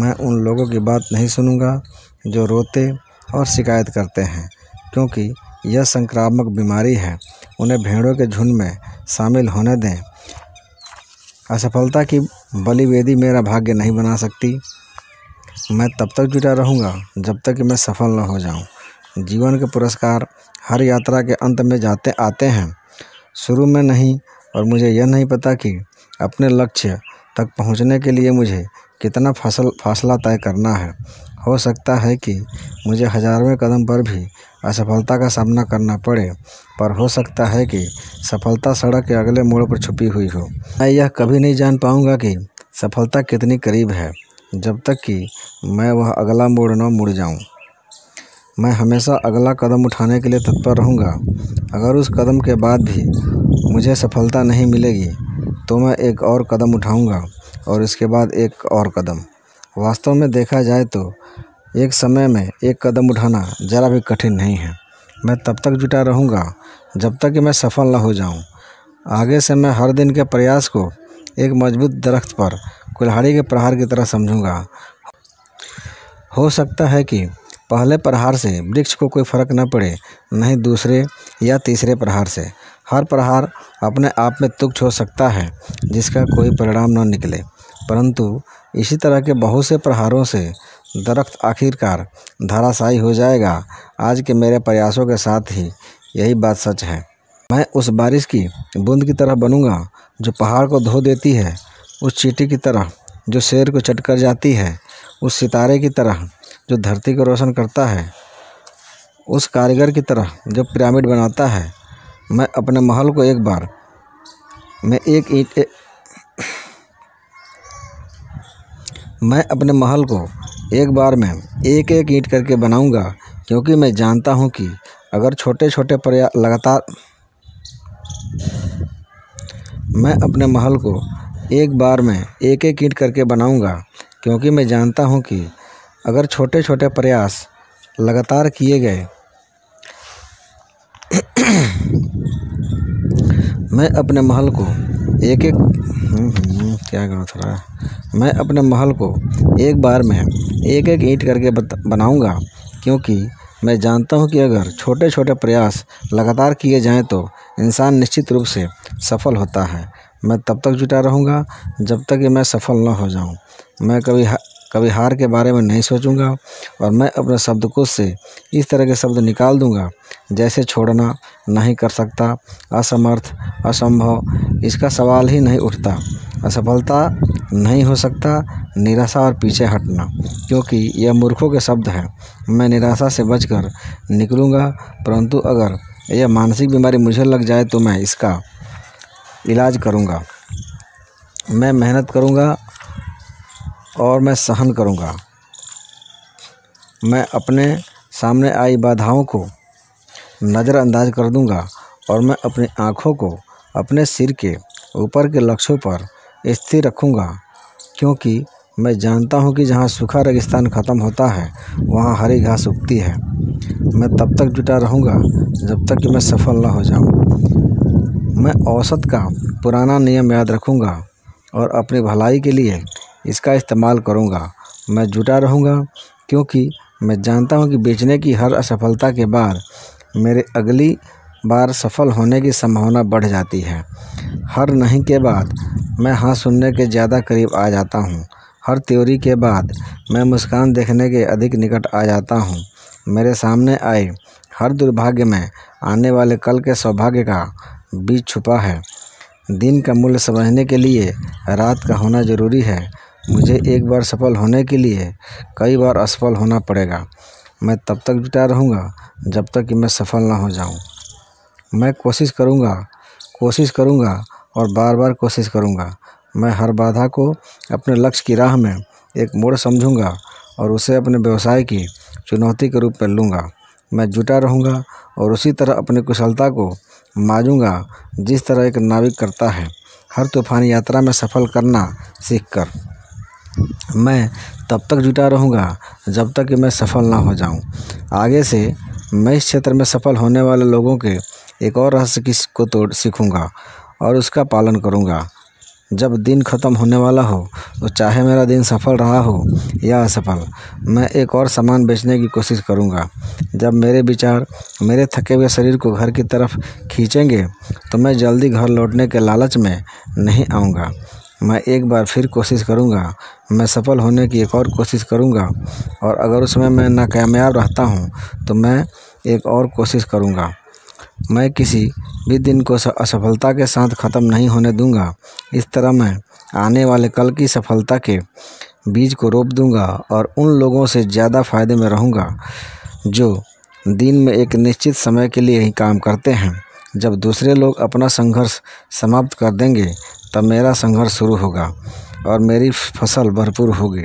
मैं उन लोगों की बात नहीं सुनूंगा जो रोते और शिकायत करते हैं क्योंकि यह संक्रामक बीमारी है उन्हें भेड़ों के झुंड में शामिल होने दें असफलता की बलिवेदी मेरा भाग्य नहीं बना सकती मैं तब तक जुटा रहूँगा जब तक कि मैं सफल न हो जाऊँ जीवन के पुरस्कार हर यात्रा के अंत में जाते आते हैं शुरू में नहीं और मुझे यह नहीं पता कि अपने लक्ष्य तक पहुंचने के लिए मुझे कितना फसल फासला तय करना है हो सकता है कि मुझे हजारवें कदम पर भी असफलता का सामना करना पड़े पर हो सकता है कि सफलता सड़क के अगले मोड़ पर छुपी हुई हो मैं यह कभी नहीं जान पाऊंगा कि सफलता कितनी करीब है जब तक कि मैं वह अगला मोड़ न मुड़ जाऊं। मैं हमेशा अगला कदम उठाने के लिए तत्पर रहूँगा अगर उस कदम के बाद भी मुझे सफलता नहीं मिलेगी तो मैं एक और कदम उठाऊँगा और इसके बाद एक और कदम वास्तव में देखा जाए तो एक समय में एक कदम उठाना ज़रा भी कठिन नहीं है मैं तब तक जुटा रहूँगा जब तक कि मैं सफल न हो जाऊँ आगे से मैं हर दिन के प्रयास को एक मजबूत दरख्त पर कुल्हाड़ी के प्रहार की तरह समझूँगा हो सकता है कि पहले प्रहार से वृक्ष को कोई फर्क न पड़े नहीं दूसरे या तीसरे प्रहार से हर प्रहार अपने आप में तुक्ष हो सकता है जिसका कोई परिणाम न निकले परंतु इसी तरह के बहुत से प्रहारों से दरख्त आखिरकार धाराशायी हो जाएगा आज के मेरे प्रयासों के साथ ही यही बात सच है मैं उस बारिश की बूंद की तरह बनूंगा जो पहाड़ को धो देती है उस चीटी की तरह जो शेर को चटकर जाती है उस सितारे की तरह जो धरती को रोशन करता है उस कारीगर की तरह जो पिरामिड बनाता है मैं अपने महल को एक बार मैं एक ईट मैं अपने महल को एक बार में एक एक ईंट करके बनाऊंगा क्योंकि मैं जानता हूं कि अगर छोटे छोटे प्रयास लगातार मैं अपने महल को एक बार में एक एक ईंट करके बनाऊंगा क्योंकि मैं जानता हूं कि अगर छोटे छोटे प्रयास लगातार किए गए मैं अपने महल को एक एक हम्म, हम्म, क्या करूँ थोड़ा मैं अपने महल को एक बार में एक एक ईंट करके बनाऊंगा क्योंकि मैं जानता हूं कि अगर छोटे छोटे प्रयास लगातार किए जाएं तो इंसान निश्चित रूप से सफल होता है मैं तब तक जुटा रहूँगा जब तक कि मैं सफल ना हो जाऊं मैं कभी कभी हार के बारे में नहीं सोचूंगा और मैं अपने शब्दकोश से इस तरह के शब्द निकाल दूंगा जैसे छोड़ना नहीं कर सकता असमर्थ असंभव इसका सवाल ही नहीं उठता असफलता नहीं हो सकता निराशा और पीछे हटना क्योंकि यह मूर्खों के शब्द हैं मैं निराशा से बचकर निकलूँगा परंतु अगर यह मानसिक बीमारी मुझे लग जाए तो मैं इसका इलाज करूँगा मैं मेहनत करूँगा और मैं सहन करूँगा मैं अपने सामने आई बाधाओं को नज़रअंदाज कर दूंगा और मैं अपनी आँखों को अपने सिर के ऊपर के लक्ष्यों पर स्थिर रखूंगा क्योंकि मैं जानता हूं कि जहां सूखा रेगिस्तान ख़त्म होता है वहां हरी घास उगती है मैं तब तक जुटा रहूंगा जब तक कि मैं सफल ना हो जाऊं। मैं औसत का पुराना नियम याद रखूंगा और अपनी भलाई के लिए इसका इस्तेमाल करूँगा मैं जुटा रहूँगा क्योंकि मैं जानता हूँ कि बेचने की हर असफलता के बाद मेरे अगली बार सफल होने की संभावना बढ़ जाती है हर नहीं के बाद मैं हाँ सुनने के ज़्यादा करीब आ जाता हूँ हर त्योरी के बाद मैं मुस्कान देखने के अधिक निकट आ जाता हूँ मेरे सामने आए हर दुर्भाग्य में आने वाले कल के सौभाग्य का बीज छुपा है दिन का मूल्य समझने के लिए रात का होना ज़रूरी है मुझे एक बार सफल होने के लिए कई बार असफल होना पड़ेगा मैं तब तक जुटा रहूँगा जब तक कि मैं सफल ना हो जाऊँ मैं कोशिश करूँगा कोशिश करूँगा और बार बार कोशिश करूँगा मैं हर बाधा को अपने लक्ष्य की राह में एक मोड़ समझूँगा और उसे अपने व्यवसाय की चुनौती के रूप में लूँगा मैं जुटा रहूँगा और उसी तरह अपनी कुशलता को माजूँगा जिस तरह एक नाविक करता है हर तूफ़ानी यात्रा में सफल करना सीख कर मैं तब तक जुटा रहूँगा जब तक कि मैं सफल ना हो जाऊँ आगे से मैं इस क्षेत्र में सफल होने वाले लोगों के एक और रहस्य किस को तोड़ सीखूँगा और उसका पालन करूँगा जब दिन ख़त्म होने वाला हो तो चाहे मेरा दिन सफल रहा हो या असफल मैं एक और सामान बेचने की कोशिश करूँगा जब मेरे विचार मेरे थके हुए शरीर को घर की तरफ खींचेंगे तो मैं जल्दी घर लौटने के लालच में नहीं आऊँगा मैं एक बार फिर कोशिश करूँगा मैं सफल होने की एक और कोशिश करूँगा और अगर उसमें मैं नाकामयाब रहता हूँ तो मैं एक और कोशिश करूँगा मैं किसी भी दिन को असफलता के साथ ख़त्म नहीं होने दूंगा इस तरह मैं आने वाले कल की सफलता के बीज को रोप दूंगा और उन लोगों से ज़्यादा फायदे में रहूँगा जो दिन में एक निश्चित समय के लिए ही काम करते हैं जब दूसरे लोग अपना संघर्ष समाप्त कर देंगे तब मेरा संघर्ष शुरू होगा और मेरी फसल भरपूर होगी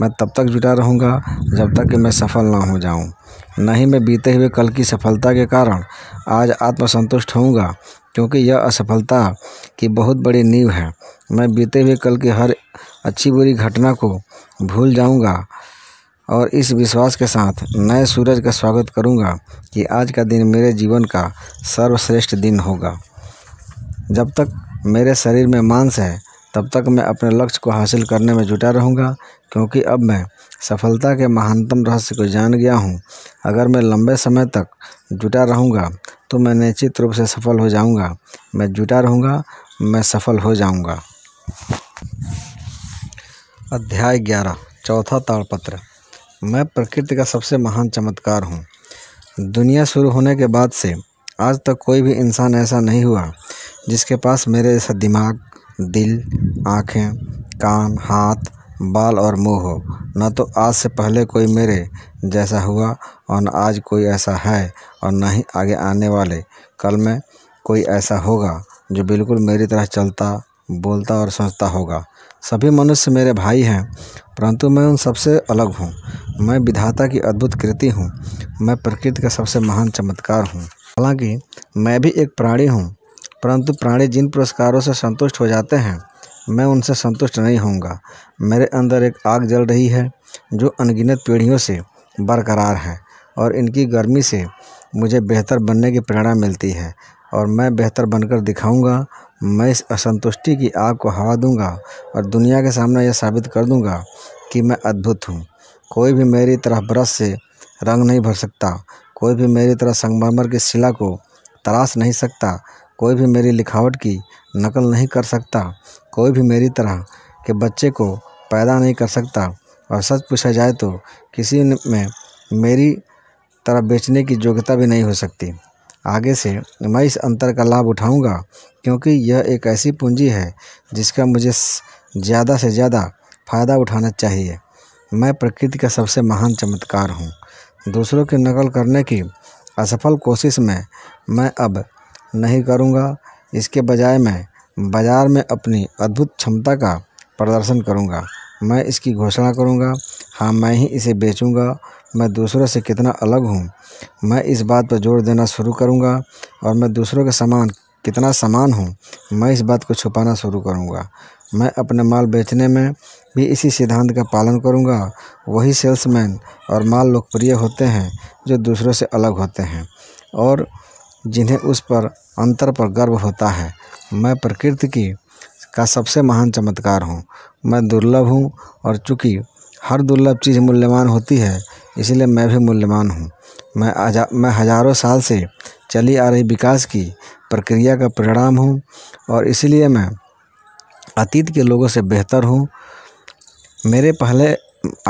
मैं तब तक जुटा रहूँगा जब तक कि मैं सफल ना हो जाऊँ नहीं मैं बीते हुए कल की सफलता के कारण आज आत्मसंतुष्ट होऊंगा क्योंकि यह असफलता की बहुत बड़ी नींव है मैं बीते हुए कल की हर अच्छी बुरी घटना को भूल जाऊंगा और इस विश्वास के साथ नए सूरज का स्वागत करूंगा कि आज का दिन मेरे जीवन का सर्वश्रेष्ठ दिन होगा जब तक मेरे शरीर में मांस है तब तक मैं अपने लक्ष्य को हासिल करने में जुटा रहूँगा क्योंकि अब मैं सफलता के महानतम रहस्य को जान गया हूँ अगर मैं लंबे समय तक जुटा रहूँगा तो मैं निश्चित रूप से सफल हो जाऊँगा मैं जुटा रहूँगा मैं सफल हो जाऊँगा अध्याय ग्यारह चौथा ताड़पत्र मैं प्रकृति का सबसे महान चमत्कार हूँ दुनिया शुरू होने के बाद से आज तक कोई भी इंसान ऐसा नहीं हुआ जिसके पास मेरे जैसा दिमाग दिल आँखें कान हाथ बाल और मुँह हो न तो आज से पहले कोई मेरे जैसा हुआ और न आज कोई ऐसा है और न ही आगे आने वाले कल में कोई ऐसा होगा जो बिल्कुल मेरी तरह चलता बोलता और सोचता होगा सभी मनुष्य मेरे भाई हैं परंतु मैं उन सबसे अलग हूँ मैं विधाता की अद्भुत कृति हूँ मैं प्रकृति का सबसे महान चमत्कार हूँ हालांकि मैं भी एक प्राणी हूँ परंतु प्राणी जिन पुरस्कारों से संतुष्ट हो जाते हैं मैं उनसे संतुष्ट नहीं होऊंगा मेरे अंदर एक आग जल रही है जो अनगिनत पीढ़ियों से बरकरार है और इनकी गर्मी से मुझे बेहतर बनने की प्रेरणा मिलती है और मैं बेहतर बनकर दिखाऊंगा मैं इस असंतुष्टि की आग को हवा दूंगा और दुनिया के सामने यह साबित कर दूंगा कि मैं अद्भुत हूँ कोई भी मेरी तरह ब्रश से रंग नहीं भर सकता कोई भी मेरी तरह संगमरमर की शिला को तराश नहीं सकता कोई भी मेरी लिखावट की नकल नहीं कर सकता कोई भी मेरी तरह के बच्चे को पैदा नहीं कर सकता और सच पूछा जाए तो किसी में मेरी तरह बेचने की योग्यता भी नहीं हो सकती आगे से मैं इस अंतर का लाभ उठाऊंगा क्योंकि यह एक ऐसी पूंजी है जिसका मुझे ज़्यादा से ज़्यादा फ़ायदा उठाना चाहिए मैं प्रकृति का सबसे महान चमत्कार हूँ दूसरों की नकल करने की असफल कोशिश में मैं अब नहीं करूँगा इसके बजाय मैं बाज़ार में अपनी अद्भुत क्षमता का प्रदर्शन करूँगा मैं इसकी घोषणा करूँगा हाँ मैं ही इसे बेचूँगा मैं दूसरों से कितना अलग हूँ मैं इस बात पर जोर देना शुरू करूँगा और मैं दूसरों के समान कितना समान हूँ मैं इस बात को छुपाना शुरू करूँगा मैं अपने माल बेचने में भी इसी सिद्धांत का पालन करूँगा वही सेल्समैन और माल लोकप्रिय होते हैं जो दूसरों से अलग होते हैं और जिन्हें उस पर अंतर पर गर्व होता है मैं प्रकृति की का सबसे महान चमत्कार हूँ मैं दुर्लभ हूँ और चूँकि हर दुर्लभ चीज़ मूल्यवान होती है इसलिए मैं भी मूल्यवान हूँ मैं मैं हज़ारों साल से चली आ रही विकास की प्रक्रिया का परिणाम हूँ और इसलिए मैं अतीत के लोगों से बेहतर हूँ मेरे पहले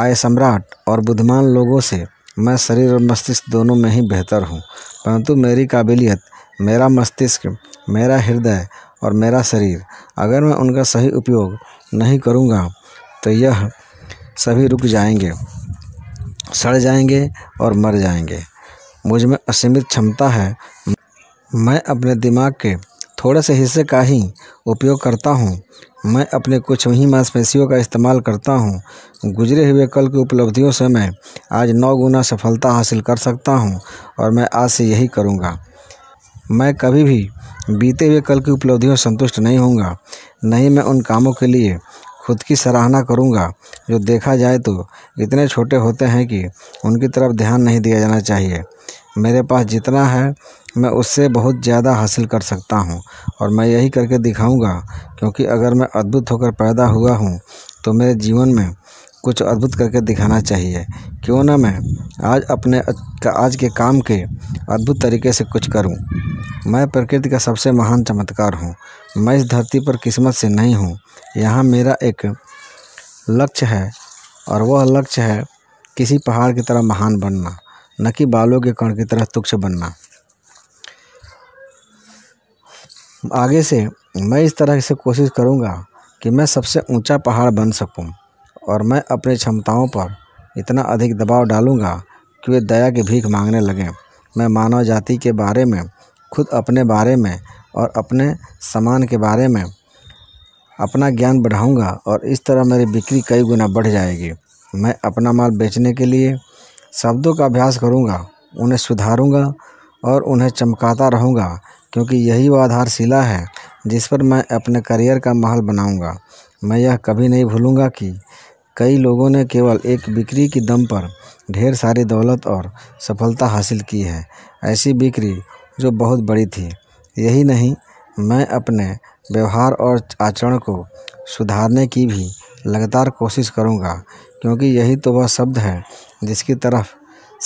आए सम्राट और बुद्धिमान लोगों से मैं शरीर और मस्तिष्क दोनों में ही बेहतर हूँ परंतु मेरी काबिलियत मेरा मस्तिष्क मेरा हृदय और मेरा शरीर अगर मैं उनका सही उपयोग नहीं करूँगा तो यह सभी रुक जाएंगे सड़ जाएंगे और मर जाएंगे मुझ में असीमित क्षमता है मैं अपने दिमाग के थोड़े से हिस्से का ही उपयोग करता हूँ मैं अपने कुछ ही मांसपेशियों का इस्तेमाल करता हूँ गुजरे हुए कल की उपलब्धियों से मैं आज नौ गुना सफलता हासिल कर सकता हूँ और मैं आज से यही करूँगा मैं कभी भी बीते हुए कल की उपलब्धियों संतुष्ट नहीं होऊंगा नहीं मैं उन कामों के लिए खुद की सराहना करूंगा जो देखा जाए तो इतने छोटे होते हैं कि उनकी तरफ ध्यान नहीं दिया जाना चाहिए मेरे पास जितना है मैं उससे बहुत ज़्यादा हासिल कर सकता हूं और मैं यही करके दिखाऊंगा क्योंकि अगर मैं अद्भुत होकर पैदा हुआ हूँ तो मेरे जीवन में कुछ अद्भुत करके दिखाना चाहिए क्यों ना मैं आज अपने आज के काम के अद्भुत तरीके से कुछ करूं। मैं प्रकृति का सबसे महान चमत्कार हूं। मैं इस धरती पर किस्मत से नहीं हूं। यहाँ मेरा एक लक्ष्य है और वह लक्ष्य है किसी पहाड़ की तरह महान बनना न कि बालों के कण की तरह तुक्ष बनना आगे से मैं इस तरह से कोशिश करूँगा कि मैं सबसे ऊंचा पहाड़ बन सकूं और मैं अपने क्षमताओं पर इतना अधिक दबाव डालूंगा कि वे दया की भीख मांगने लगें मैं मानव जाति के बारे में खुद अपने बारे में और अपने सामान के बारे में अपना ज्ञान बढ़ाऊंगा और इस तरह मेरी बिक्री कई गुना बढ़ जाएगी मैं अपना माल बेचने के लिए शब्दों का अभ्यास करूंगा, उन्हें सुधारूंगा और उन्हें चमकाता रहूंगा क्योंकि यही वो आधारशिला है जिस पर मैं अपने करियर का महल बनाऊँगा मैं यह कभी नहीं भूलूंगा कि कई लोगों ने केवल एक बिक्री के दम पर ढेर सारी दौलत और सफलता हासिल की है ऐसी बिक्री जो बहुत बड़ी थी यही नहीं मैं अपने व्यवहार और आचरण को सुधारने की भी लगातार कोशिश करूंगा क्योंकि यही तो वह शब्द है जिसकी तरफ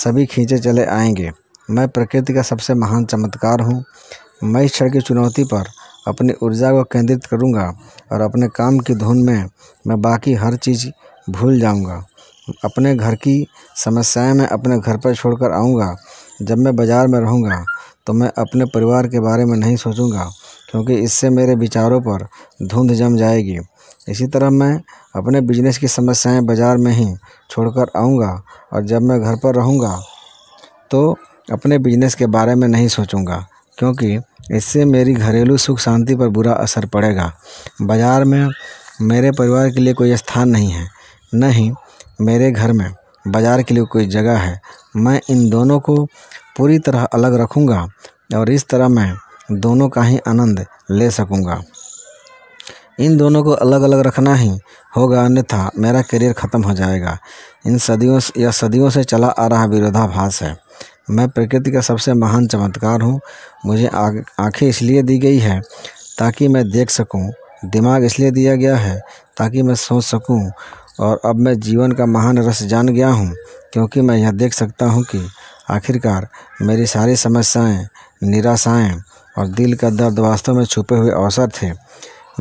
सभी खींचे चले आएंगे मैं प्रकृति का सबसे महान चमत्कार हूँ मैं इस क्षण की चुनौती पर अपनी ऊर्जा को केंद्रित करूँगा और अपने काम की धुन में मैं बाकी हर चीज़ भूल जाऊँगा अपने घर की समस्याएं मैं अपने घर पर छोड़कर आऊँगा जब मैं बाज़ार में रहूँगा तो मैं अपने परिवार के बारे में नहीं सोचूंगा क्योंकि इससे मेरे विचारों पर धुंध जम जाएगी इसी तरह मैं अपने बिजनेस की समस्याएं बाज़ार में ही छोड़ आऊँगा और जब मैं घर पर रहूँगा तो अपने बिजनेस के बारे में नहीं सोचूँगा क्योंकि इससे मेरी घरेलू सुख शांति पर बुरा असर पड़ेगा बाज़ार में मेरे परिवार के लिए कोई स्थान नहीं है न ही मेरे घर में बाज़ार के लिए कोई जगह है मैं इन दोनों को पूरी तरह अलग रखूँगा और इस तरह मैं दोनों का ही आनंद ले सकूँगा इन दोनों को अलग अलग रखना ही होगा अन्यथा मेरा करियर ख़त्म हो जाएगा इन सदियों या सदियों से चला आ रहा विरोधाभास है मैं प्रकृति का सबसे महान चमत्कार हूँ मुझे आँखें इसलिए दी गई है ताकि मैं देख सकूँ दिमाग इसलिए दिया गया है ताकि मैं सोच सकूँ और अब मैं जीवन का महान रस जान गया हूँ क्योंकि मैं यह देख सकता हूँ कि आखिरकार मेरी सारी समस्याएँ निराशाएँ और दिल का दर्द वास्तव में छुपे हुए अवसर थे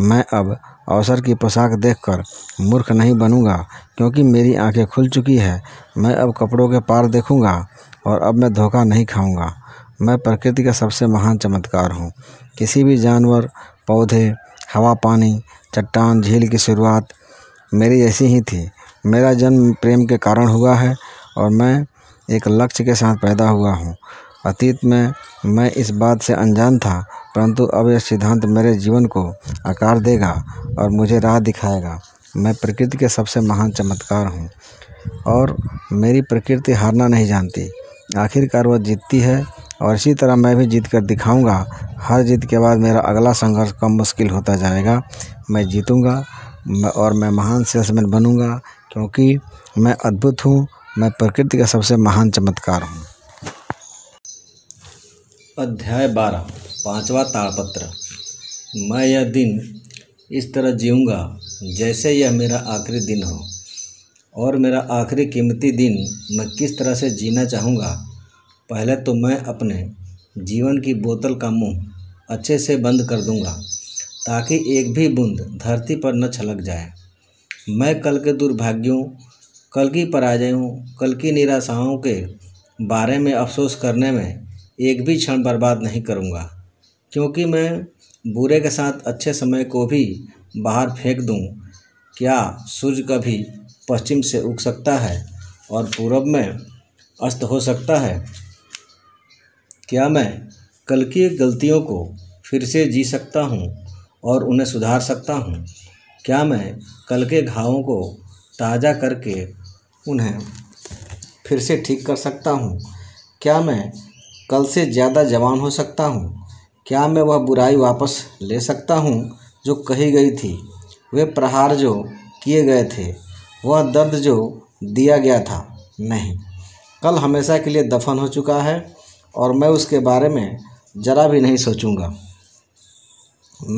मैं अब अवसर की पोशाक देखकर मूर्ख नहीं बनूंगा क्योंकि मेरी आंखें खुल चुकी है मैं अब कपड़ों के पार देखूंगा और अब मैं धोखा नहीं खाऊंगा मैं प्रकृति का सबसे महान चमत्कार हूँ किसी भी जानवर पौधे हवा पानी चट्टान झील की शुरुआत मेरी ऐसी ही थी मेरा जन्म प्रेम के कारण हुआ है और मैं एक लक्ष्य के साथ पैदा हुआ हूँ अतीत में मैं इस बात से अनजान था परंतु अब यह सिद्धांत मेरे जीवन को आकार देगा और मुझे राह दिखाएगा मैं प्रकृति के सबसे महान चमत्कार हूँ और मेरी प्रकृति हारना नहीं जानती आखिरकार वह जीतती है और इसी तरह मैं भी जीत कर दिखाऊँगा हर जीत के बाद मेरा अगला संघर्ष कम मुश्किल होता जाएगा मैं जीतूँगा और मैं महान सेल्समैन बनूँगा क्योंकि मैं अद्भुत हूँ मैं प्रकृति का सबसे महान चमत्कार हूँ अध्याय बारह पांचवा ताड़पत्र मैं यह दिन इस तरह जीऊँगा जैसे यह मेरा आखिरी दिन हो और मेरा आखिरी कीमती दिन मैं किस तरह से जीना चाहूँगा पहले तो मैं अपने जीवन की बोतल का मुंह अच्छे से बंद कर दूँगा ताकि एक भी बूंद धरती पर न छलक जाए मैं कल के दुर्भाग्यों कल की पराजयों कल की निराशाओं के बारे में अफसोस करने में एक भी क्षण बर्बाद नहीं करूँगा क्योंकि मैं बुरे के साथ अच्छे समय को भी बाहर फेंक दूँ क्या सूर्य कभी पश्चिम से उग सकता है और पूरब में अस्त हो सकता है क्या मैं कल की गलतियों को फिर से जी सकता हूँ और उन्हें सुधार सकता हूँ क्या मैं कल के घावों को ताज़ा करके उन्हें फिर से ठीक कर सकता हूँ क्या मैं कल से ज़्यादा जवान हो सकता हूँ क्या मैं वह बुराई वापस ले सकता हूँ जो कही गई थी वे प्रहार जो किए गए थे वह दर्द जो दिया गया था नहीं कल हमेशा के लिए दफन हो चुका है और मैं उसके बारे में ज़रा भी नहीं सोचूंगा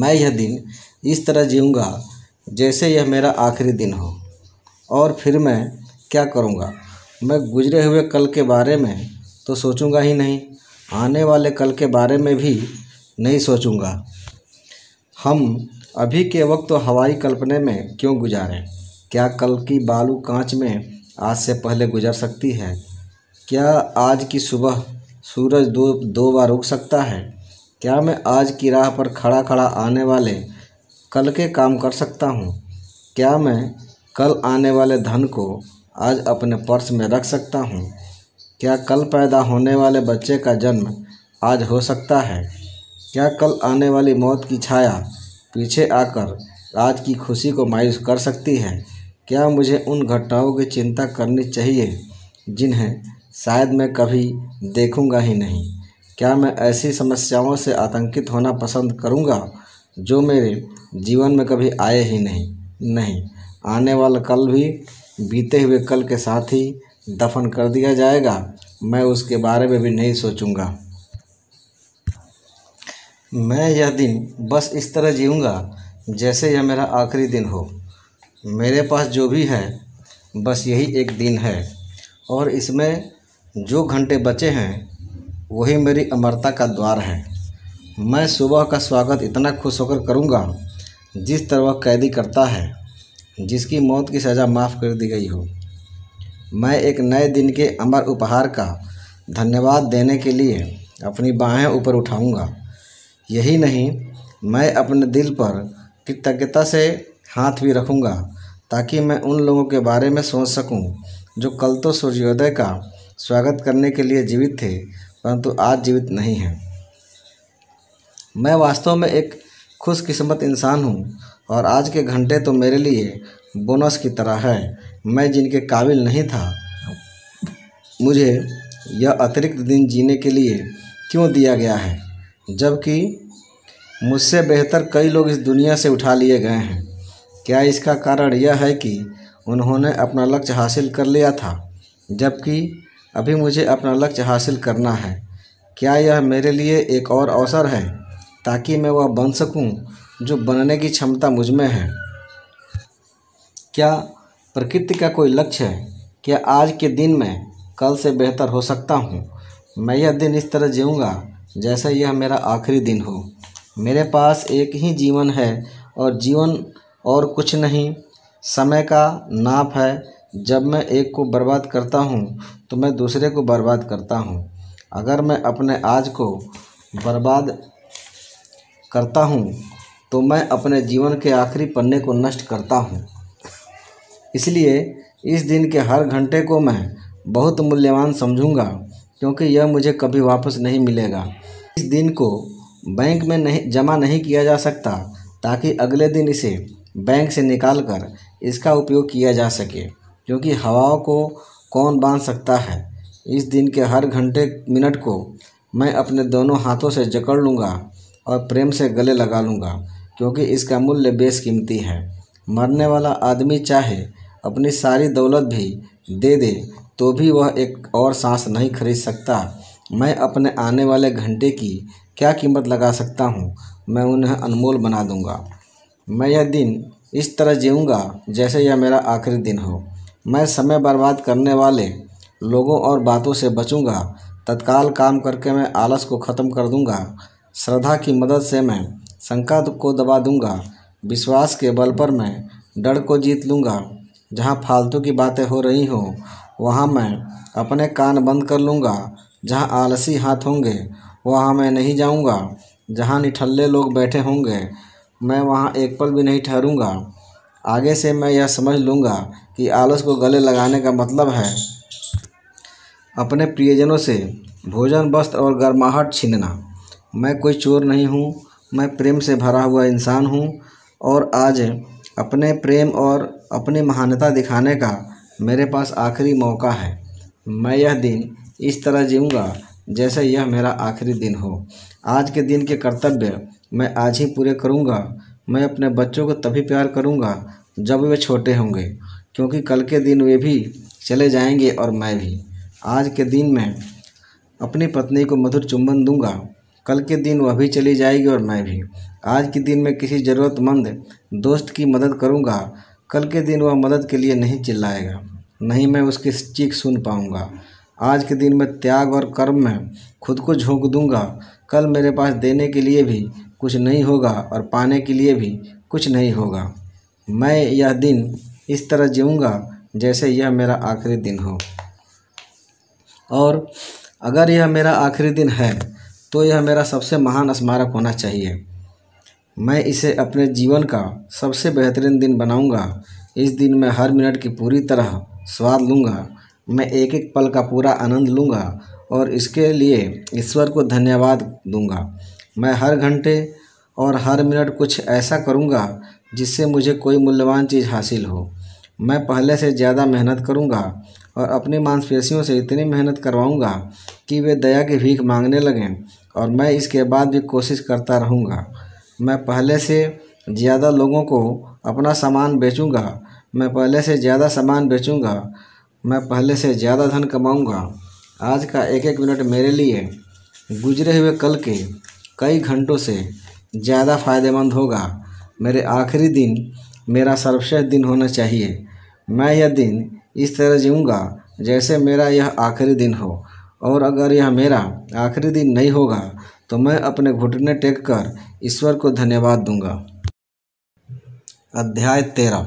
मैं यह दिन इस तरह जीऊँगा जैसे यह मेरा आखिरी दिन हो और फिर मैं क्या करूँगा मैं गुजरे हुए कल के बारे में तो सोचूंगा ही नहीं आने वाले कल के बारे में भी नहीं सोचूंगा हम अभी के वक्त तो हवाई कल्पने में क्यों गुजारें क्या कल की बालू कांच में आज से पहले गुजर सकती है क्या आज की सुबह सूरज दो दो बार उग सकता है क्या मैं आज की राह पर खड़ा खड़ा आने वाले कल के काम कर सकता हूँ क्या मैं कल आने वाले धन को आज अपने पर्स में रख सकता हूँ क्या कल पैदा होने वाले बच्चे का जन्म आज हो सकता है क्या कल आने वाली मौत की छाया पीछे आकर आज की खुशी को मायूस कर सकती है क्या मुझे उन घटनाओं की चिंता करनी चाहिए जिन्हें शायद मैं कभी देखूंगा ही नहीं क्या मैं ऐसी समस्याओं से आतंकित होना पसंद करूंगा जो मेरे जीवन में कभी आए ही नहीं नहीं आने वाला कल भी बीते हुए कल के साथ ही दफन कर दिया जाएगा मैं उसके बारे में भी नहीं सोचूंगा मैं यह दिन बस इस तरह जीऊँगा जैसे यह मेरा आखिरी दिन हो मेरे पास जो भी है बस यही एक दिन है और इसमें जो घंटे बचे हैं वही मेरी अमरता का द्वार है मैं सुबह का स्वागत इतना खुश होकर करूंगा जिस तरह कैदी करता है जिसकी मौत की सज़ा माफ़ कर दी गई हो मैं एक नए दिन के अमर उपहार का धन्यवाद देने के लिए अपनी बाहें ऊपर उठाऊंगा यही नहीं मैं अपने दिल पर कृतज्ञता से हाथ भी रखूंगा ताकि मैं उन लोगों के बारे में सोच सकूं जो कल तो सूर्योदय का स्वागत करने के लिए जीवित थे परंतु आज जीवित नहीं हैं मैं वास्तव में एक खुशकिस्मत इंसान हूँ और आज के घंटे तो मेरे लिए बोनस की तरह है मैं जिनके काबिल नहीं था मुझे यह अतिरिक्त दिन जीने के लिए क्यों दिया गया है जबकि मुझसे बेहतर कई लोग इस दुनिया से उठा लिए गए हैं क्या इसका कारण यह है कि उन्होंने अपना लक्ष्य हासिल कर लिया था जबकि अभी मुझे अपना लक्ष्य हासिल करना है क्या यह मेरे लिए एक और अवसर है ताकि मैं वह बन सकूं जो बनने की क्षमता मुझ में है क्या प्रकृति का कोई लक्ष्य है क्या आज के दिन में कल से बेहतर हो सकता हूँ मैं यह दिन इस तरह जीऊँगा जैसा यह मेरा आखिरी दिन हो मेरे पास एक ही जीवन है और जीवन और कुछ नहीं समय का नाप है जब मैं एक को बर्बाद करता हूँ तो मैं दूसरे को बर्बाद करता हूँ अगर मैं अपने आज को बर्बाद करता हूँ तो मैं अपने जीवन के आखिरी पन्ने को नष्ट करता हूँ इसलिए इस दिन के हर घंटे को मैं बहुत मूल्यवान समझूंगा क्योंकि यह मुझे कभी वापस नहीं मिलेगा इस दिन को बैंक में नहीं जमा नहीं किया जा सकता ताकि अगले दिन इसे बैंक से निकाल कर इसका उपयोग किया जा सके क्योंकि हवाओं को कौन बांध सकता है इस दिन के हर घंटे मिनट को मैं अपने दोनों हाथों से जकड़ लूँगा और प्रेम से गले लगा लूँगा क्योंकि इसका मूल्य बेशकीमती है मरने वाला आदमी चाहे अपनी सारी दौलत भी दे दे तो भी वह एक और सांस नहीं खरीद सकता मैं अपने आने वाले घंटे की क्या कीमत लगा सकता हूँ मैं उन्हें अनमोल बना दूँगा मैं यह दिन इस तरह जीऊँगा जैसे यह मेरा आखिरी दिन हो मैं समय बर्बाद करने वाले लोगों और बातों से बचूंगा तत्काल काम करके मैं आलस को ख़त्म कर दूंगा श्रद्धा की मदद से मैं शंका को दबा दूंगा विश्वास के बल पर मैं डर को जीत लूंगा जहाँ फालतू की बातें हो रही हों वहाँ मैं अपने कान बंद कर लूँगा जहाँ आलसी हाथ होंगे वहाँ मैं नहीं जाऊँगा जहाँ निठल्ले लोग बैठे होंगे मैं वहाँ एक पल भी नहीं ठहरूँगा आगे से मैं यह समझ लूँगा कि आलस को गले लगाने का मतलब है अपने प्रियजनों से भोजन वस्त्र और गर्माहट छीनना मैं कोई चोर नहीं हूँ मैं प्रेम से भरा हुआ इंसान हूँ और आज अपने प्रेम और अपनी महानता दिखाने का मेरे पास आखिरी मौका है मैं यह दिन इस तरह जीऊँगा जैसे यह मेरा आखिरी दिन हो आज के दिन के कर्तव्य मैं आज ही पूरे करूँगा मैं अपने बच्चों को तभी प्यार करूँगा जब वे छोटे होंगे क्योंकि कल के दिन वे भी चले जाएंगे और मैं भी आज के दिन मैं अपनी पत्नी को मधुर चुंबन दूंगा कल के दिन वह भी चली जाएगी और मैं भी आज के दिन मैं किसी ज़रूरतमंद दोस्त की मदद करूंगा कल के दिन वह मदद के लिए नहीं चिल्लाएगा नहीं मैं उसकी चीख सुन पाऊंगा आज के दिन मैं त्याग और कर्म में खुद को झोंक दूंगा कल मेरे पास देने के लिए भी कुछ नहीं होगा और पाने के लिए भी कुछ नहीं होगा मैं यह दिन इस तरह जीऊँगा जैसे यह मेरा आखिरी दिन हो और अगर यह मेरा आखिरी दिन है तो यह मेरा सबसे महान स्मारक होना चाहिए मैं इसे अपने जीवन का सबसे बेहतरीन दिन बनाऊंगा इस दिन मैं हर मिनट की पूरी तरह स्वाद लूँगा मैं एक एक पल का पूरा आनंद लूँगा और इसके लिए ईश्वर को धन्यवाद दूँगा मैं हर घंटे और हर मिनट कुछ ऐसा करूँगा जिससे मुझे कोई मूल्यवान चीज़ हासिल हो मैं पहले से ज़्यादा मेहनत करूँगा और अपनी मांसपेशियों से इतनी मेहनत करवाऊँगा कि वे दया की भीख मांगने लगें और मैं इसके बाद भी कोशिश करता रहूँगा मैं पहले से ज़्यादा लोगों को अपना सामान बेचूँगा मैं पहले से ज़्यादा सामान बेचूँगा मैं पहले से ज़्यादा धन कमाऊँगा आज का एक एक मिनट मेरे लिए गुजरे हुए कल के कई घंटों से ज़्यादा फायदेमंद होगा मेरे आखिरी दिन मेरा सर्वश्रेष्ठ दिन होना चाहिए मैं यह दिन इस तरह जीऊँगा जैसे मेरा यह आखिरी दिन हो और अगर यह मेरा आखिरी दिन नहीं होगा तो मैं अपने घुटने टेक कर ईश्वर को धन्यवाद दूंगा अध्याय तेरह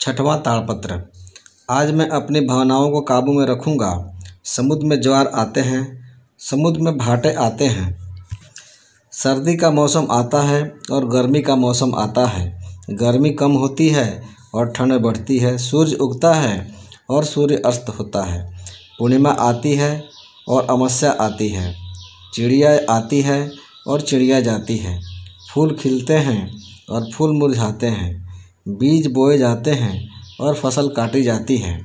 छठवां ताड़पत्र आज मैं अपनी भावनाओं को काबू में रखूंगा समुद्र में ज्वार आते हैं समुद्र में भाटे आते हैं सर्दी का मौसम आता है और गर्मी का मौसम आता है गर्मी कम होती है और ठंड बढ़ती है सूर्य उगता है और सूर्य अस्त होता है पूर्णिमा आती है और अमावस्या आती है चिड़िया आती है और चिड़िया जाती है फूल खिलते हैं और फूल मुरझाते हैं बीज बोए जाते हैं और फसल काटी जाती है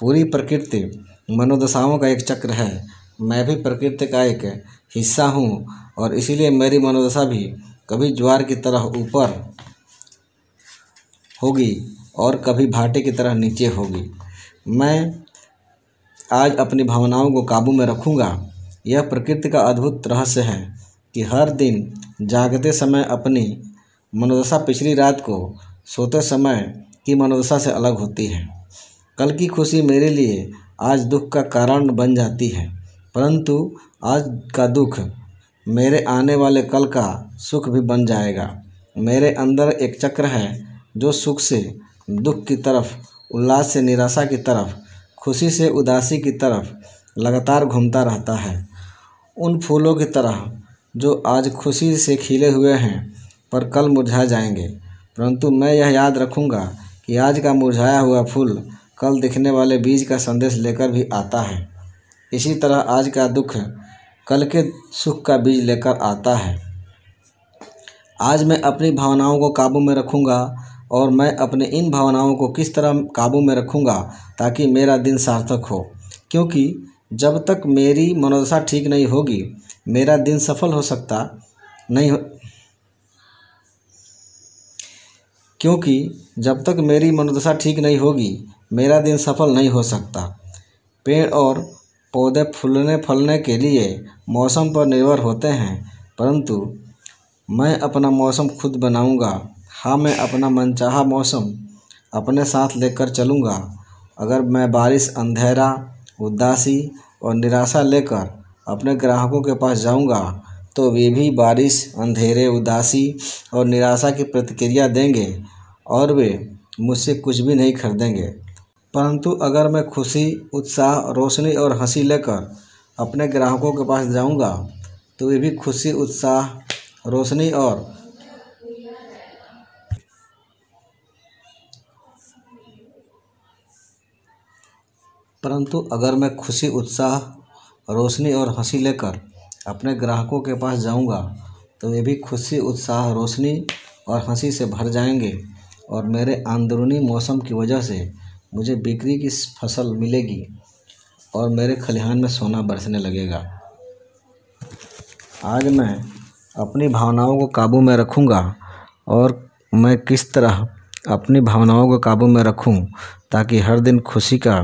पूरी प्रकृति मनोदशाओं का एक चक्र है मैं भी प्रकृति का एक हिस्सा हूँ और इसीलिए मेरी मनोदशा भी कभी ज्वार की तरह ऊपर होगी और कभी भाटे की तरह नीचे होगी मैं आज अपनी भावनाओं को काबू में रखूंगा यह प्रकृति का अद्भुत रहस्य है कि हर दिन जागते समय अपनी मनोदशा पिछली रात को सोते समय की मनोदशा से अलग होती है कल की खुशी मेरे लिए आज दुख का कारण बन जाती है परंतु आज का दुख मेरे आने वाले कल का सुख भी बन जाएगा मेरे अंदर एक चक्र है जो सुख से दुख की तरफ उल्लास से निराशा की तरफ खुशी से उदासी की तरफ लगातार घूमता रहता है उन फूलों की तरह जो आज खुशी से खिले हुए हैं पर कल मुरझा जाएंगे परंतु मैं यह याद रखूंगा कि आज का मुरझाया हुआ फूल कल दिखने वाले बीज का संदेश लेकर भी आता है इसी तरह आज का दुख कल के सुख का बीज लेकर आता है आज मैं अपनी भावनाओं को काबू में रखूँगा और मैं अपने इन भावनाओं को किस तरह काबू में रखूँगा ताकि मेरा दिन सार्थक हो क्योंकि जब तक मेरी मनोदशा ठीक नहीं होगी मेरा दिन सफल हो सकता नहीं हो क्योंकि जब तक मेरी मनोदशा ठीक नहीं होगी मेरा दिन सफल नहीं हो सकता पेड़ और पौधे फूलने फलने के लिए मौसम पर निर्भर होते हैं परंतु मैं अपना मौसम खुद बनाऊँगा हाँ मैं अपना मनचाहा मौसम अपने साथ लेकर चलूँगा अगर मैं बारिश अंधेरा उदासी और निराशा लेकर अपने ग्राहकों के पास जाऊँगा तो वे भी बारिश अंधेरे उदासी और निराशा की प्रतिक्रिया देंगे और वे मुझसे कुछ भी नहीं खरीदेंगे परंतु अगर मैं खुशी उत्साह रोशनी और हंसी लेकर अपने ग्राहकों के पास जाऊंगा तो वे भी खुशी उत्साह रोशनी और परंतु अगर मैं खुशी उत्साह रोशनी और हंसी लेकर अपने ग्राहकों के पास जाऊंगा तो वे भी खुशी उत्साह रोशनी और हंसी से भर जाएंगे और मेरे अंदरूनी मौसम की वजह से मुझे बिक्री की फसल मिलेगी और मेरे खलिहान में सोना बरसने लगेगा आज मैं अपनी भावनाओं को काबू में रखूँगा और मैं किस तरह अपनी भावनाओं को काबू में रखूं ताकि हर दिन खुशी का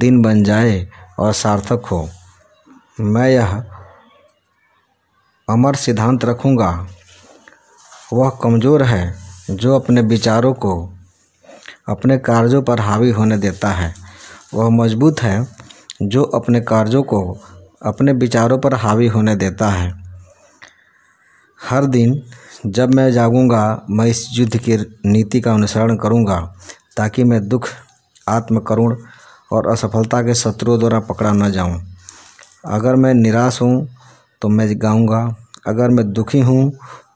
दिन बन जाए और सार्थक हो मैं यह अमर सिद्धांत रखूंगा वह कमज़ोर है जो अपने विचारों को अपने कार्यों पर हावी होने देता है वह मजबूत है जो अपने कार्यों को अपने विचारों पर हावी होने देता है हर दिन जब मैं जागूंगा मैं इस युद्ध की नीति का अनुसरण करूंगा ताकि मैं दुख आत्मकरुण और असफलता के शत्रुओं द्वारा पकड़ा न जाऊं। अगर मैं निराश हूं तो मैं गाऊंगा अगर मैं दुखी हूं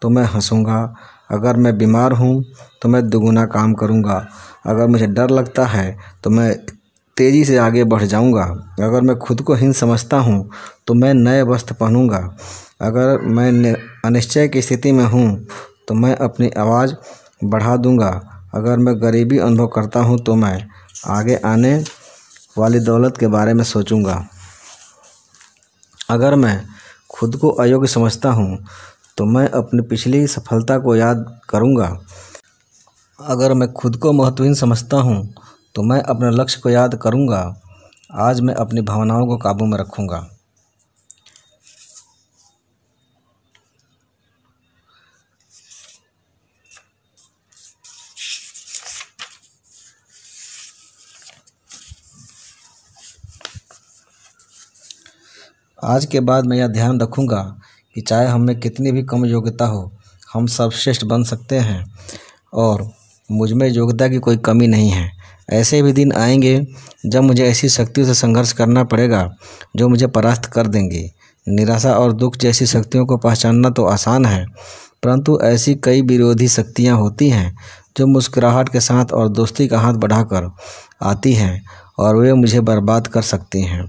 तो मैं हंसूंगा अगर मैं बीमार हूँ तो मैं दोगुना काम करूँगा अगर मुझे डर लगता है तो मैं तेज़ी से आगे बढ़ जाऊँगा अगर मैं खुद को हीन समझता हूँ तो मैं नए वस्त्र पहनूँगा अगर मैं अनिश्चय की स्थिति में हूँ तो मैं अपनी आवाज़ बढ़ा दूँगा अगर मैं गरीबी अनुभव करता हूँ तो मैं आगे आने वाली दौलत के बारे में सोचूंगा अगर मैं खुद को अयोग्य समझता हूँ तो मैं अपनी पिछली सफलता को याद करूँगा अगर मैं खुद को महत्वहीन समझता हूँ तो मैं अपने लक्ष्य को याद करूँगा आज मैं अपनी भावनाओं को काबू में रखूँगा आज के बाद मैं यह ध्यान रखूंगा कि चाहे हमें कितनी भी कम योग्यता हो हम सर्वश्रेष्ठ बन सकते हैं और मुझ में योग्यता की कोई कमी नहीं है ऐसे भी दिन आएंगे जब मुझे ऐसी शक्तियों से संघर्ष करना पड़ेगा जो मुझे परास्त कर देंगी निराशा और दुख जैसी शक्तियों को पहचानना तो आसान है परंतु ऐसी कई विरोधी शक्तियाँ होती हैं जो मुस्कुराहट के साथ और दोस्ती का हाथ बढ़ाकर आती हैं और वे मुझे बर्बाद कर सकती हैं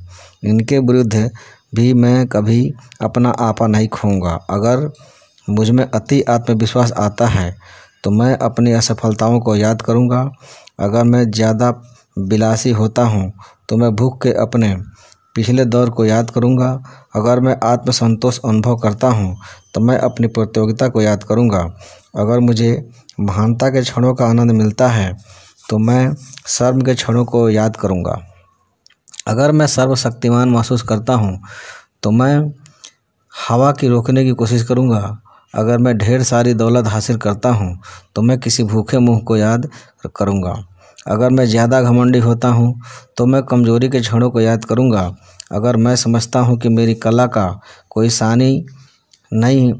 इनके विरुद्ध भी मैं कभी अपना आपा नहीं खोऊँगा अगर मुझ में अति आत्मविश्वास आता है तो मैं अपनी असफलताओं को याद करूँगा अगर मैं ज़्यादा बिलासी होता हूँ तो मैं भूख के अपने पिछले दौर को याद करूँगा अगर मैं आत्मसंतोष अनुभव करता हूँ तो मैं अपनी प्रतियोगिता को याद करूँगा अगर मुझे महानता के क्षणों का आनंद मिलता है तो मैं शर्म के क्षणों को याद करूँगा अगर मैं सर्वशक्तिमान महसूस करता हूँ तो मैं हवा की रोकने की कोशिश करूँगा अगर मैं ढेर सारी दौलत हासिल करता हूँ तो मैं किसी भूखे मुँह को याद करूँगा अगर मैं ज़्यादा घमंडी होता हूँ तो मैं कमजोरी के क्षणों को याद करूँगा अगर मैं समझता हूँ कि मेरी कला का कोई सानी नहीं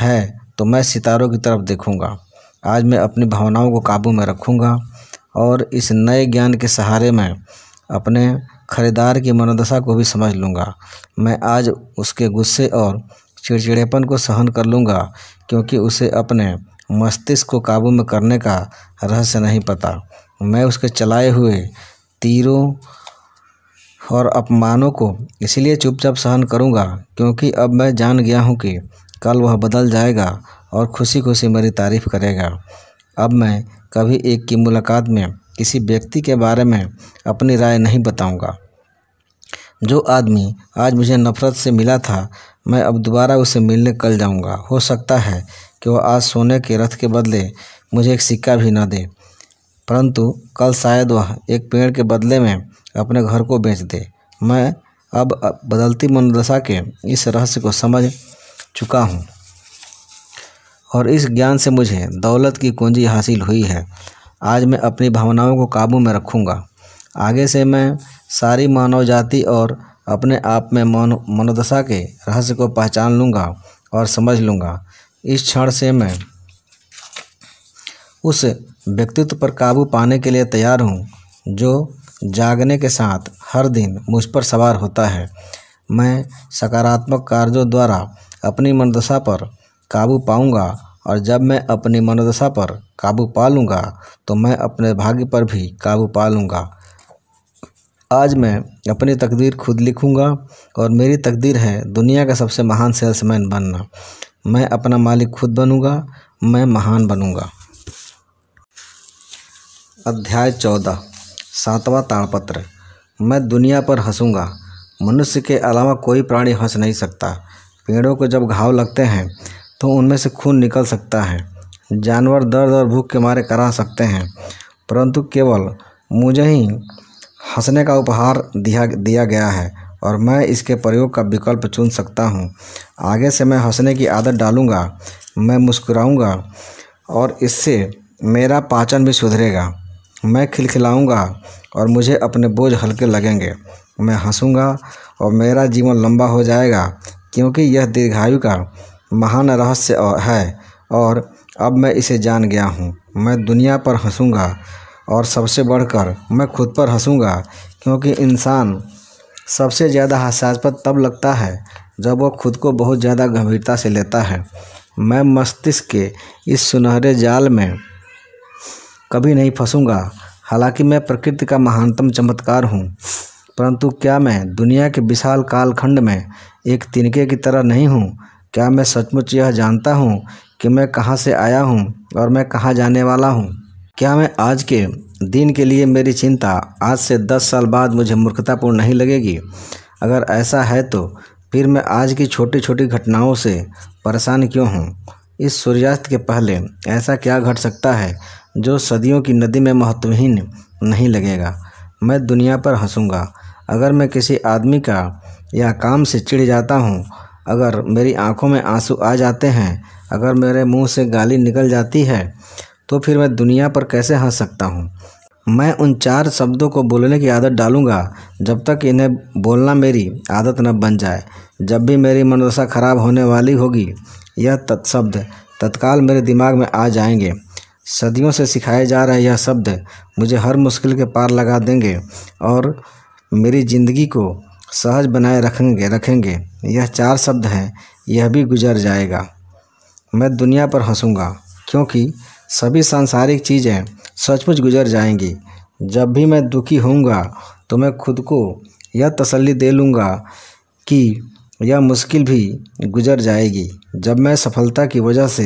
है तो मैं सितारों की तरफ देखूँगा आज मैं अपनी भावनाओं को काबू में रखूँगा और इस नए ज्ञान के सहारे में अपने खरीदार की मनोदशा को भी समझ लूँगा मैं आज उसके गुस्से और चिड़चिड़ेपन को सहन कर लूँगा क्योंकि उसे अपने मस्तिष्क को काबू में करने का रहस्य नहीं पता मैं उसके चलाए हुए तीरों और अपमानों को इसलिए चुपचाप सहन करूँगा क्योंकि अब मैं जान गया हूँ कि कल वह बदल जाएगा और खुशी खुशी मेरी तारीफ़ करेगा अब मैं कभी एक की मुलाकात में किसी व्यक्ति के बारे में अपनी राय नहीं बताऊंगा। जो आदमी आज मुझे नफ़रत से मिला था मैं अब दोबारा उसे मिलने कल जाऊंगा। हो सकता है कि वह आज सोने के रथ के बदले मुझे एक सिक्का भी न दे परंतु कल शायद वह एक पेड़ के बदले में अपने घर को बेच दे मैं अब बदलती मनोदशा के इस रहस्य को समझ चुका हूँ और इस ज्ञान से मुझे दौलत की कुंजी हासिल हुई है आज मैं अपनी भावनाओं को काबू में रखूँगा आगे से मैं सारी मानव जाति और अपने आप में मन मनोदशा के रहस्य को पहचान लूँगा और समझ लूँगा इस क्षण से मैं उस व्यक्तित्व पर काबू पाने के लिए तैयार हूँ जो जागने के साथ हर दिन मुझ पर सवार होता है मैं सकारात्मक कार्यों द्वारा अपनी मनदशा पर काबू पाऊँगा और जब मैं अपनी मनोदशा पर काबू पा लूँगा तो मैं अपने भाग्य पर भी काबू पा लूँगा आज मैं अपनी तकदीर खुद लिखूँगा और मेरी तकदीर है दुनिया का सबसे महान सेल्समैन बनना मैं अपना मालिक खुद बनूँगा मैं महान बनूँगा अध्याय चौदह सातवां ताड़पत्र मैं दुनिया पर हंसूँगा मनुष्य के अलावा कोई प्राणी हंस नहीं सकता पेड़ों को जब घाव लगते हैं तो उनमें से खून निकल सकता है जानवर दर्द और भूख के मारे करा सकते हैं परंतु केवल मुझे ही हंसने का उपहार दिया दिया गया है और मैं इसके प्रयोग का विकल्प चुन सकता हूँ आगे से मैं हंसने की आदत डालूँगा मैं मुस्कुराऊँगा और इससे मेरा पाचन भी सुधरेगा मैं खिलखिलाऊँगा और मुझे अपने बोझ हल्के लगेंगे मैं हंसूँगा और मेरा जीवन लंबा हो जाएगा क्योंकि यह दीर्घायु का महान रहस्य है और अब मैं इसे जान गया हूँ मैं दुनिया पर हँसूँगा और सबसे बढ़कर मैं खुद पर हँसूँगा क्योंकि इंसान सबसे ज़्यादा हास्यास्पद तब लगता है जब वह खुद को बहुत ज़्यादा गंभीरता से लेता है मैं मस्तिष्क के इस सुनहरे जाल में कभी नहीं फंसूँगा हालांकि मैं प्रकृति का महानतम चमत्कार हूँ परंतु क्या मैं दुनिया के विशाल कालखंड में एक तिनके की तरह नहीं हूँ क्या मैं सचमुच यह जानता हूँ कि मैं कहाँ से आया हूँ और मैं कहाँ जाने वाला हूँ क्या मैं आज के दिन के लिए मेरी चिंता आज से दस साल बाद मुझे मूर्खतापूर्ण नहीं लगेगी अगर ऐसा है तो फिर मैं आज की छोटी छोटी घटनाओं से परेशान क्यों हूँ इस सूर्यास्त के पहले ऐसा क्या घट सकता है जो सदियों की नदी में महत्वहीन नहीं लगेगा मैं दुनिया पर हंसूँगा अगर मैं किसी आदमी का या काम से चिढ़ जाता हूँ अगर मेरी आँखों में आंसू आ जाते हैं अगर मेरे मुंह से गाली निकल जाती है तो फिर मैं दुनिया पर कैसे हंस सकता हूँ मैं उन चार शब्दों को बोलने की आदत डालूंगा जब तक इन्हें बोलना मेरी आदत न बन जाए जब भी मेरी मनोदशा खराब होने वाली होगी यह तत्शब्द तत्काल मेरे दिमाग में आ जाएंगे सदियों से सिखाए जा रहे यह शब्द मुझे हर मुश्किल के पार लगा देंगे और मेरी ज़िंदगी को सहज बनाए रखेंगे रखेंगे यह चार शब्द हैं यह भी गुजर जाएगा मैं दुनिया पर हंसूंगा क्योंकि सभी सांसारिक चीज़ें सचमुच गुजर जाएंगी जब भी मैं दुखी होऊंगा तो मैं खुद को यह तसल्ली दे लूँगा कि यह मुश्किल भी गुजर जाएगी जब मैं सफलता की वजह से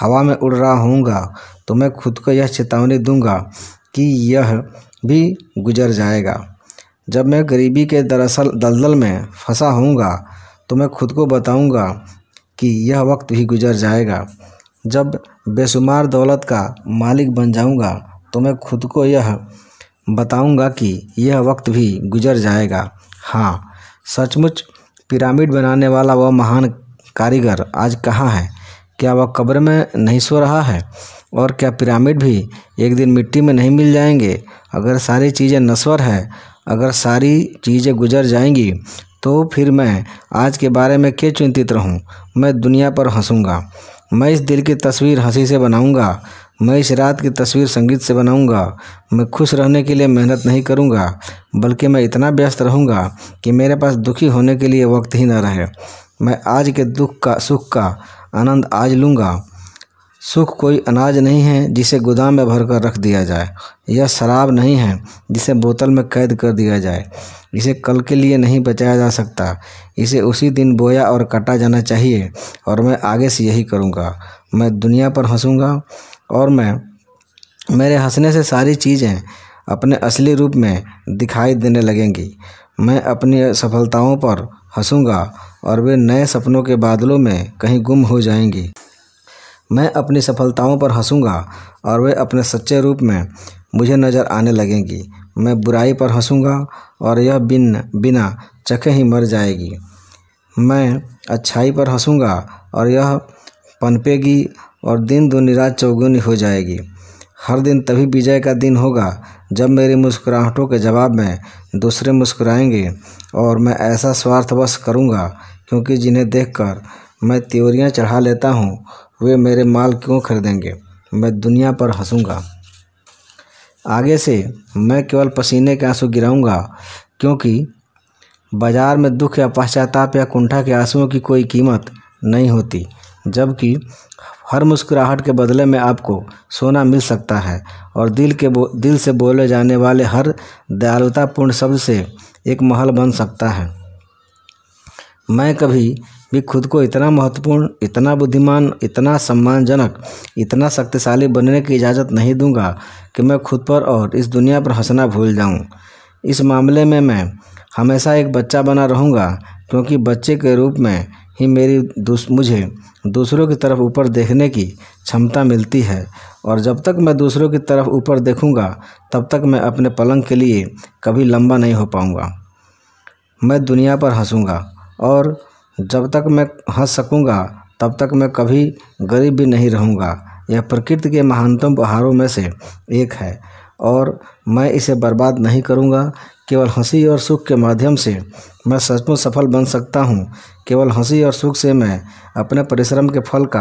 हवा में उड़ रहा होऊंगा तो मैं खुद को यह चेतावनी दूंगा कि यह भी गुजर जाएगा जब मैं गरीबी के दरअसल दलदल में फंसा होऊंगा तो मैं खुद को बताऊँगा कि यह वक्त भी गुजर जाएगा जब बेशुमार दौलत का मालिक बन जाऊँगा तो मैं खुद को यह बताऊँगा कि यह वक्त भी गुजर जाएगा हाँ सचमुच पिरामिड बनाने वाला वह महान कारीगर आज कहाँ है क्या वह कब्र में नहीं सो रहा है और क्या पिरामिड भी एक दिन मिट्टी में नहीं मिल जाएंगे अगर सारी चीज़ें नस्वर है अगर सारी चीज़ें गुजर जाएंगी तो फिर मैं आज के बारे में क्या चिंतित रहूं? मैं दुनिया पर हंसूंगा मैं इस दिल की तस्वीर हंसी से बनाऊंगा मैं इस रात की तस्वीर संगीत से बनाऊंगा मैं खुश रहने के लिए मेहनत नहीं करूंगा बल्कि मैं इतना व्यस्त रहूंगा कि मेरे पास दुखी होने के लिए वक्त ही ना रहे मैं आज के दुख का सुख का आनंद आज लूँगा सुख कोई अनाज नहीं है जिसे गोदाम में भर कर रख दिया जाए यह शराब नहीं है जिसे बोतल में कैद कर दिया जाए इसे कल के लिए नहीं बचाया जा सकता इसे उसी दिन बोया और काटा जाना चाहिए और मैं आगे से यही करूँगा मैं दुनिया पर हंसूँगा और मैं मेरे हंसने से सारी चीज़ें अपने असली रूप में दिखाई देने लगेंगी मैं अपनी सफलताओं पर हंसूँगा और वे नए सपनों के बादलों में कहीं गुम हो जाएंगी मैं अपनी सफलताओं पर हंसूंगा और वे अपने सच्चे रूप में मुझे नज़र आने लगेंगी मैं बुराई पर हंसूंगा और यह बिन बिना चखे ही मर जाएगी मैं अच्छाई पर हंसूंगा और यह पनपेगी और दिन दुनिरा चौगुनी हो जाएगी हर दिन तभी विजय का दिन होगा जब मेरी मुस्कुराहटों के जवाब में दूसरे मुस्कुराएंगे और मैं ऐसा स्वार्थवश करूंगा क्योंकि जिन्हें देखकर मैं त्योरियां चढ़ा लेता हूं वे मेरे माल क्यों खरीदेंगे मैं दुनिया पर हंसूंगा आगे से मैं केवल पसीने के आंसू गिराऊंगा क्योंकि बाज़ार में दुख या पश्चाताप या कुंठा के आंसुओं की कोई कीमत नहीं होती जबकि हर मुस्कुराहट के बदले में आपको सोना मिल सकता है और दिल के बो, दिल से बोले जाने वाले हर दयालुतापूर्ण शब्द से एक महल बन सकता है मैं कभी भी खुद को इतना महत्वपूर्ण इतना बुद्धिमान इतना सम्मानजनक इतना शक्तिशाली बनने की इजाज़त नहीं दूंगा कि मैं खुद पर और इस दुनिया पर हंसना भूल जाऊं। इस मामले में मैं हमेशा एक बच्चा बना रहूंगा क्योंकि बच्चे के रूप में ही मेरी दूस, मुझे दूसरों की तरफ ऊपर देखने की क्षमता मिलती है और जब तक मैं दूसरों की तरफ ऊपर देखूँगा तब तक मैं अपने पलंग के लिए कभी लंबा नहीं हो पाऊँगा मैं दुनिया पर हंसूँगा और जब तक मैं हंस सकूँगा तब तक मैं कभी गरीब भी नहीं रहूँगा यह प्रकृति के महानतम उपहारों में से एक है और मैं इसे बर्बाद नहीं करूँगा केवल हंसी और सुख के माध्यम से मैं सचमुच सफल बन सकता हूँ केवल हंसी और सुख से मैं अपने परिश्रम के फल का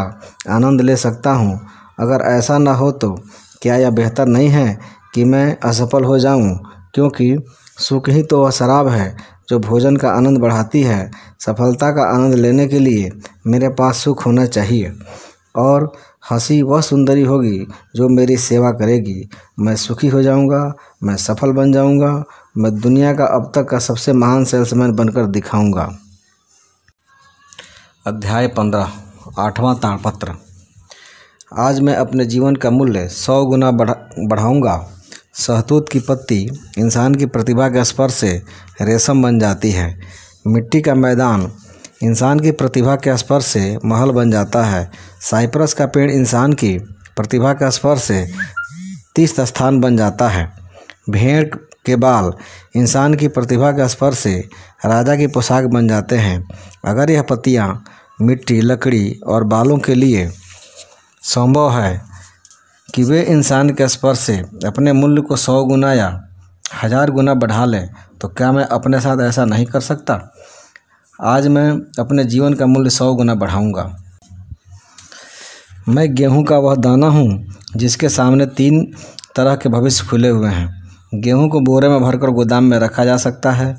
आनंद ले सकता हूँ अगर ऐसा ना हो तो क्या यह बेहतर नहीं है कि मैं असफल हो जाऊँ क्योंकि सुख ही तो वह शराब है जो भोजन का आनंद बढ़ाती है सफलता का आनंद लेने के लिए मेरे पास सुख होना चाहिए और हंसी वह सुंदरी होगी जो मेरी सेवा करेगी मैं सुखी हो जाऊंगा मैं सफल बन जाऊंगा मैं दुनिया का अब तक का सबसे महान सेल्समैन बनकर दिखाऊंगा अध्याय पंद्रह आठवां ताड़पत्र आज मैं अपने जीवन का मूल्य सौ गुना बढ़ा बढ़ाऊँगा सहतूत की पत्ती इंसान की प्रतिभा के स्पर्श से रेशम बन जाती है मिट्टी का मैदान इंसान की प्रतिभा के स्पर्श से महल बन जाता है साइप्रस का पेड़ इंसान की प्रतिभा के स्पर्श से तीर्थ स्थान बन जाता है भेड़ के बाल इंसान की प्रतिभा के स्पर्श से राजा की पोशाक बन जाते हैं अगर यह पत्तियाँ मिट्टी लकड़ी और बालों के लिए संभव है कि वे इंसान के स्पर्श से अपने मूल्य को सौ गुना या हज़ार गुना बढ़ा लें तो क्या मैं अपने साथ ऐसा नहीं कर सकता आज मैं अपने जीवन का मूल्य सौ गुना बढ़ाऊंगा मैं गेहूं का वह दाना हूं जिसके सामने तीन तरह के भविष्य खुले हुए हैं गेहूं को बोरे में भरकर गोदाम में रखा जा सकता है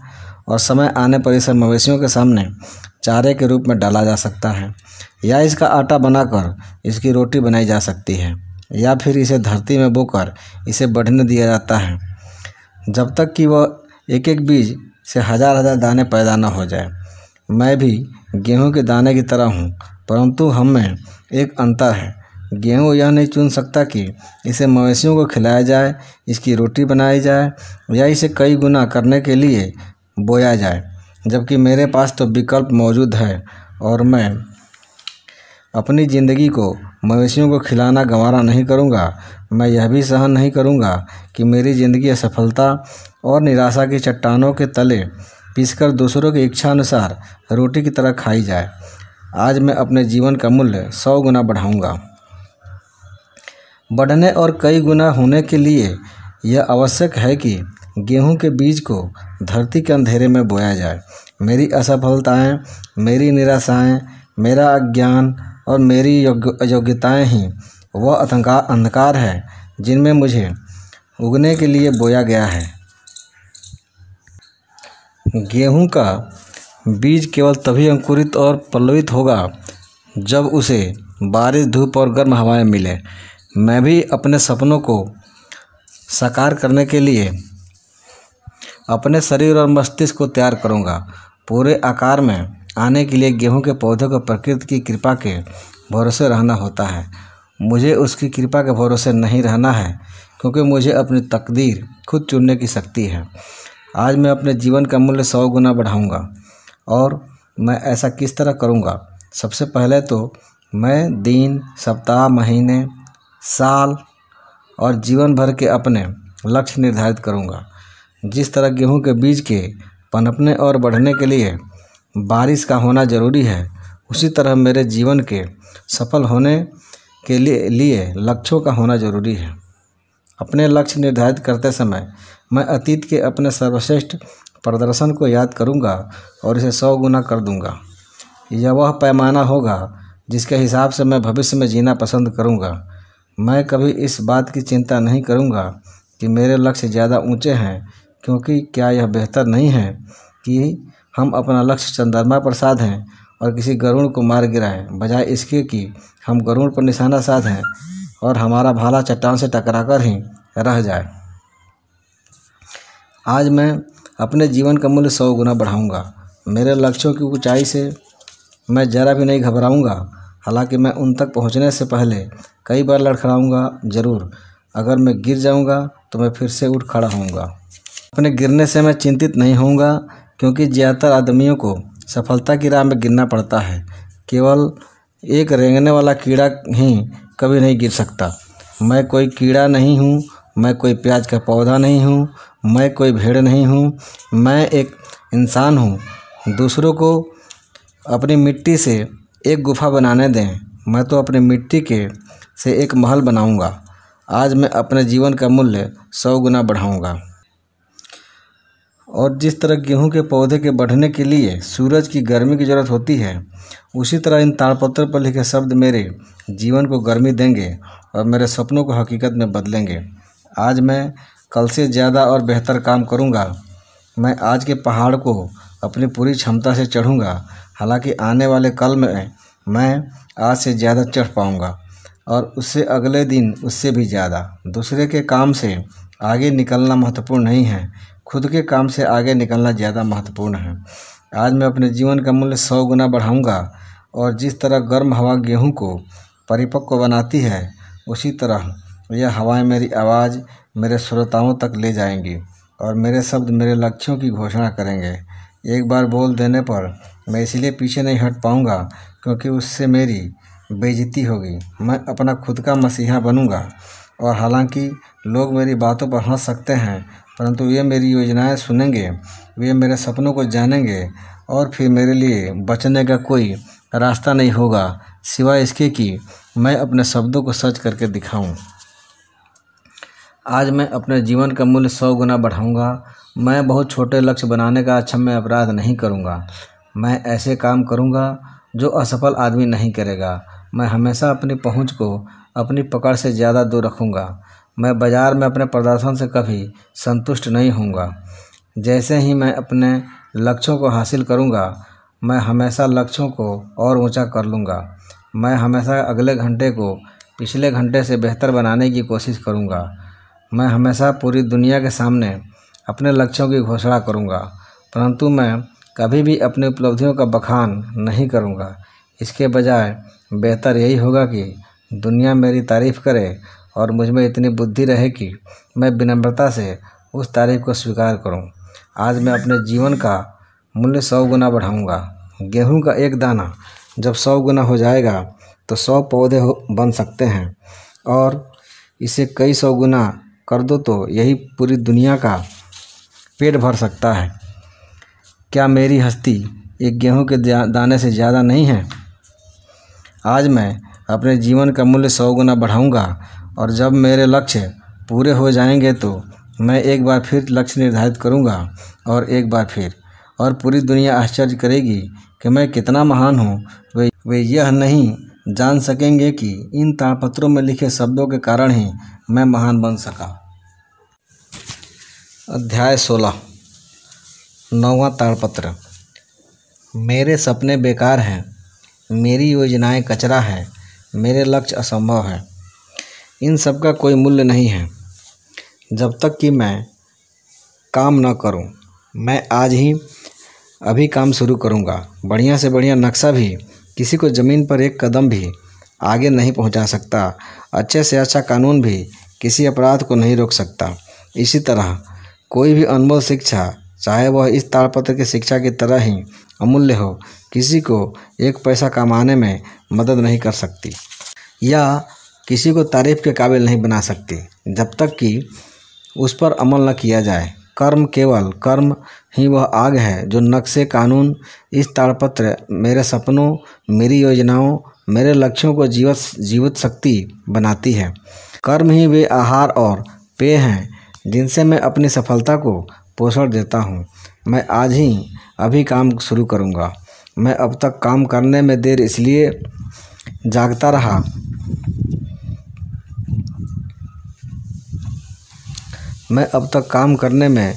और समय आने पर इसे मवेशियों के सामने चारे के रूप में डाला जा सकता है या इसका आटा बनाकर इसकी रोटी बनाई जा सकती है या फिर इसे धरती में बोकर इसे बढ़ने दिया जाता है जब तक कि वह एक एक बीज से हज़ार हज़ार दाने पैदा न हो जाए मैं भी गेहूं के दाने की तरह हूं, परंतु हम में एक अंतर है गेहूं यह नहीं चुन सकता कि इसे मवेशियों को खिलाया जाए इसकी रोटी बनाई जाए या इसे कई गुना करने के लिए बोया जाए जबकि मेरे पास तो विकल्प मौजूद है और मैं अपनी ज़िंदगी को मवेशियों को खिलाना गंवारा नहीं करूँगा मैं यह भी सहन नहीं करूँगा कि मेरी ज़िंदगी असफलता और निराशा की चट्टानों के तले पीसकर दूसरों की इच्छानुसार रोटी की तरह खाई जाए आज मैं अपने जीवन का मूल्य सौ गुना बढ़ाऊँगा बढ़ने और कई गुना होने के लिए यह आवश्यक है कि गेहूं के बीज को धरती के अंधेरे में बोया जाए मेरी असफलताएं, मेरी निराशाएं, मेरा अज्ञान और मेरी अयोग्यताएँ ही वह अंधकार अंधकार है जिनमें मुझे उगने के लिए बोया गया है गेहूं का बीज केवल तभी अंकुरित और पल्लवित होगा जब उसे बारिश धूप और गर्म हवाएं मिले मैं भी अपने सपनों को साकार करने के लिए अपने शरीर और मस्तिष्क को तैयार करूंगा पूरे आकार में आने के लिए गेहूं के पौधे को प्रकृति की कृपा के भरोसे रहना होता है मुझे उसकी कृपा के भरोसे नहीं रहना है क्योंकि मुझे अपनी तकदीर खुद चुनने की शक्ति है आज मैं अपने जीवन का मूल्य सौ गुना बढ़ाऊँगा और मैं ऐसा किस तरह करूँगा सबसे पहले तो मैं दिन सप्ताह महीने साल और जीवन भर के अपने लक्ष्य निर्धारित करूंगा जिस तरह गेहूं के बीज के पनपने और बढ़ने के लिए बारिश का होना ज़रूरी है उसी तरह मेरे जीवन के सफल होने के लिए लिए लक्ष्यों का होना ज़रूरी है अपने लक्ष्य निर्धारित करते समय मैं अतीत के अपने सर्वश्रेष्ठ प्रदर्शन को याद करूंगा और इसे सौ गुना कर दूंगा यह वह पैमाना होगा जिसके हिसाब से मैं भविष्य में जीना पसंद करूंगा मैं कभी इस बात की चिंता नहीं करूंगा कि मेरे लक्ष्य ज़्यादा ऊंचे हैं क्योंकि क्या यह बेहतर नहीं है कि हम अपना लक्ष्य चंद्रमा पर साध हैं और किसी गरुण को मार गिराएं बजाय इसके कि हम गरुण पर निशाना साध हैं और हमारा भाला चट्टान से टकराकर ही रह जाए आज मैं अपने जीवन का मूल्य सौ गुना बढ़ाऊंगा मेरे लक्ष्यों की ऊंचाई से मैं ज़रा भी नहीं घबराऊंगा हालांकि मैं उन तक पहुंचने से पहले कई बार लड़खड़ाऊंगा ज़रूर अगर मैं गिर जाऊंगा तो मैं फिर से उठ खड़ा होऊंगा अपने गिरने से मैं चिंतित नहीं होऊंगा क्योंकि ज़्यादातर आदमियों को सफलता की राह में गिरना पड़ता है केवल एक रेंगने वाला कीड़ा ही कभी नहीं गिर सकता मैं कोई कीड़ा नहीं हूँ मैं कोई प्याज का पौधा नहीं हूँ मैं कोई भेड़ नहीं हूँ मैं एक इंसान हूँ दूसरों को अपनी मिट्टी से एक गुफा बनाने दें मैं तो अपनी मिट्टी के से एक महल बनाऊंगा आज मैं अपने जीवन का मूल्य सौ गुना बढ़ाऊंगा और जिस तरह गेहूं के पौधे के बढ़ने के लिए सूरज की गर्मी की ज़रूरत होती है उसी तरह इन ताड़पत्रों पर लिखे शब्द मेरे जीवन को गर्मी देंगे और मेरे सपनों को हकीकत में बदलेंगे आज मैं कल से ज़्यादा और बेहतर काम करूँगा मैं आज के पहाड़ को अपनी पूरी क्षमता से चढ़ूँगा हालांकि आने वाले कल में मैं आज से ज़्यादा चढ़ पाऊँगा और उससे अगले दिन उससे भी ज़्यादा दूसरे के काम से आगे निकलना महत्वपूर्ण नहीं है खुद के काम से आगे निकलना ज़्यादा महत्वपूर्ण है आज मैं अपने जीवन का मूल्य सौ गुना बढ़ाऊँगा और जिस तरह गर्म हवा गेहूँ को परिपक्व बनाती है उसी तरह यह हवाएं मेरी आवाज़ मेरे श्रोताओं तक ले जाएंगी और मेरे शब्द मेरे लक्ष्यों की घोषणा करेंगे एक बार बोल देने पर मैं इसलिए पीछे नहीं हट पाऊंगा क्योंकि उससे मेरी बेजती होगी मैं अपना खुद का मसीहा बनूंगा और हालांकि लोग मेरी बातों पर हंस सकते हैं परंतु वे मेरी योजनाएं सुनेंगे वे मेरे सपनों को जानेंगे और फिर मेरे लिए बचने का कोई रास्ता नहीं होगा सिवाय इसके कि मैं अपने शब्दों को सच करके दिखाऊं। आज मैं अपने जीवन का मूल्य सौ गुना बढ़ाऊंगा मैं बहुत छोटे लक्ष्य बनाने का अच्छा मैं अपराध नहीं करूंगा मैं ऐसे काम करूंगा जो असफल आदमी नहीं करेगा मैं हमेशा अपनी पहुंच को अपनी पकड़ से ज़्यादा दूर रखूंगा मैं बाज़ार में अपने प्रदर्शन से कभी संतुष्ट नहीं होऊंगा जैसे ही मैं अपने लक्ष्यों को हासिल करूंगा मैं हमेशा लक्ष्यों को और ऊंचा कर लूंगा मैं हमेशा अगले घंटे को पिछले घंटे से बेहतर बनाने की कोशिश करूंगा मैं हमेशा पूरी दुनिया के सामने अपने लक्ष्यों की घोषणा करूंगा परंतु मैं कभी भी अपनी उपलब्धियों का बखान नहीं करूंगा इसके बजाय बेहतर यही होगा कि दुनिया मेरी तारीफ़ करे और मुझ में इतनी बुद्धि रहे कि मैं विनम्रता से उस तारीफ को स्वीकार करूं। आज मैं अपने जीवन का मूल्य सौ गुना बढ़ाऊंगा। गेहूं का एक दाना जब सौ गुना हो जाएगा तो सौ पौधे बन सकते हैं और इसे कई सौ गुना कर दो तो यही पूरी दुनिया का पेट भर सकता है क्या मेरी हस्ती एक गेहूं के दाने से ज़्यादा नहीं है आज मैं अपने जीवन का मूल्य सौ गुना बढ़ाऊंगा और जब मेरे लक्ष्य पूरे हो जाएंगे तो मैं एक बार फिर लक्ष्य निर्धारित करूंगा और एक बार फिर और पूरी दुनिया आश्चर्य करेगी कि मैं कितना महान हूँ वे वे यह नहीं जान सकेंगे कि इन ताड़पत्रों में लिखे शब्दों के कारण ही मैं महान बन सका अध्याय सोलह नौवा ताड़पत्र मेरे सपने बेकार हैं मेरी योजनाएं कचरा है मेरे लक्ष्य असंभव है इन सब का कोई मूल्य नहीं है जब तक कि मैं काम न करूं मैं आज ही अभी काम शुरू करूंगा बढ़िया से बढ़िया नक्शा भी किसी को ज़मीन पर एक कदम भी आगे नहीं पहुंचा सकता अच्छे से अच्छा कानून भी किसी अपराध को नहीं रोक सकता इसी तरह कोई भी अनमोल शिक्षा चाहे वह इस ताड़पत्र की शिक्षा की तरह ही अमूल्य हो किसी को एक पैसा कमाने में मदद नहीं कर सकती या किसी को तारीफ के काबिल नहीं बना सकती जब तक कि उस पर अमल न किया जाए कर्म केवल कर्म ही वह आग है जो नक्शे कानून इस ताड़पत्र मेरे सपनों मेरी योजनाओं मेरे लक्ष्यों को जीवत जीवित शक्ति बनाती है कर्म ही वे आहार और पेय हैं जिनसे मैं अपनी सफलता को पोषण देता हूँ मैं आज ही अभी काम शुरू करूँगा मैं अब तक काम करने में देर इसलिए जागता रहा मैं अब तक काम करने में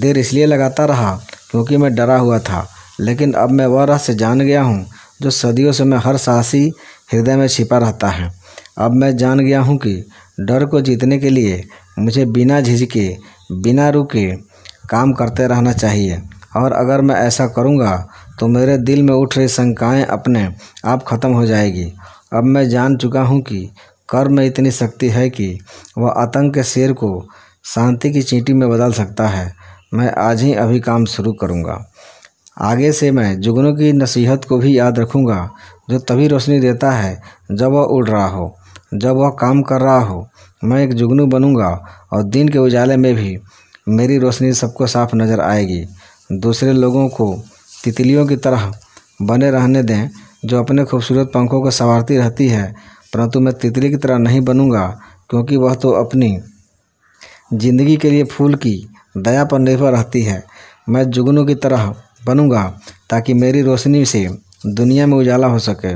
देर इसलिए लगाता रहा क्योंकि मैं डरा हुआ था लेकिन अब मैं वह रहस्य जान गया हूँ जो सदियों से मैं हर साहसी हृदय में छिपा रहता है अब मैं जान गया हूँ कि डर को जीतने के लिए मुझे बिना झिझके बिना रुके काम करते रहना चाहिए और अगर मैं ऐसा करूँगा तो मेरे दिल में उठ रही शंकाएँ अपने आप ख़त्म हो जाएगी अब मैं जान चुका हूँ कि कर्म में इतनी शक्ति है कि वह आतंक के शेर को शांति की चींटी में बदल सकता है मैं आज ही अभी काम शुरू करूँगा आगे से मैं जुगनों की नसीहत को भी याद रखूँगा जो तभी रोशनी देता है जब वह उड़ रहा हो जब वह काम कर रहा हो मैं एक जुगनू बनूँगा और दिन के उजाले में भी मेरी रोशनी सबको साफ नज़र आएगी दूसरे लोगों को तितलियों की तरह बने रहने दें जो अपने खूबसूरत पंखों को संवारती रहती है परंतु मैं तितली की तरह नहीं बनूंगा क्योंकि वह तो अपनी जिंदगी के लिए फूल की दया पर निर्भर रहती है मैं जुगनू की तरह बनूंगा ताकि मेरी रोशनी से दुनिया में उजाला हो सके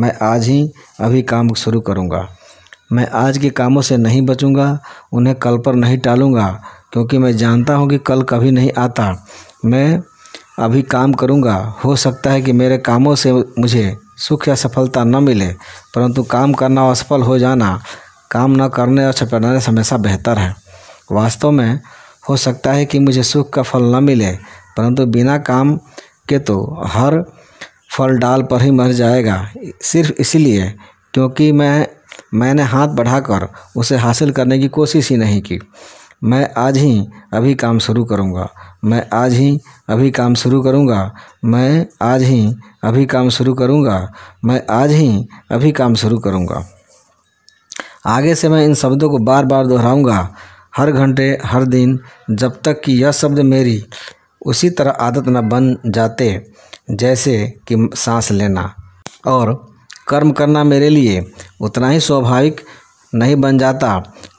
मैं आज ही अभी काम शुरू करूंगा मैं आज के कामों से नहीं बचूंगा उन्हें कल पर नहीं टालूंगा क्योंकि मैं जानता हूं कि कल कभी नहीं आता मैं अभी काम करूंगा हो सकता है कि मेरे कामों से मुझे सुख या सफलता न मिले परंतु काम करना असफल हो जाना काम न करने और छपने से हमेशा बेहतर है वास्तव में हो सकता है कि मुझे सुख का फल न मिले परंतु बिना काम के तो हर फल डाल पर ही मर जाएगा सिर्फ इसलिए क्योंकि मैं मैंने हाथ बढ़ाकर उसे हासिल करने की कोशिश ही नहीं की मैं आज ही अभी काम शुरू करूंगा मैं आज ही अभी काम शुरू करूंगा मैं आज ही अभी काम शुरू करूंगा मैं आज ही अभी काम शुरू करूंगा आगे से मैं इन शब्दों को बार बार दोहराऊंगा हर घंटे हर दिन जब तक कि यह शब्द मेरी उसी तरह आदत न बन जाते जैसे कि सांस लेना और कर्म करना मेरे लिए उतना ही स्वाभाविक नहीं बन जाता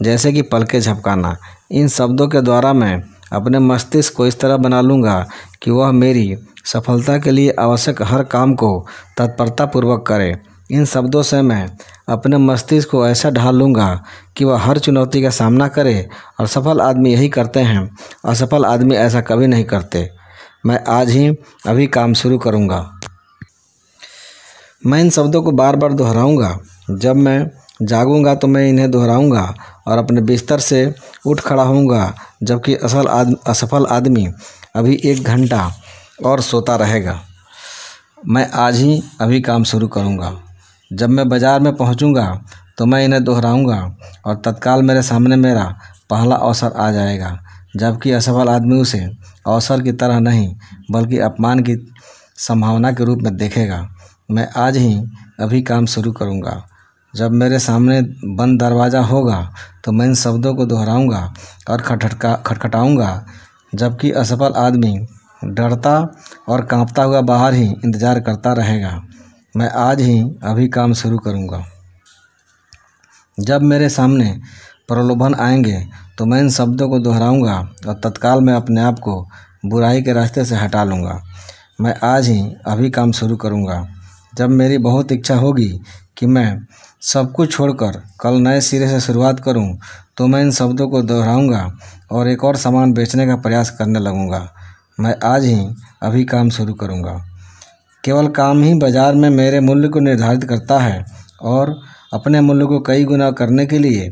जैसे कि पलके झपकाना इन शब्दों के द्वारा मैं अपने मस्तिष्क को इस तरह बना लूँगा कि वह मेरी सफलता के लिए आवश्यक हर काम को तत्परतापूर्वक करे इन शब्दों से मैं अपने मस्तिष्क को ऐसा ढाल लूँगा कि वह हर चुनौती का सामना करे और सफल आदमी यही करते हैं असफल आदमी ऐसा कभी नहीं करते मैं आज ही अभी काम शुरू करूँगा मैं इन शब्दों को बार बार दोहराऊँगा जब मैं जागूंगा तो मैं इन्हें दोहराऊंगा और अपने बिस्तर से उठ खड़ा होऊंगा जबकि असल आदमी असफल आदमी अभी एक घंटा और सोता रहेगा मैं आज ही अभी काम शुरू करूंगा जब मैं बाज़ार में पहुंचूंगा तो मैं इन्हें दोहराऊंगा और तत्काल मेरे सामने मेरा पहला अवसर आ जाएगा जबकि असफल आदमी उसे अवसर की तरह नहीं बल्कि अपमान की संभावना के रूप में देखेगा मैं आज ही अभी काम शुरू करूंगा जब मेरे सामने बंद दरवाज़ा होगा तो मैं इन शब्दों को दोहराऊंगा और खटखटका खटखटाऊंगा जबकि असफल आदमी डरता और कांपता हुआ बाहर ही इंतज़ार करता रहेगा मैं आज ही अभी काम शुरू करूँगा जब मेरे सामने प्रलोभन आएंगे तो मैं इन शब्दों को दोहराऊंगा और तत्काल मैं अपने आप को बुराई के रास्ते से हटा लूँगा मैं आज ही अभी काम शुरू करूँगा जब मेरी बहुत इच्छा होगी कि मैं सब कुछ छोड़कर कल नए सिरे से शुरुआत करूं, तो मैं इन शब्दों को दोहराऊंगा और एक और सामान बेचने का प्रयास करने लगूंगा मैं आज ही अभी काम शुरू करूंगा केवल काम ही बाज़ार में मेरे मूल्य को निर्धारित करता है और अपने मूल्य को कई गुना करने के लिए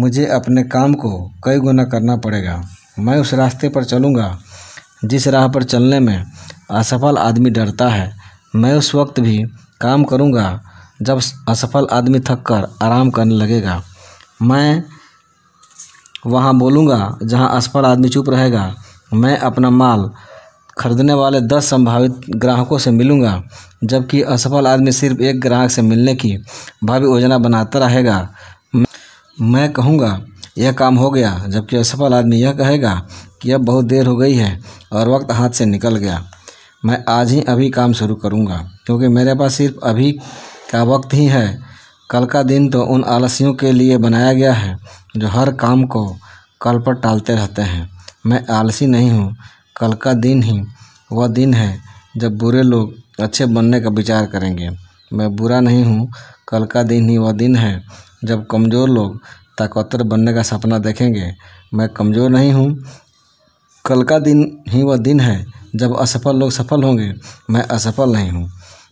मुझे अपने काम को कई गुना करना पड़ेगा मैं उस रास्ते पर चलूँगा जिस राह पर चलने में असफल आदमी डरता है मैं उस वक्त भी काम करूँगा जब असफल आदमी थक कर आराम करने लगेगा मैं वहाँ बोलूँगा जहाँ असफल आदमी चुप रहेगा मैं अपना माल खरीदने वाले दस संभावित ग्राहकों से मिलूंगा जबकि असफल आदमी सिर्फ एक ग्राहक से मिलने की भावी योजना बनाता रहेगा मैं कहूँगा यह काम हो गया जबकि असफल आदमी यह कहेगा कि अब बहुत देर हो गई है और वक्त हाथ से निकल गया मैं आज ही अभी काम शुरू करूँगा क्योंकि मेरे पास सिर्फ अभी का वक्त ही है कल का दिन तो उन आलसियों के लिए बनाया गया है जो हर काम को कल पर टालते रहते हैं मैं आलसी नहीं हूँ कल का दिन ही वह दिन है जब बुरे लोग अच्छे बनने का विचार करेंगे मैं बुरा नहीं हूँ कल का दिन ही वह दिन है जब कमज़ोर लोग ताकतवर बनने का सपना देखेंगे मैं कमज़ोर नहीं हूँ कल का दिन ही वह दिन है जब असफल लोग सफल होंगे मैं असफल नहीं हूँ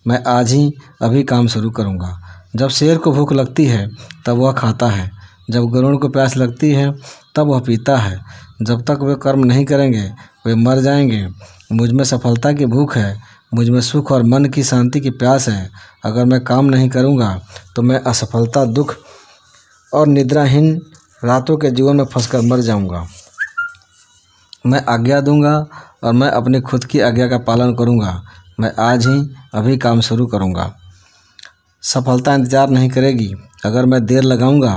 मैं आज ही अभी काम शुरू करूँगा जब शेर को भूख लगती है तब वह खाता है जब गरुण को प्यास लगती है तब वह पीता है जब तक वे कर्म नहीं करेंगे वे मर जाएंगे मुझ में सफलता की भूख है मुझ में सुख और मन की शांति की प्यास है अगर मैं काम नहीं करूँगा तो मैं असफलता दुख और निद्राहीन रातों के जीवन में फंसकर मर जाऊँगा मैं आज्ञा दूंगा और मैं अपनी खुद की आज्ञा का पालन करूंगा मैं आज ही अभी काम शुरू करूंगा सफलता इंतज़ार नहीं करेगी अगर मैं देर लगाऊंगा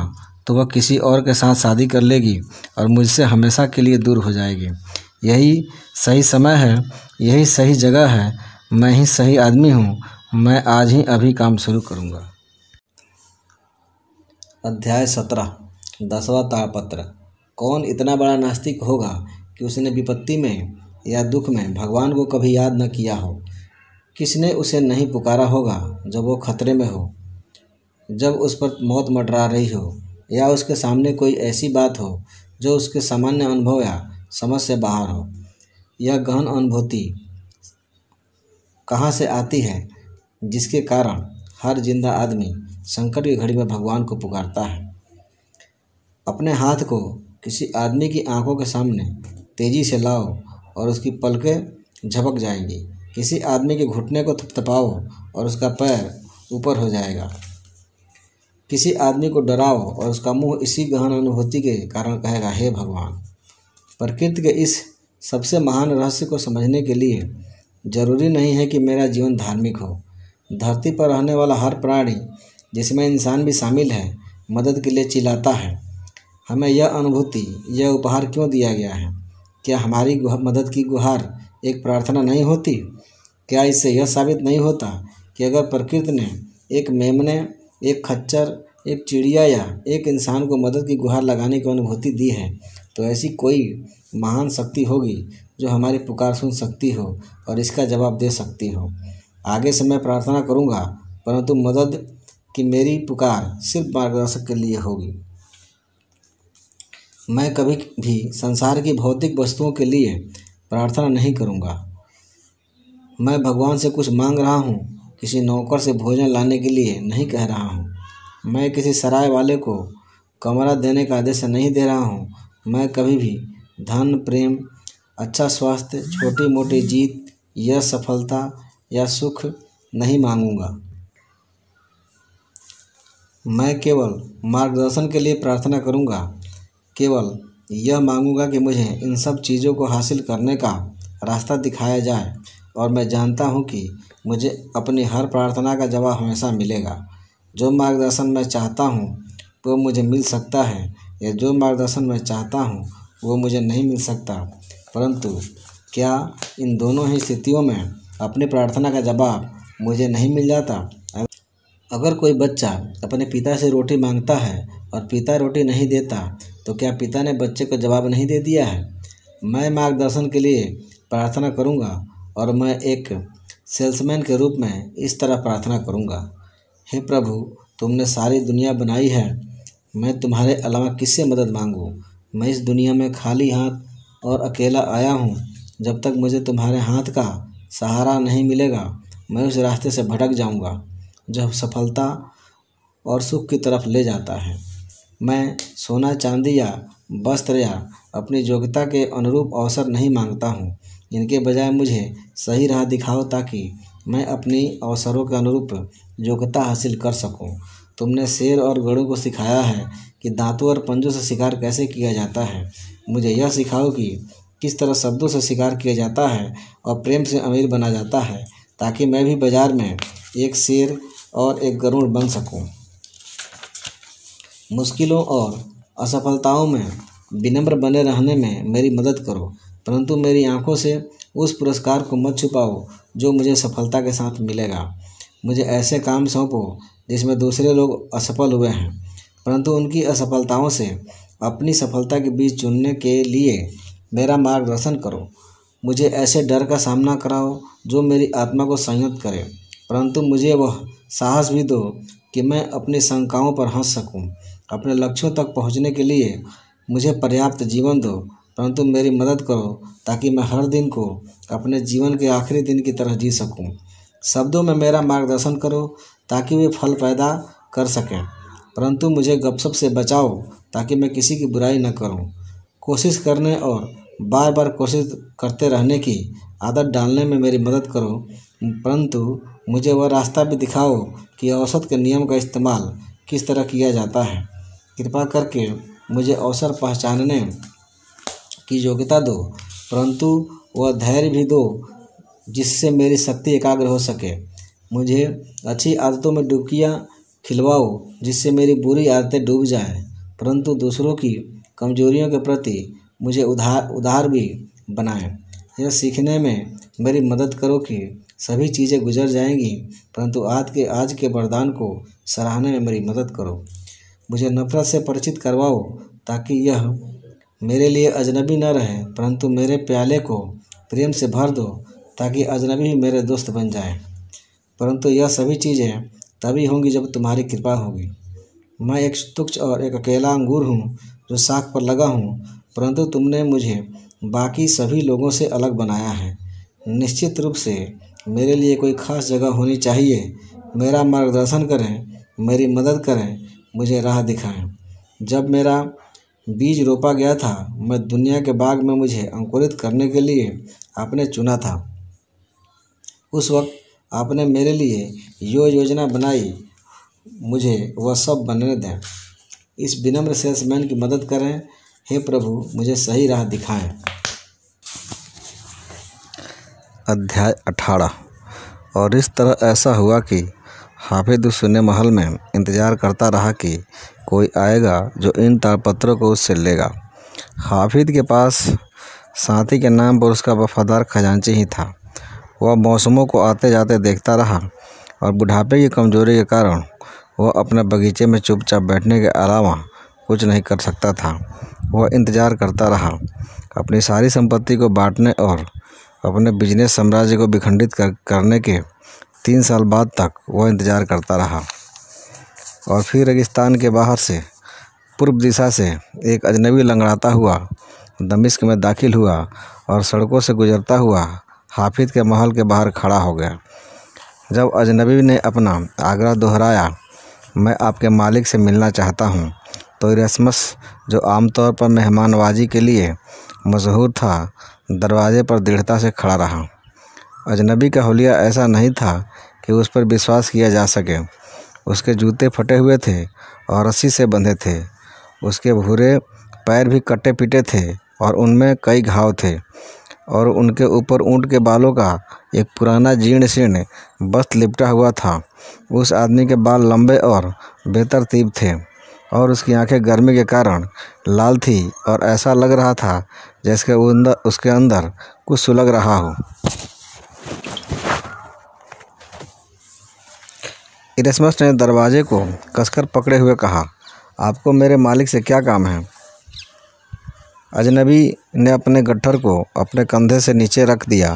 तो वह किसी और के साथ शादी कर लेगी और मुझसे हमेशा के लिए दूर हो जाएगी यही सही समय है यही सही जगह है मैं ही सही आदमी हूँ मैं आज ही अभी काम शुरू करूँगा अध्याय सत्रह दसवा तापत्र कौन इतना बड़ा नास्तिक होगा कि उसने विपत्ति में या दुख में भगवान को कभी याद न किया हो किसने उसे नहीं पुकारा होगा जब वो खतरे में हो जब उस पर मौत मटरा रही हो या उसके सामने कोई ऐसी बात हो जो उसके सामान्य अनुभव या समझ से बाहर हो यह गहन अनुभूति कहाँ से आती है जिसके कारण हर जिंदा आदमी संकट की घड़ी में भगवान को पुकारता है अपने हाथ को किसी आदमी की आंखों के सामने तेज़ी से लाओ और उसकी पलकें झपक जाएंगी किसी आदमी के घुटने को थपथपाओ और उसका पैर ऊपर हो जाएगा किसी आदमी को डराओ और उसका मुंह इसी गहन अनुभूति के कारण कहेगा हे भगवान प्रकृति के इस सबसे महान रहस्य को समझने के लिए जरूरी नहीं है कि मेरा जीवन धार्मिक हो धरती पर रहने वाला हर प्राणी जिसमें इंसान भी शामिल है मदद के लिए चिल्लाता है हमें यह अनुभूति यह उपहार क्यों दिया गया है क्या हमारी मदद की गुहार एक प्रार्थना नहीं होती क्या इससे यह साबित नहीं होता कि अगर प्रकृति ने एक मेमने एक खच्चर एक चिड़िया या एक इंसान को मदद की गुहार लगाने की अनुभूति दी है तो ऐसी कोई महान शक्ति होगी जो हमारी पुकार सुन सकती हो और इसका जवाब दे सकती हो आगे से मैं प्रार्थना करूँगा परंतु मदद की मेरी पुकार सिर्फ मार्गदर्शक के लिए होगी मैं कभी भी संसार की भौतिक वस्तुओं के लिए प्रार्थना नहीं करूँगा मैं भगवान से कुछ मांग रहा हूँ किसी नौकर से भोजन लाने के लिए नहीं कह रहा हूँ मैं किसी सराय वाले को कमरा देने का आदेश नहीं दे रहा हूँ मैं कभी भी धन प्रेम अच्छा स्वास्थ्य छोटी मोटी जीत या सफलता या सुख नहीं मांगूंगा मैं केवल मार्गदर्शन के लिए प्रार्थना करूंगा केवल यह मांगूंगा कि मुझे इन सब चीज़ों को हासिल करने का रास्ता दिखाया जाए और मैं जानता हूं कि मुझे अपनी हर प्रार्थना का जवाब हमेशा मिलेगा जो मार्गदर्शन मैं चाहता हूं वो मुझे मिल सकता है या जो मार्गदर्शन मैं चाहता हूँ वो मुझे नहीं मिल सकता परंतु क्या इन दोनों ही स्थितियों में अपनी प्रार्थना का जवाब मुझे नहीं मिल जाता अगर कोई बच्चा अपने पिता से रोटी मांगता है और पिता रोटी नहीं देता तो क्या पिता ने बच्चे को जवाब नहीं दे दिया है मैं मार्गदर्शन के लिए प्रार्थना करूँगा और मैं एक सेल्समैन के रूप में इस तरह प्रार्थना करूँगा हे प्रभु तुमने सारी दुनिया बनाई है मैं तुम्हारे अलावा किससे मदद मांगूँ मैं इस दुनिया में खाली हाथ और अकेला आया हूँ जब तक मुझे तुम्हारे हाथ का सहारा नहीं मिलेगा मैं उस रास्ते से भटक जाऊँगा जब सफलता और सुख की तरफ ले जाता है मैं सोना चांदी या वस्त्र या अपनी योग्यता के अनुरूप अवसर नहीं मांगता हूँ इनके बजाय मुझे सही राह दिखाओ ताकि मैं अपनी अवसरों के अनुरूप योग्यता हासिल कर सकूँ तुमने शेर और घोड़ों को सिखाया है कि दांतों और पंजों से शिकार कैसे किया जाता है मुझे यह सिखाओ कि किस तरह शब्दों से शिकार किया जाता है और प्रेम से अमीर बना जाता है ताकि मैं भी बाज़ार में एक शेर और एक गरुड़ बन सकूं। मुश्किलों और असफलताओं में विनम्र बने रहने में मेरी मदद करो परंतु मेरी आंखों से उस पुरस्कार को मत छुपाओ जो मुझे सफलता के साथ मिलेगा मुझे ऐसे काम सौंपो जिसमें दूसरे लोग असफल हुए हैं परंतु उनकी असफलताओं से अपनी सफलता के बीच चुनने के लिए मेरा मार्गदर्शन करो मुझे ऐसे डर का सामना कराओ जो मेरी आत्मा को संयत करे परंतु मुझे वह साहस भी दो कि मैं अपनी शंकाओं पर हंस सकूं। अपने लक्ष्यों तक पहुंचने के लिए मुझे पर्याप्त जीवन दो परंतु मेरी मदद करो ताकि मैं हर दिन को अपने जीवन के आखिरी दिन की तरह जी सकूं। शब्दों में मेरा मार्गदर्शन करो ताकि वे फल पैदा कर सकें परंतु मुझे गपशप से बचाओ ताकि मैं किसी की बुराई न करूं कोशिश करने और बार बार कोशिश करते रहने की आदत डालने में मेरी मदद करो परंतु मुझे वह रास्ता भी दिखाओ कि औसत के नियम का इस्तेमाल किस तरह किया जाता है कृपा करके मुझे अवसर पहचानने की योग्यता दो परंतु वह धैर्य भी दो जिससे मेरी शक्ति एकाग्र हो सके मुझे अच्छी आदतों में डुबकियाँ खिलवाओ जिससे मेरी बुरी आदतें डूब जाएँ परंतु दूसरों की कमजोरियों के प्रति मुझे उधार उधार भी बनाएँ यह सीखने में मेरी मदद करो कि सभी चीज़ें गुजर जाएंगी परंतु आज के आज के वरदान को सराहने में मेरी मदद करो मुझे नफरत से परिचित करवाओ ताकि यह मेरे लिए अजनबी न रहे परंतु मेरे प्याले को प्रेम से भर दो ताकि अजनबी मेरे दोस्त बन जाए परंतु यह सभी चीज़ें तभी होंगी जब तुम्हारी कृपा होगी मैं एक तुक्ष और एक अकेला अंगूर हूँ जो साख पर लगा हूँ परंतु तुमने मुझे बाकी सभी लोगों से अलग बनाया है निश्चित रूप से मेरे लिए कोई खास जगह होनी चाहिए मेरा मार्गदर्शन करें मेरी मदद करें मुझे राह दिखाएं जब मेरा बीज रोपा गया था मैं दुनिया के बाग में मुझे अंकुरित करने के लिए आपने चुना था उस वक्त आपने मेरे लिए यो योजना बनाई मुझे वह सब बनने दें इस विनम्र सेल्समैन की मदद करें हे प्रभु मुझे सही राह दिखाएं अध्याय अठारह और इस तरह ऐसा हुआ कि हाफिद सुने महल में इंतज़ार करता रहा कि कोई आएगा जो इन तारपत्रों को उससे लेगा हाफिद के पास साथी के नाम पर उसका वफादार खजांची ही था वह मौसमों को आते जाते देखता रहा और बुढ़ापे की कमजोरी के कारण वह अपने बगीचे में चुपचाप बैठने के अलावा कुछ नहीं कर सकता था वह इंतज़ार करता रहा अपनी सारी संपत्ति को बांटने और अपने बिजनेस साम्राज्य को विखंडित कर, करने के तीन साल बाद तक वह इंतज़ार करता रहा और फिर रेगिस्तान के बाहर से पूर्व दिशा से एक अजनबी लंगड़ाता हुआ दमिश्क में दाखिल हुआ और सड़कों से गुजरता हुआ हाफिज़ के महल के बाहर खड़ा हो गया जब अजनबी ने अपना आगरा दोहराया मैं आपके मालिक से मिलना चाहता हूँ तो रसमस जो आमतौर पर मेहमानबाजी के लिए मशहूर था दरवाजे पर दृढ़ता से खड़ा रहा अजनबी का होलिया ऐसा नहीं था कि उस पर विश्वास किया जा सके उसके जूते फटे हुए थे और रस्सी से बंधे थे उसके भूरे पैर भी कटे पिटे थे और उनमें कई घाव थे और उनके ऊपर ऊँट के बालों का एक पुराना जीर्ण शीर्ण वस्त्र लिपटा हुआ था उस आदमी के बाल लंबे और बेतरतीब थे और उसकी आंखें गर्मी के कारण लाल थी और ऐसा लग रहा था जैसे उसके अंदर कुछ सुलग रहा हो इरसमस ने दरवाजे को कसकर पकड़े हुए कहा आपको मेरे मालिक से क्या काम है अजनबी ने अपने गट्ठर को अपने कंधे से नीचे रख दिया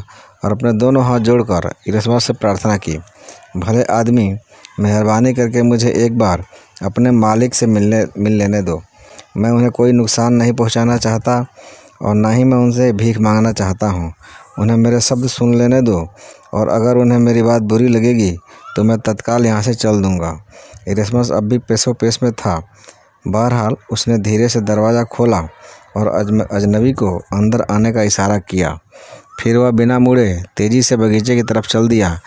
और अपने दोनों हाथ जोड़कर इरसमा से प्रार्थना की भले आदमी मेहरबानी करके मुझे एक बार अपने मालिक से मिलने मिल लेने दो मैं उन्हें कोई नुकसान नहीं पहुंचाना चाहता और ना ही मैं उनसे भीख मांगना चाहता हूं। उन्हें मेरे शब्द सुन लेने दो और अगर उन्हें मेरी बात बुरी लगेगी तो मैं तत्काल यहाँ से चल दूँगा इरसमस अब भी पेशो पेश में था बहरहाल उसने धीरे से दरवाज़ा खोला और अजनबी को अंदर आने का इशारा किया फिर वह बिना मुड़े तेज़ी से बगीचे की तरफ चल दिया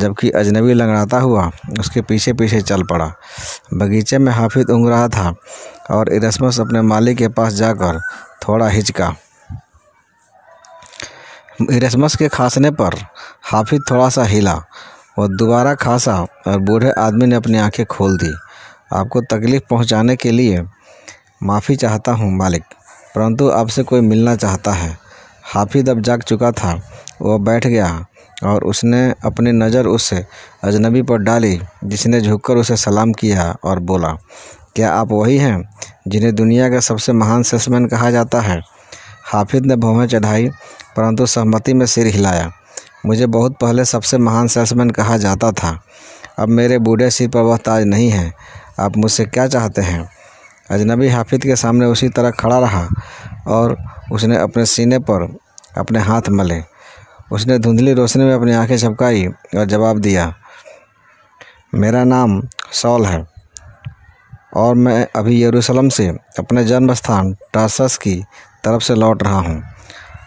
जबकि अजनबी लंगड़ाता हुआ उसके पीछे पीछे चल पड़ा बगीचे में हाफिज उंग रहा था और इरसमस अपने मालिक के पास जाकर थोड़ा हिचका इरसमस के खासने पर हाफिज थोड़ा सा हिला वह दोबारा खासा और बूढ़े आदमी ने अपनी आंखें खोल दी आपको तकलीफ़ पहुंचाने के लिए माफ़ी चाहता हूं मालिक परंतु आपसे कोई मिलना चाहता है हाफिज़ अब जाग चुका था वह बैठ गया और उसने अपनी नज़र उस अजनबी पर डाली जिसने झुककर उसे सलाम किया और बोला क्या आप वही हैं जिन्हें दुनिया का सबसे महान सेल्समैन कहा जाता है हाफिज ने भौहें चढ़ाई परंतु सहमति में सिर हिलाया मुझे बहुत पहले सबसे महान सेल्समैन कहा जाता था अब मेरे बूढ़े सिर पर वह ताज नहीं है आप मुझसे क्या चाहते हैं अजनबी हाफिद के सामने उसी तरह खड़ा रहा और उसने अपने सीने पर अपने हाथ मले उसने धुंधली रोशनी में अपनी आंखें छपकाई और जवाब दिया मेरा नाम सौल है और मैं अभी यरूशलेम से अपने जन्म स्थान टास की तरफ से लौट रहा हूँ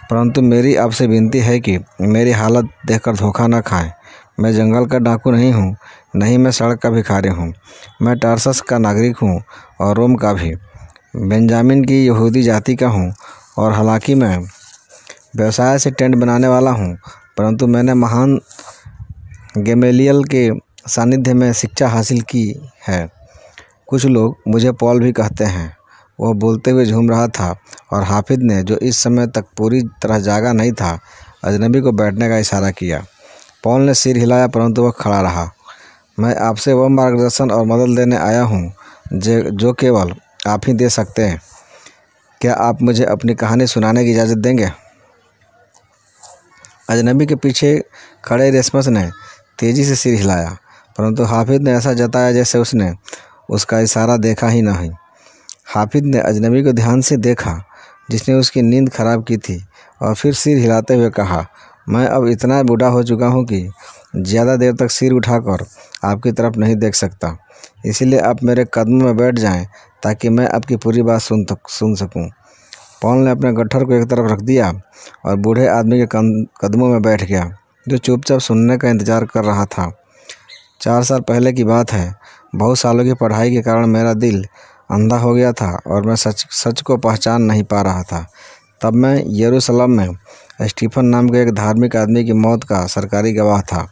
परंतु मेरी आपसे विनती है कि मेरी हालत देखकर धोखा ना खाएं मैं जंगल का डाकू नहीं हूँ नहीं मैं सड़क का भिखारी हूँ मैं टारसस का नागरिक हूँ और रोम का भी बेंजामिन की यहूदी जाति का हूँ और हालांकि मैं व्यवसाय से टेंट बनाने वाला हूँ परंतु मैंने महान गेमेलियल के सानिध्य में शिक्षा हासिल की है कुछ लोग मुझे पॉल भी कहते हैं वह बोलते हुए झूम रहा था और हाफिद ने जो इस समय तक पूरी तरह जागा नहीं था अजनबी को बैठने का इशारा किया पॉल ने सिर हिलाया परंतु वह खड़ा रहा मैं आपसे वह मार्गदर्शन और मदद देने आया हूँ जो केवल आप ही दे सकते हैं क्या आप मुझे अपनी कहानी सुनाने की इजाज़त देंगे अजनबी के पीछे खड़े रेशमस ने तेज़ी से सिर हिलाया परंतु हाफिद ने ऐसा जताया जैसे उसने उसका इशारा देखा ही नहीं हाफिद ने अजनबी को ध्यान से देखा जिसने उसकी नींद खराब की थी और फिर सिर हिलाते हुए कहा मैं अब इतना बूढ़ा हो चुका हूँ कि ज़्यादा देर तक सिर उठाकर आपकी तरफ नहीं देख सकता इसीलिए आप मेरे कदम में बैठ जाएं ताकि मैं आपकी पूरी बात सुन तक सुन सकूं। पॉल ने अपने गट्ठर को एक तरफ रख दिया और बूढ़े आदमी के कदमों में बैठ गया जो चुपचाप सुनने का इंतज़ार कर रहा था चार साल पहले की बात है बहुत सालों की पढ़ाई के कारण मेरा दिल अंधा हो गया था और मैं सच सच को पहचान नहीं पा रहा था तब मैं यरूशलम में स्टीफन नाम के एक धार्मिक आदमी की मौत का सरकारी गवाह था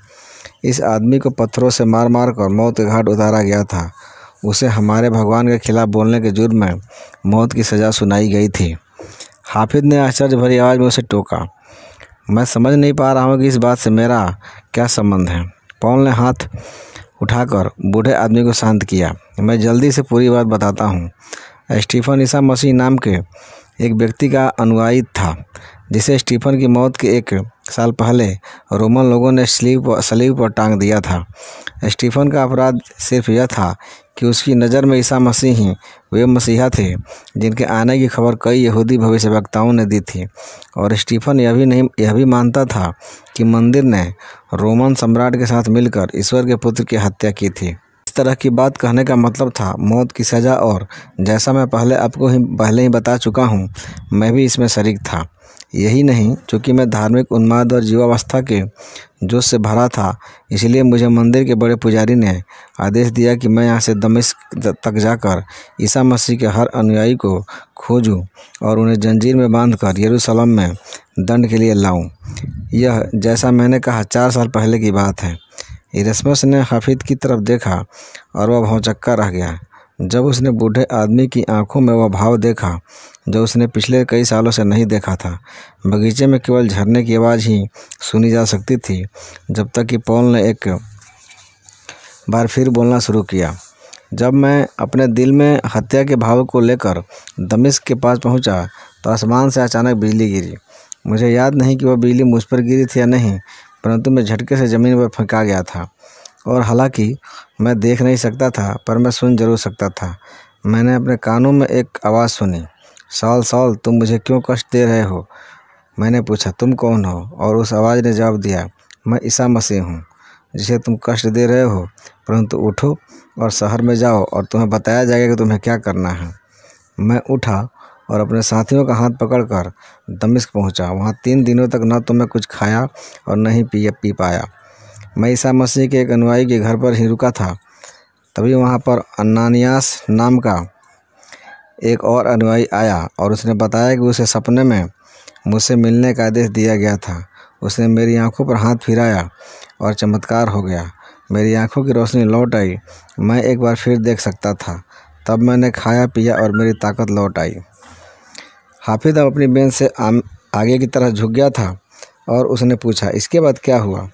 इस आदमी को पत्थरों से मार मार कर मौत के घाट उतारा गया था उसे हमारे भगवान के खिलाफ बोलने के जुर्म में मौत की सज़ा सुनाई गई थी हाफिद ने आश्चर्य भरी आवाज़ में उसे टोका मैं समझ नहीं पा रहा हूँ कि इस बात से मेरा क्या संबंध है पॉल ने हाथ उठाकर बूढ़े आदमी को शांत किया मैं जल्दी से पूरी बात बताता हूँ स्टीफन ईसा मसीह नाम के एक व्यक्ति का अनुयायी था जिसे स्टीफन की मौत के एक साल पहले रोमन लोगों ने स्लीव सलीब पर टांग दिया था स्टीफन का अपराध सिर्फ यह था कि उसकी नज़र में ईसा मसीह ही वे मसीहा थे जिनके आने की खबर कई यहूदी भविष्यवक्ताओं ने दी थी और स्टीफन यह भी नहीं यह भी मानता था कि मंदिर ने रोमन सम्राट के साथ मिलकर ईश्वर के पुत्र की हत्या की थी इस तरह की बात कहने का मतलब था मौत की सज़ा और जैसा मैं पहले आपको ही पहले ही बता चुका हूँ मैं भी इसमें शरीक था यही नहीं चूँकि मैं धार्मिक उन्माद और जीवावस्था के जोश से भरा था इसलिए मुझे मंदिर के बड़े पुजारी ने आदेश दिया कि मैं यहाँ से दमिश्क तक जाकर ईसा मसीह के हर अनुयायी को खोजूं और उन्हें जंजीर में बांधकर यरूशलेम में दंड के लिए लाऊं। यह जैसा मैंने कहा चार साल पहले की बात है इरसमस ने हफीद की तरफ देखा और वह भौचक्का रह गया जब उसने बूढ़े आदमी की आंखों में वह भाव देखा जो उसने पिछले कई सालों से नहीं देखा था बगीचे में केवल झरने की आवाज़ ही सुनी जा सकती थी जब तक कि पॉल ने एक बार फिर बोलना शुरू किया जब मैं अपने दिल में हत्या के भाव को लेकर दमिश के पास पहुंचा, तो आसमान से अचानक बिजली गिरी मुझे याद नहीं कि वह बिजली मुझ पर गिरी थी या नहीं परंतु मैं झटके से ज़मीन पर फेंका गया था और हालांकि मैं देख नहीं सकता था पर मैं सुन जरूर सकता था मैंने अपने कानों में एक आवाज़ सुनी साल साल तुम मुझे क्यों कष्ट दे रहे हो मैंने पूछा तुम कौन हो और उस आवाज़ ने जवाब दिया मैं ईसा मसीह हूँ जिसे तुम कष्ट दे रहे हो परंतु उठो और शहर में जाओ और तुम्हें बताया जाएगा कि तुम्हें क्या करना है मैं उठा और अपने साथियों का हाथ पकड़कर दमिश्क पहुंचा वहां तीन दिनों तक न तो मैं कुछ खाया और न ही पी पी पाया मैं ईसा मसीह के एक अनुयायी के घर पर ही रुका था तभी वहाँ पर अनानियास नाम का एक और अनुयायी आया और उसने बताया कि उसे सपने में मुझसे मिलने का आदेश दिया गया था उसने मेरी आंखों पर हाथ फिराया और चमत्कार हो गया मेरी आंखों की रोशनी लौट आई मैं एक बार फिर देख सकता था तब मैंने खाया पिया और मेरी ताकत लौट आई हाफिज अब अपनी बेंच से आगे की तरह झुक गया था और उसने पूछा इसके बाद क्या हुआ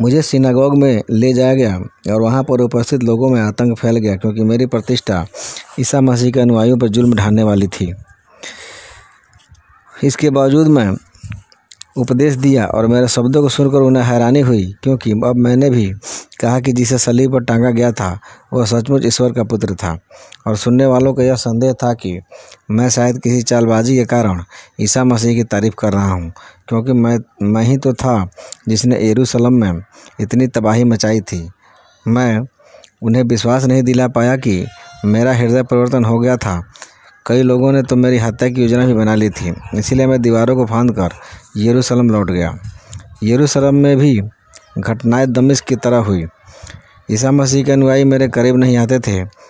मुझे सिनागोग में ले जाया गया और वहाँ पर उपस्थित लोगों में आतंक फैल गया क्योंकि मेरी प्रतिष्ठा ईसा मसीह के अनुयायियों पर जुल्म ढालने वाली थी इसके बावजूद मैं उपदेश दिया और मेरे शब्दों को सुनकर उन्हें हैरानी हुई क्योंकि अब मैंने भी कहा कि जिसे सलीब पर टांगा गया था वह सचमुच ईश्वर का पुत्र था और सुनने वालों का यह संदेह था कि मैं शायद किसी चालबाजी के कारण ईसा मसीह की तारीफ़ कर रहा हूँ क्योंकि मैं मैं ही तो था जिसने यरूशलम में इतनी तबाही मचाई थी मैं उन्हें विश्वास नहीं दिला पाया कि मेरा हृदय परिवर्तन हो गया था कई लोगों ने तो मेरी हत्या की योजना भी बना ली थी इसीलिए मैं दीवारों को फाँध कर यरूशलम लौट गया यरूशलम में भी घटनाएं दमिश की तरह हुई ईसा मसीह के अनुयायी मेरे करीब नहीं आते थे